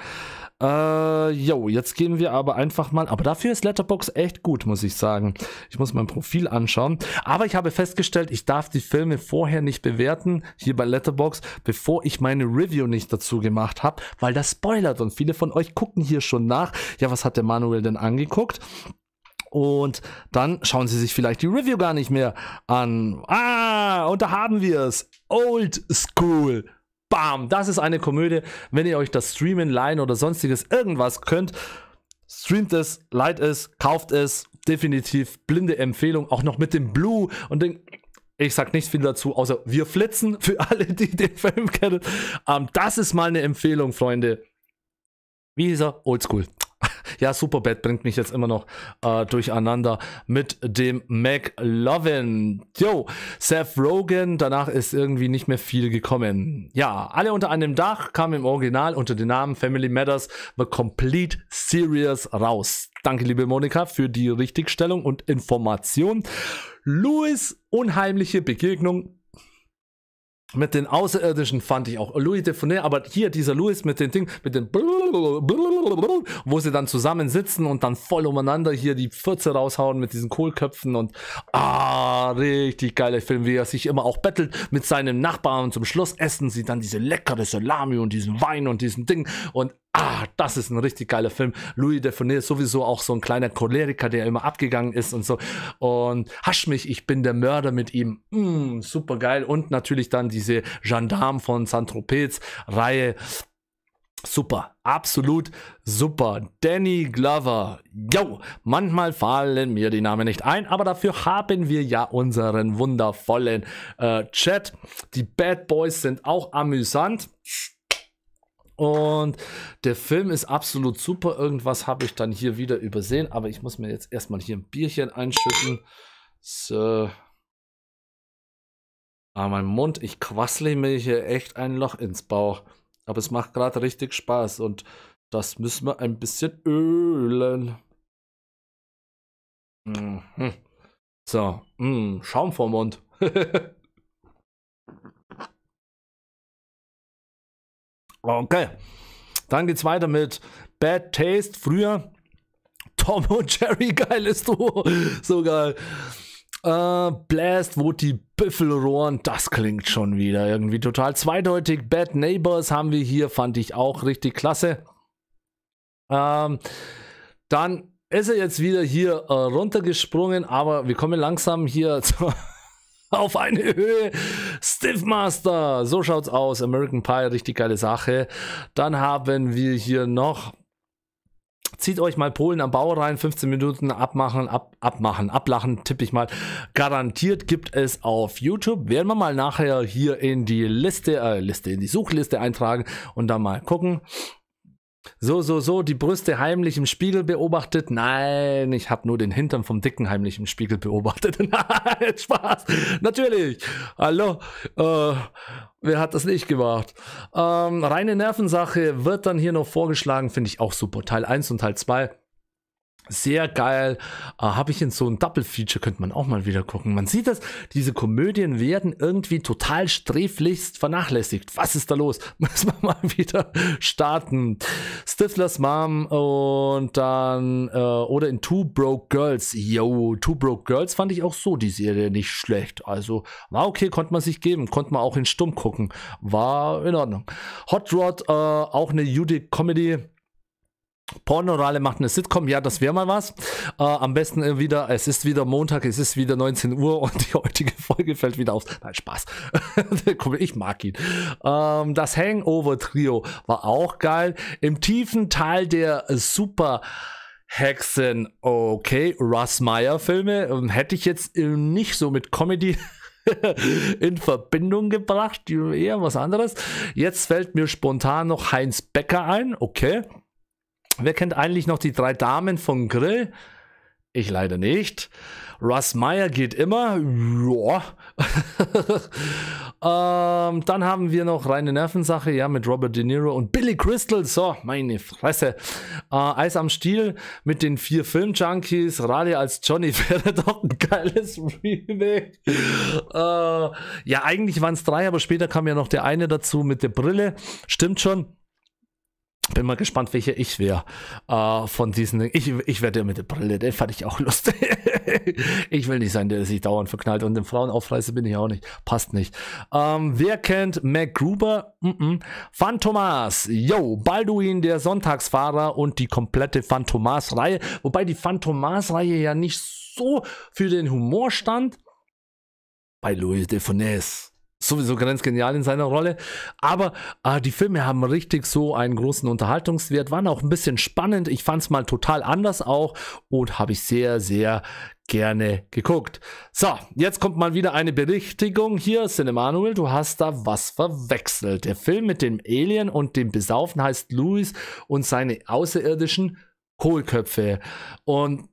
Äh, jo, jetzt gehen wir aber einfach mal. Aber dafür ist Letterbox echt gut, muss ich sagen. Ich muss mein Profil anschauen. Aber ich habe festgestellt, ich darf die Filme vorher nicht bewerten, hier bei Letterbox, bevor ich meine Review nicht dazu gemacht habe, weil das spoilert und viele von euch gucken hier schon nach. Ja, was hat der Manuel denn angeguckt? Und dann schauen sie sich vielleicht die Review gar nicht mehr an. Ah, und da haben wir es. Old School. Bam, das ist eine Komödie. Wenn ihr euch das streamen, leihen oder sonstiges irgendwas könnt, streamt es, leiht es, kauft es. Definitiv blinde Empfehlung. Auch noch mit dem Blue und den ich sag nicht viel dazu, außer wir flitzen für [laughs] alle, die den Film kennen. Ähm, das ist mal eine Empfehlung, Freunde. Wie hieß er? Oldschool ja, Superbad bringt mich jetzt immer noch äh, durcheinander mit dem McLovin. Yo, Seth Rogen, danach ist irgendwie nicht mehr viel gekommen. Ja, alle unter einem Dach kam im Original unter dem Namen Family Matters The Complete Series raus. Danke, liebe Monika, für die Richtigstellung und Information. Louis unheimliche Begegnung mit den Außerirdischen fand ich auch. Louis de Defonet, aber hier dieser Louis mit den Ding, mit den wo sie dann zusammen sitzen und dann voll umeinander hier die Pfütze raushauen mit diesen Kohlköpfen und ah, richtig geiler Film, wie er sich immer auch bettelt mit seinem Nachbarn und zum Schluss essen sie dann diese leckere Salami und diesen Wein und diesen Ding und ah, das ist ein richtig geiler Film. Louis de Defonet ist sowieso auch so ein kleiner Choleriker, der immer abgegangen ist und so. Und hasch mich, ich bin der Mörder mit ihm. Mm, super geil. Und natürlich dann diese Gendarme von Saint-Tropez-Reihe. Super, absolut super. Danny Glover. Yo, manchmal fallen mir die Namen nicht ein, aber dafür haben wir ja unseren wundervollen äh, Chat. Die Bad Boys sind auch amüsant. Und der Film ist absolut super. Irgendwas habe ich dann hier wieder übersehen, aber ich muss mir jetzt erstmal hier ein Bierchen einschütten. So. Ah, mein Mund, ich quassle mir hier echt ein Loch ins Bauch. Aber es macht gerade richtig Spaß und das müssen wir ein bisschen ölen. Mhm. So, mh, mm, Schaum vom Mund. [laughs] Okay. Dann geht's weiter mit Bad Taste. Früher Tom [laughs] und Jerry, geiles Duo. [laughs] so geil. Uh, Blast, wo die Büffel rohren, das klingt schon wieder irgendwie total zweideutig. Bad Neighbors haben wir hier, fand ich auch richtig klasse. Uh, dann ist er jetzt wieder hier uh, runtergesprungen, aber wir kommen langsam hier [laughs] zur auf eine Höhe. Stiffmaster, so schaut's aus. American Pie, richtig geile Sache. Dann haben wir hier noch zieht euch mal Polen am Bau rein, 15 Minuten abmachen, ab, abmachen, ablachen, tippe ich mal. Garantiert gibt es auf YouTube. Werden wir mal nachher hier in die Liste, äh, Liste, in die Suchliste eintragen und dann mal gucken. So, so, so, die Brüste heimlich im Spiegel beobachtet. Nein, ich habe nur den Hintern vom Dicken heimlich im Spiegel beobachtet. [laughs] Nein, Spaß. Natürlich. Hallo. Äh, wer hat das nicht gemacht? Ähm, reine Nervensache wird dann hier noch vorgeschlagen, finde ich auch super. Teil 1 und Teil 2 sehr geil. Äh, ah, Habe ich in so einem Double-Feature, könnte man auch mal wieder gucken. Man sieht das, diese Komödien werden irgendwie total sträflichst vernachlässigt. Was ist da los? [laughs] Müssen wir mal wieder starten. Stiflers Mom und dann, äh, oder in Two Broke Girls. Yo, Two Broke Girls fand ich auch so die Serie nicht schlecht. Also war okay, konnte man sich geben, konnte man auch in Stumm gucken. War in Ordnung. Hot Rod, äh, auch eine Judic-Comedy Pornorale macht eine Sitcom, ja, das wäre mal was. Äh, am besten äh, wieder, es ist wieder Montag, es ist wieder 19 Uhr und die heutige [laughs] Folge fällt wieder aus. Nein, Spaß. [laughs] ich mag ihn. Ähm, das Hangover-Trio war auch geil. Im tiefen Teil der Super. Hexen, okay, Russ Meyer Filme ähm, hätte ich jetzt äh, nicht so mit Comedy [laughs] in Verbindung gebracht, eher was anderes. Jetzt fällt mir spontan noch Heinz Becker ein, okay. Wer kennt eigentlich noch die drei Damen von Grill? Ich leider nicht. Russ Meyer geht immer. [laughs] ähm, dann haben wir noch reine Nervensache, ja, mit Robert De Niro und Billy Crystal. So, meine Fresse. Äh, Eis am Stiel mit den vier Film-Junkies. Rade als Johnny [laughs] wäre doch ein geiles Remake. Äh, ja, eigentlich waren es drei, aber später kam ja noch der eine dazu mit der Brille. Stimmt schon. Bin mal gespannt, welcher ich wäre äh, von diesen. Ich, ich werde mit der Brille, den fand ich auch [laughs] lustig. ich will nicht sein, der sich dauernd verknallt und den Frauen aufreiße bin ich auch nicht. Passt nicht. Ähm, wer kennt Mac Gruber? Mm -mm. Phantomas. Yo, Balduin, der Sonntagsfahrer und die komplette Phantomas-Reihe. Wobei die Phantomas-Reihe ja nicht so für den Humor stand. Bei Louis de Funès sowieso ganz genial in seiner Rolle. Aber äh, die Filme haben richtig so einen großen Unterhaltungswert, waren auch ein bisschen spannend. Ich fand es mal total anders auch und habe ich sehr, sehr gerne geguckt. So, jetzt kommt mal wieder eine Berichtigung hier. Cinemanuel, du hast da was verwechselt. Der Film mit dem Alien und dem Besaufen heißt Louis und seine außerirdischen Kohlköpfe. Und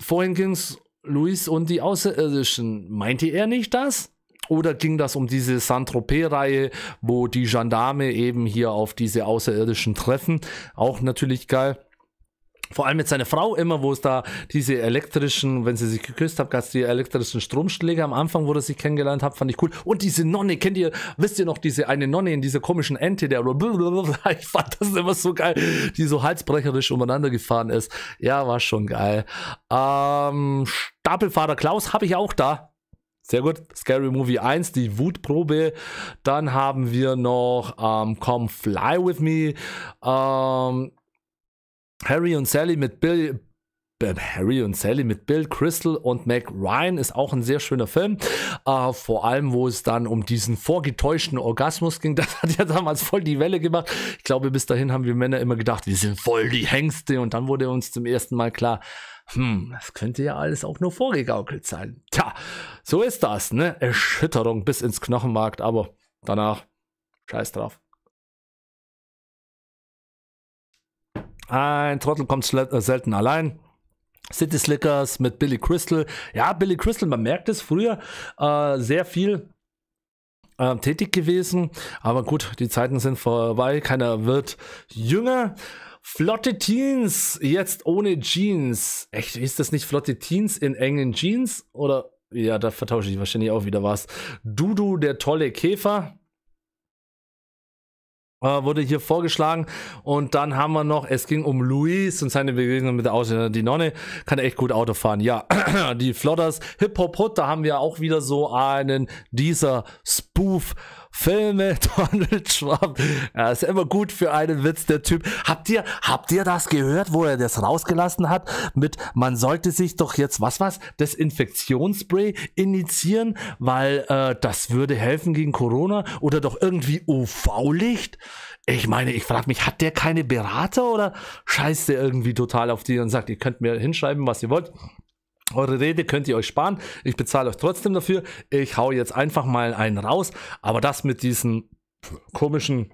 vorhin ging es Louis und die Außerirdischen. Meinte er nicht das? Oder ging das um diese Saint-Tropez-Reihe, wo die Gendarme eben hier auf diese Außerirdischen treffen? Auch natürlich geil. Vor allem mit seiner Frau immer, wo es da diese elektrischen, wenn sie sich geküsst hat, gab es die elektrischen Stromschläge am Anfang, wo er sich kennengelernt hat, fand ich cool. Und diese Nonne, kennt ihr, wisst ihr noch, diese eine Nonne in dieser komischen Ente, der [laughs] ich fand das immer so geil, die so halsbrecherisch umeinander gefahren ist. Ja, war schon geil. Ähm, Stapelfahrer Klaus habe ich auch da. Sehr gut. Scary Movie 1, die Wutprobe. Dann haben wir noch ähm, Come Fly With Me. Ähm, Harry und Sally mit Bill, Harry und Sally mit Bill Crystal und Mac Ryan ist auch ein sehr schöner Film. Äh, vor allem, wo es dann um diesen vorgetäuschten Orgasmus ging. [laughs] Das hat ja damals voll die Welle gemacht. Ich glaube, bis dahin haben wir Männer immer gedacht, wir sind voll die Hengste. Und dann wurde uns zum ersten Mal klar, hm, das könnte ja alles auch nur vorgegaukelt sein. Tja, so ist das, ne? Erschütterung bis ins Knochenmarkt, aber danach, scheiß drauf. Ein Trottel kommt äh, selten allein. City Slickers mit Billy Crystal. Ja, Billy Crystal, man merkt es früher äh, sehr viel äh, tätig gewesen. Aber gut, die Zeiten sind vorbei. Keiner wird jünger. Flotte Teens, jetzt ohne Jeans. Echt, ist das nicht Flotte Teens in engen Jeans? Oder, ja, da vertausche ich wahrscheinlich auch wieder was. Dudu, der tolle Käfer. Äh, wurde hier vorgeschlagen. Und dann haben wir noch, es ging um Luis und seine Begegnung mit der Ausländerin. Die Nonne kann echt gut Auto fahren. Ja, [clears throat] die Flodders, Hip Hop Hut, da haben wir auch wieder so einen dieser Spoof Filme, [laughs] Donald Trump. Ja, ist immer gut für einen Witz, der Typ. Habt ihr, habt ihr das gehört, wo er das rausgelassen hat? Mit, man sollte sich doch jetzt, was was, Desinfektionsspray initiieren, weil äh, das würde helfen gegen Corona oder doch irgendwie UV-Licht? Ich meine, ich frage mich, hat der keine Berater oder scheißt der irgendwie total auf die und sagt, ihr könnt mir hinschreiben, was ihr wollt? Eure Rede könnt ihr euch sparen. Ich bezahle euch trotzdem dafür. Ich hau jetzt einfach mal einen raus. Aber das mit diesen komischen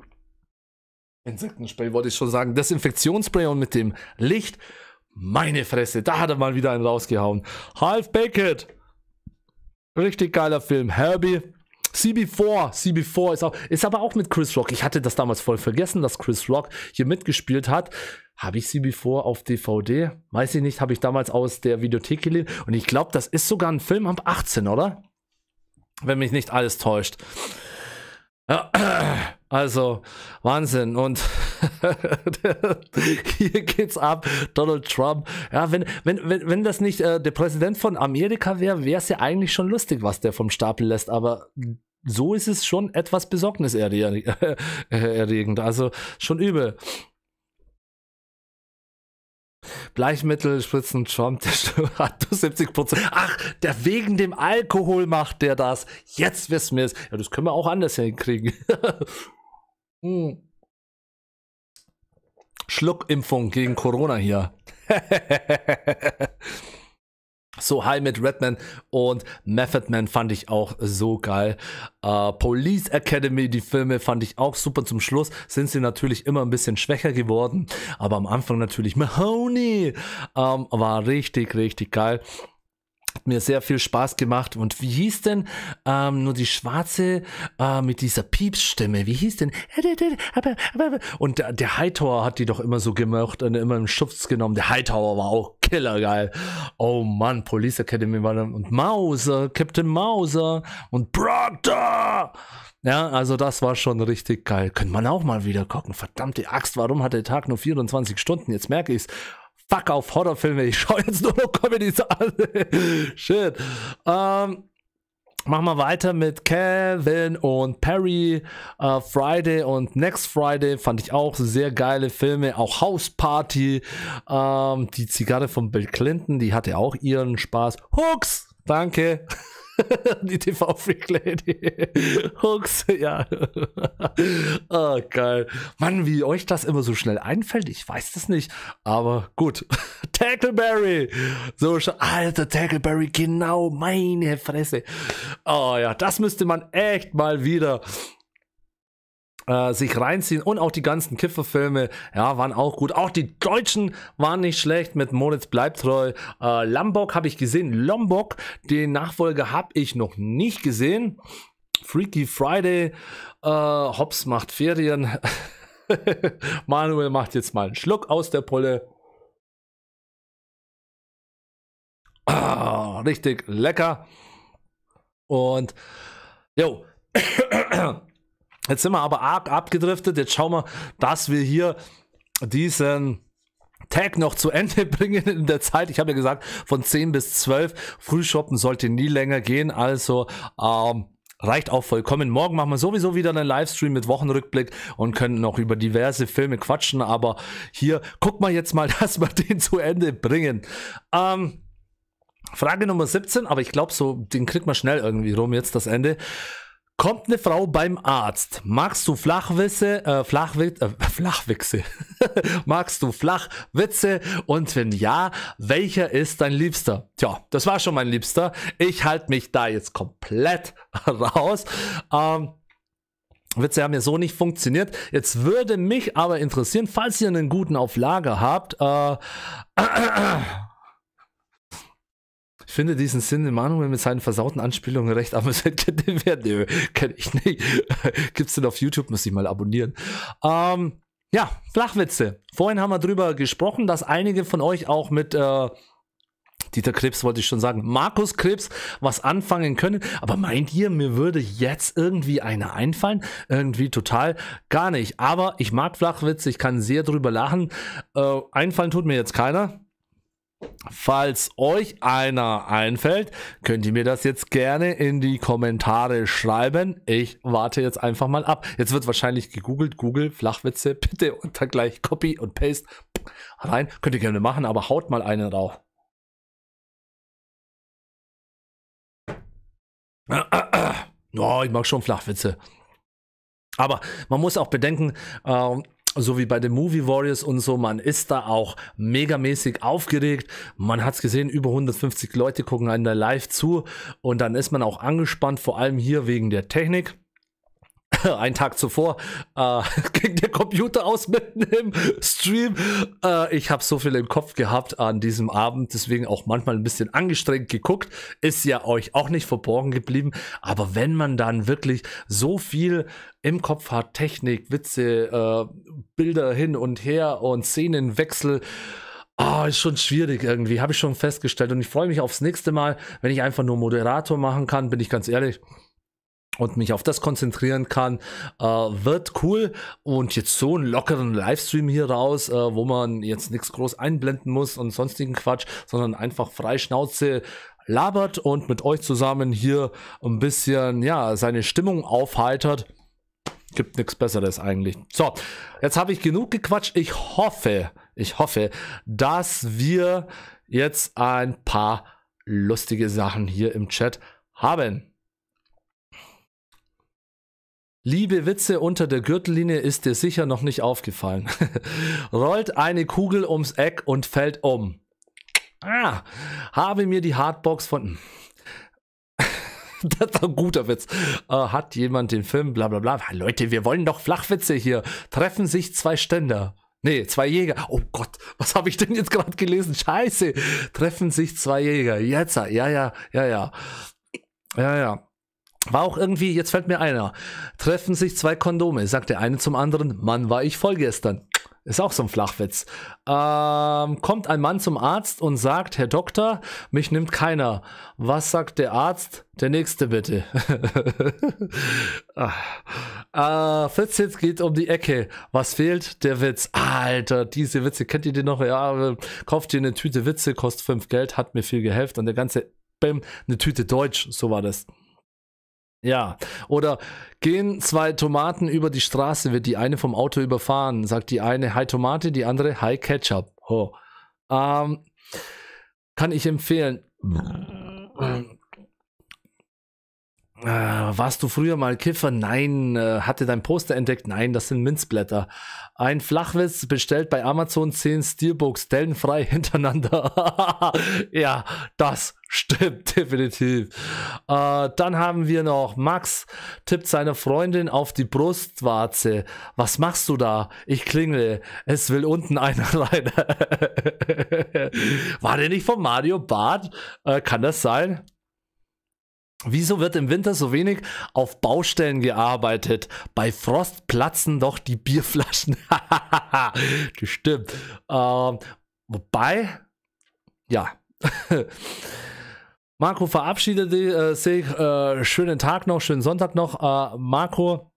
Insektenspray, wollte ich schon sagen, Desinfektionsspray und mit dem Licht. Meine Fresse, da hat er mal wieder einen rausgehauen. Half Baked. Richtig geiler Film. Herbie CB4, CB4 ist, auch, ist aber auch mit Chris Rock. Ich hatte das damals voll vergessen, dass Chris Rock hier mitgespielt hat. Habe ich CB4 auf DVD? Weiß ich nicht, habe ich damals aus der Videothek geliehen. Und ich glaube, das ist sogar ein Film ab 18, oder? Wenn mich nicht alles täuscht. [clears throat] Ja. Also Wahnsinn. Und [laughs] hier geht's ab. Donald Trump. Ja, wenn, wenn, wenn, wenn das nicht äh, der Präsident von Amerika wäre, wäre es ja eigentlich schon lustig, was der vom Stapel lässt. Aber so ist es schon etwas besorgniserregend. [laughs] Also schon übel. Bleichmittel spritzen Trump, der hat 70 Prozent. Ach, der wegen dem Alkohol macht der das. Jetzt wissen wir es. Ja, das können wir auch anders hinkriegen. [laughs] Hm. Schluckimpfung gegen Corona hier. [laughs] so High mit Redman und Method Man fand ich auch so geil. Uh, Police Academy, die Filme fand ich auch super. Zum Schluss sind sie natürlich immer ein bisschen schwächer geworden, aber am Anfang natürlich Mahoney um, ähm, war richtig, richtig geil. Hat mir sehr viel Spaß gemacht. Und wie hieß denn ähm, nur die Schwarze äh, mit dieser Piepsstimme? Wie hieß denn? Und der, der Hightower hat die doch immer so gemacht und immer im Schutz genommen. Der Hightower war auch killergeil. Oh Mann, Police Academy war dann. Und Mauser, Captain Mauser und Proctor. Ja, also das war schon richtig geil. Könnte man auch mal wieder gucken. Verdammte Axt, warum hat der Tag nur 24 Stunden? Jetzt merke ich es. Fuck auf Horrorfilme. Ich schaue jetzt nur noch Comedies an. [laughs] Shit. Ähm, machen wir weiter mit Kevin und Perry. Äh, Friday und Next Friday fand ich auch sehr geile Filme. Auch House Party. Ähm, die Zigarre von Bill Clinton, die hatte auch ihren Spaß. Hooks! Danke. [laughs] [laughs] die TV-Freak-Lady. Hooks, ja. oh, [laughs] geil. Mann, wie euch das immer so schnell einfällt, ich weiß das nicht. Aber gut. [laughs] Tackleberry. So, alter Tackleberry, genau, meine Fresse. Oh ja, das müsste man echt mal wieder äh, sich reinziehen und auch die ganzen Kifferfilme, ja, waren auch gut. Auch die Deutschen waren nicht schlecht mit Moritz bleibt treu. Äh, Lombok habe ich gesehen. Lombok, den Nachfolger habe ich noch nicht gesehen. Freaky Friday, äh, Hobbs macht Ferien. [laughs] Manuel macht jetzt mal einen Schluck aus der Pulle. Ah, richtig lecker. Und jo. Jetzt sind wir aber arg abgedriftet. Jetzt schauen wir, dass wir hier diesen Tag noch zu Ende [laughs] bringen in der Zeit. Ich habe ja gesagt, von 10 bis 12 Frühshoppen sollte nie länger gehen. Also ähm, reicht auch vollkommen. Morgen machen wir sowieso wieder einen Livestream mit Wochenrückblick und können noch über diverse Filme quatschen. Aber hier, guck mal jetzt mal, [laughs] dass wir den zu Ende bringen. Ähm, Frage Nummer 17, aber ich glaube, so den kriegt man schnell irgendwie rum jetzt das Ende. Kommt eine Frau beim Arzt, machst du Flachwitze, äh, Flachwit, äh, [laughs] Flachwichse, [laughs] magst du Flachwitze und wenn ja, welcher ist dein Liebster? Tja, das war schon mein Liebster. Ich halte mich da jetzt komplett [laughs] raus. Ähm, Witze haben ja so nicht funktioniert. Jetzt würde mich aber interessieren, falls ihr einen guten auf Lager habt, äh [clears throat] Ich finde diesen Sinn in Manuel mit seinen versauten Anspielungen recht amüsant. [laughs] Nö, kenne ich nicht. [laughs] Gibt's denn auf YouTube? Muss ich mal abonnieren. Ähm, ja, Flachwitze. Vorhin haben wir drüber gesprochen, dass einige von euch auch mit äh, Dieter Krebs wollte ich schon sagen, Markus Krebs was anfangen können. Aber meint ihr, mir würde jetzt irgendwie einer einfallen? Irgendwie total gar nicht. Aber ich mag Flachwitze, ich kann sehr drüber lachen. Äh, einfallen tut mir jetzt keiner. Falls euch einer einfällt, könnt ihr mir das jetzt gerne in die Kommentare schreiben. Ich warte jetzt einfach mal ab. Jetzt wird wahrscheinlich gegoogelt, Google, Flachwitze, [laughs] bitte unter gleich Copy und Paste rein. Könnt ihr gerne machen, aber haut mal einen rauf. Oh, [clears throat] ich mag schon Flachwitze. Aber man muss auch bedenken, ähm, so wie bei den Movie Warriors und so, man ist da auch megamäßig aufgeregt. Man hat es gesehen, über 150 Leute gucken einem da live zu und dann ist man auch angespannt, vor allem hier wegen der Technik. [laughs] einen Tag zuvor äh, [laughs] ging der Computer aus mitten im Stream. Äh, ich habe so viel im Kopf gehabt an diesem Abend, deswegen auch manchmal ein bisschen angestrengt geguckt. Ist ja euch auch nicht verborgen geblieben. Aber wenn man dann wirklich so viel im Kopf hat, Technik, Witze, äh, Bilder hin und her und Szenenwechsel, Oh, ist schon schwierig irgendwie, habe ich schon festgestellt. Und ich freue mich aufs nächste Mal, wenn ich einfach nur Moderator machen kann, bin ich ganz ehrlich und mich auf das konzentrieren kann, äh, wird cool. Und jetzt so einen lockeren Livestream hier raus, äh, wo man jetzt nichts groß einblenden muss und sonstigen Quatsch, sondern einfach frei Schnauze labert und mit euch zusammen hier ein bisschen, ja, seine Stimmung aufheitert. Gibt nichts Besseres eigentlich. So, jetzt habe ich genug gequatscht. Ich hoffe, ich hoffe, dass wir jetzt ein paar lustige Sachen hier im Chat haben. Liebe Witze unter der Gürtellinie ist dir sicher noch nicht aufgefallen. [laughs] Rollt eine Kugel ums Eck und fällt um. Ah, habe mir die Hardbox von. [laughs] das war ein guter Witz. Äh, hat jemand den Film, Blablabla. bla bla. Leute, wir wollen doch Flachwitze hier. Treffen sich zwei Ständer. Nee, zwei Jäger. Oh Gott, was habe ich denn jetzt gerade gelesen? Scheiße. Treffen sich zwei Jäger. Jetzt, ja, ja, ja, ja. Ja, ja. War auch irgendwie, jetzt fällt mir einer, treffen sich zwei Kondome, sagt der eine zum anderen, Mann, war ich voll gestern. Ist auch so ein Flachwitz. Ähm, kommt ein Mann zum Arzt und sagt, Herr Doktor, mich nimmt keiner. Was sagt der Arzt? Der nächste bitte. [laughs] Ah. äh, Fitzit geht um die Ecke. Was fehlt? Der Witz. Alter, diese Witze, kennt ihr die noch? Ja, äh, kauft ihr eine Tüte Witze, kostet fünf Geld, hat mir viel gehelft und der ganze, bäm, eine Tüte Deutsch, so war das. Ja, oder gehen zwei Tomaten über die Straße, wird die eine vom Auto überfahren, sagt die eine Hi Tomate, die andere Hi Ketchup. Oh. Ähm, kann ich empfehlen. Ah. Ähm, äh, warst du früher mal Kiffer? Nein. Äh, hatte dein Poster entdeckt? Nein, das sind Minzblätter. Ein Flachwitz bestellt bei Amazon 10 Steelbooks, stellenfrei [laughs] hintereinander. [laughs] ja, das stimmt [laughs] definitiv. Äh, dann haben wir noch Max tippt seiner Freundin auf die Brustwarze. Was machst du da? Ich klingle. Es will unten einer rein. War der nicht von Mario Barth? Äh, kann das sein? Wieso wird im Winter so wenig auf Baustellen gearbeitet? Bei Frost platzen doch die Bierflaschen. [laughs] das stimmt. Ähm, wobei, ja. [laughs] Marco verabschiedet äh, sich. Äh, schönen Tag noch, schönen Sonntag noch. Äh, Marco,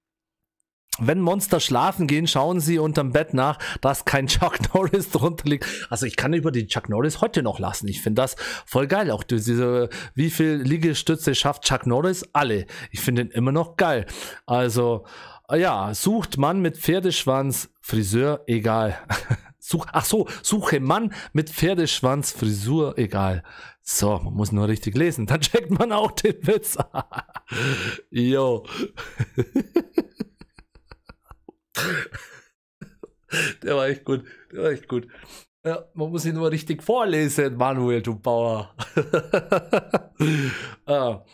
wenn Monster schlafen gehen, schauen sie unterm Bett nach, dass kein [laughs] Chuck Norris drunter liegt. Also ich kann über den Chuck Norris heute noch lassen. Ich finde das voll geil. Auch diese, wie viel Liegestütze schafft Chuck Norris? Alle. Ich finde ihn immer noch geil. Also, äh, ja, sucht Mann mit Pferdeschwanz, Friseur, egal. [laughs] Such, ach so, suche Mann mit Pferdeschwanz, Frisur, egal. So, man muss nur richtig lesen. [laughs] Dann checkt man auch den Witz. Jo. [laughs] Der war echt gut. Der war echt gut. Ja, man muss ihn nur richtig vorlesen, Manuel, du Bauer. [laughs] ah.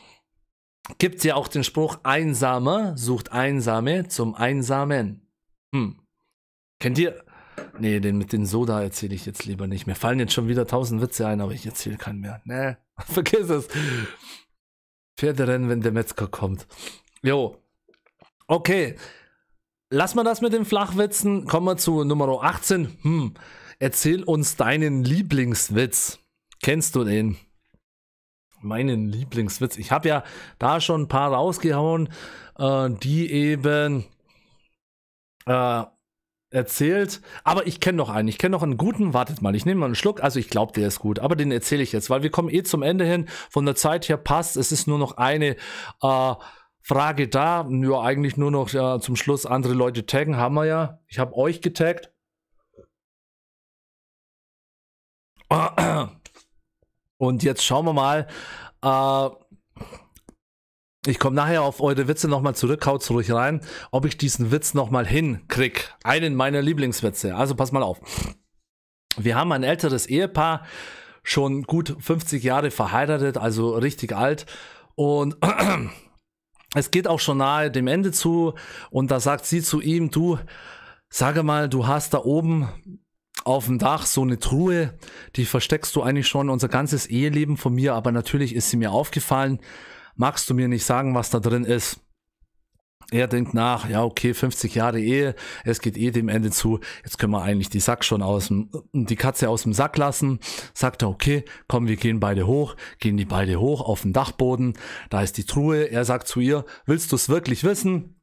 Gibt es ja auch den Spruch, Einsamer sucht Einsame zum Einsamen. Hm. Kennt ihr? Nee, den mit den Soda erzähle ich jetzt lieber nicht. Mir fallen jetzt schon wieder tausend Witze ein, aber ich erzähle keinen mehr. Nee, [laughs] vergiss es. Pferderennen, wenn der Metzger kommt. Jo. Okay, Lass mal das mit den Flachwitzen. Kommen wir zu Nummer 18. Hm. Erzähl uns deinen Lieblingswitz. Kennst du den? Meinen Lieblingswitz. Ich habe ja da schon ein paar rausgehauen, äh, die eben äh, erzählt. Aber ich kenne noch einen. Ich kenne noch einen guten. Wartet mal, ich nehme mal einen Schluck. Also ich glaube, der ist gut. Aber den erzähle ich jetzt, weil wir kommen eh zum Ende hin. Von der Zeit her passt. Es ist nur noch eine. Äh, Frage da, ja, eigentlich nur noch ja, zum Schluss andere Leute taggen, haben wir ja. Ich habe euch getaggt. [clears throat] Und jetzt schauen wir mal. Äh, ich komme nachher auf eure Witze nochmal zurück, haut zurück rein, ob ich diesen Witz nochmal hinkrieg. Einen meiner Lieblingswitze. Also pass mal auf. Wir haben ein älteres Ehepaar, schon gut 50 Jahre verheiratet, also richtig alt. Und [clears throat] es geht auch schon nahe dem Ende zu und da sagt sie zu ihm, du, sage mal, du hast da oben auf dem Dach so eine Truhe, die versteckst du eigentlich schon unser ganzes Eheleben von mir, aber natürlich ist sie mir aufgefallen. Magst du mir nicht sagen, was da drin ist? Er denkt nach, ja, okay, 50 Jahre Ehe, es geht eh dem Ende zu, jetzt können wir eigentlich die Sack schon aus dem, die Katze aus dem Sack lassen. Sagt er, okay, komm, wir gehen beide hoch, gehen die beide hoch auf den Dachboden, da ist die Truhe, er sagt zu ihr, willst du es wirklich wissen?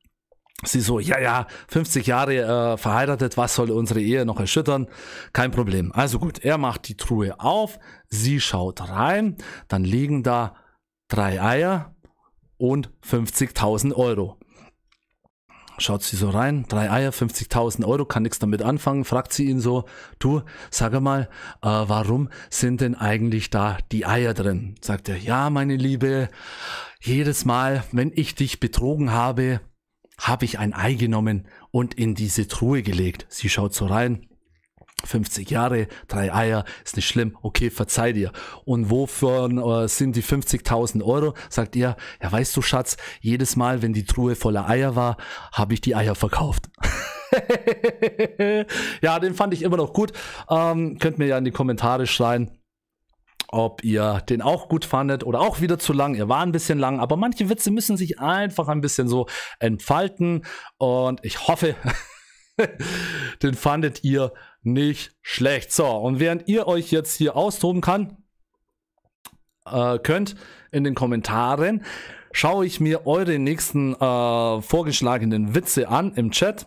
Sie so, ja, ja, 50 Jahre äh, verheiratet, was soll unsere Ehe noch erschüttern? Kein Problem. Also gut, er macht die Truhe auf, sie schaut rein, dann liegen da drei Eier und 50.000 Euro. Schaut sie so rein, drei Eier, 50.000 Euro, kann nichts damit anfangen. Fragt sie ihn so, du, sag mal, äh, warum sind denn eigentlich da die Eier drin? Sagt er, ja, meine Liebe, jedes Mal, wenn ich dich betrogen habe, habe ich ein Ei genommen und in diese Truhe gelegt. Sie schaut so rein, 50 Jahre, drei Eier, ist nicht schlimm, okay, verzeih dir. Und wovon äh, sind die 50.000 Euro? Sagt ihr, ja, weißt du, Schatz, jedes Mal, wenn die Truhe voller Eier war, habe ich die Eier verkauft. [laughs] ja, den fand ich immer noch gut. Ähm, könnt mir ja in die Kommentare schreiben ob ihr den auch gut fandet oder auch wieder zu lang. Er war ein bisschen lang, aber manche Witze müssen sich einfach ein bisschen so entfalten. Und ich hoffe, [laughs] den fandet ihr gut nicht schlecht. So, und während ihr euch jetzt hier austoben kann, äh, könnt in den Kommentaren, schaue ich mir eure nächsten äh, vorgeschlagenen Witze an im Chat.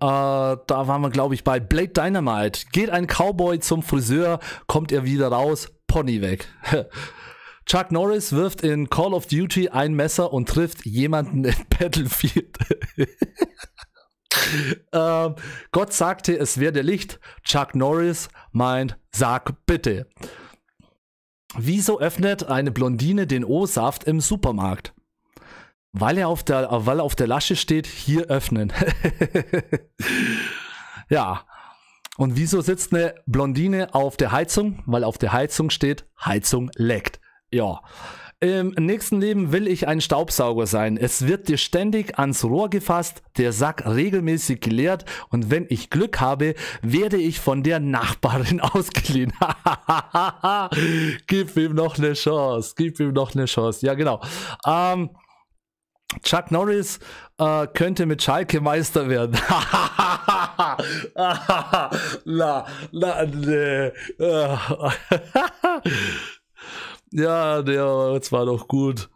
Äh, da waren wir, glaube ich, bei Blade Dynamite. Geht ein Cowboy zum Friseur, kommt er wieder raus, Pony weg. [laughs] Chuck Norris wirft in Call of Duty ein Messer und trifft jemanden in Battlefield. [laughs] ähm, Gott sagte, es werde Licht. Chuck Norris meint, sag bitte. Wieso öffnet eine Blondine den O-Saft im Supermarkt? Weil er auf der, weil auf der Lasche steht, hier öffnen. [laughs] ja. Und wieso sitzt eine Blondine auf der Heizung? Weil auf der Heizung steht, Heizung leckt. Ja. Im nächsten Leben will ich ein Staubsauger sein. Es wird dir ständig ans Rohr gefasst, der Sack regelmäßig geleert und wenn ich Glück habe, werde ich von der Nachbarin [laughs] ausgeliehen. gib ihm noch eine Chance, gib ihm noch eine Chance. Ja, genau. Ähm, Chuck Norris äh, könnte mit Schalke Meister werden. [laughs] na, na, nee. Äh, [laughs] Ja, der jetzt war doch gut.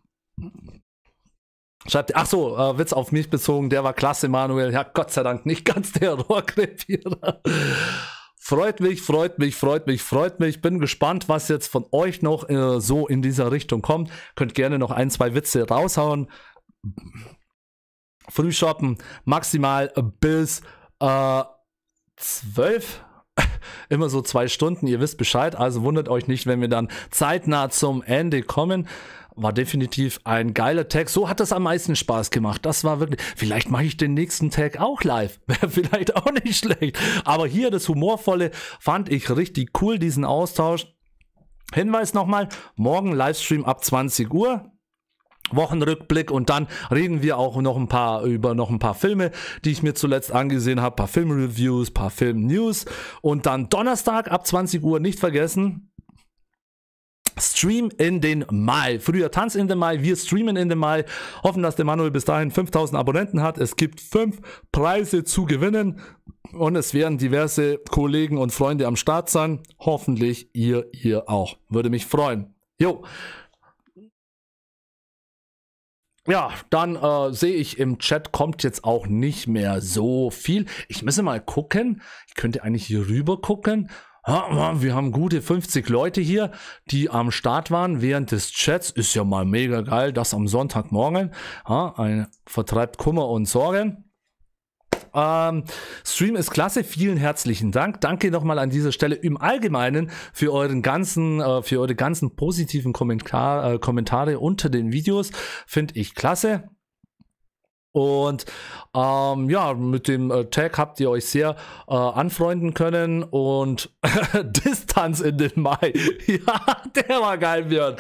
Schreibt, ach so, äh, Witz auf mich bezogen, der war klasse, Manuel. Ja, Gott sei Dank nicht ganz der [laughs] Rohrkrepierer. Freut mich, freut mich, freut mich, freut mich. Bin gespannt, was jetzt von euch noch äh, so in dieser Richtung kommt. Könnt gerne noch ein, zwei Witze raushauen. Frühshoppen maximal bis äh, 12 immer so zwei Stunden. Ihr wisst Bescheid, also wundert euch nicht, wenn wir dann zeitnah zum Ende kommen war definitiv ein geiler Tag. So hat das am meisten Spaß gemacht. Das war wirklich. Vielleicht mache ich den nächsten Tag auch live. [laughs] Wäre vielleicht auch nicht schlecht. Aber hier das Humorvolle fand ich richtig cool, diesen Austausch. Hinweis nochmal, morgen Livestream ab 20 Uhr. Wochenrückblick und dann reden wir auch noch ein paar über noch ein paar Filme, die ich mir zuletzt angesehen habe, paar Filmreviews, paar Filmnews und dann Donnerstag ab 20 Uhr nicht vergessen. Stream in den Mai. Früher Tanz in den Mai, wir streamen in den Mai. Hoffen, dass der Manuel bis dahin 5000 Abonnenten hat. Es gibt fünf Preise zu gewinnen und es werden diverse Kollegen und Freunde am Start sein. Hoffentlich ihr, ihr auch. Würde mich freuen. Jo ja, dann äh, sehe ich im Chat kommt jetzt auch nicht mehr so viel. Ich müsse mal gucken. Ich könnte eigentlich hier rüber gucken. Wir haben gute 50 Leute hier, die am Start waren während des Chats. Ist ja mal mega geil, das am Sonntagmorgen. Ja, ein, vertreibt Kummer und Sorgen. Ähm, Stream ist klasse, vielen herzlichen Dank. Danke nochmal an dieser Stelle im Allgemeinen für euren ganzen, äh, für eure ganzen positiven Kommentar, äh, Kommentare unter den Videos. Finde ich klasse. Und ähm, ja, mit dem äh, Tag habt ihr euch sehr äh, anfreunden können und [laughs] Distanz in den Mai. [laughs] ja, der war geil, Björn.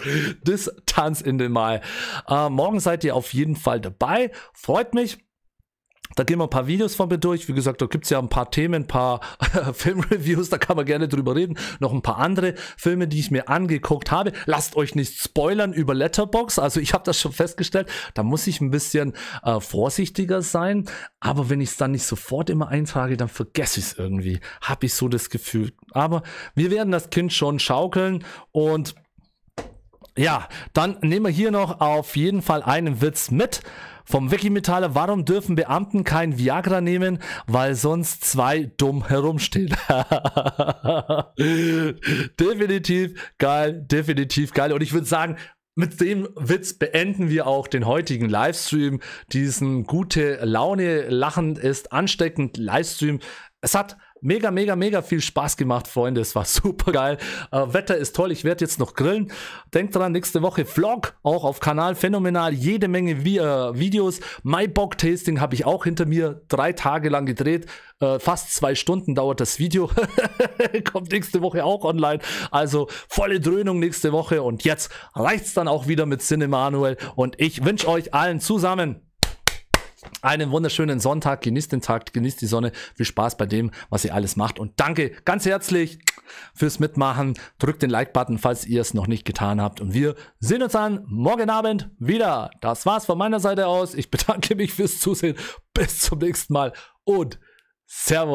Distanz in den Mai. Äh, morgen seid ihr auf jeden Fall dabei. Freut mich. Da gehen wir ein paar Videos von mir durch. Wie gesagt, da gibt es ja ein paar Themen, ein paar [laughs] Filmreviews, da kann man gerne drüber reden. Noch ein paar andere Filme, die ich mir angeguckt habe. Lasst euch nicht spoilern über Letterbox. Also ich habe das schon festgestellt. Da muss ich ein bisschen äh, vorsichtiger sein. Aber wenn ich es dann nicht sofort immer eintrage, dann vergesse ich es irgendwie. Habe ich so das Gefühl. Aber wir werden das Kind schon schaukeln und ja, dann nehmen wir hier noch auf jeden Fall einen Witz mit. Vom Wikimetaler, warum dürfen Beamten kein Viagra nehmen? Weil sonst zwei dumm herumstehen. [laughs] definitiv geil, definitiv geil. Und ich würde sagen, mit dem Witz beenden wir auch den heutigen Livestream. Diesen gute Laune lachend ist ansteckend Livestream. Es hat mega, mega, mega viel Spaß gemacht, Freunde. Es war [laughs] super geil. Äh, Wetter ist toll. Ich werde jetzt noch grillen. Denkt dran, nächste Woche Vlog, auch auf Kanal. Phänomenal. Jede Menge Vi äh, Videos. My Bock Tasting habe ich auch hinter mir. Drei Tage lang gedreht. Äh, fast zwei Stunden dauert das Video. [laughs] Kommt nächste Woche auch online. Also volle Dröhnung nächste Woche. Und jetzt reicht's dann auch wieder mit Cine Manuel. Und ich wünsche euch allen zusammen einen wunderschönen Sonntag. Genießt den Tag, genießt die Sonne. Viel Spaß bei dem, was ihr alles macht. Und danke ganz herzlich fürs Mitmachen. Drückt den Like-Button, falls ihr es noch nicht getan habt. Und wir sehen uns dann morgen Abend wieder. Das war's von meiner Seite aus. Ich bedanke mich fürs Zusehen. Bis zum nächsten Mal und Servus.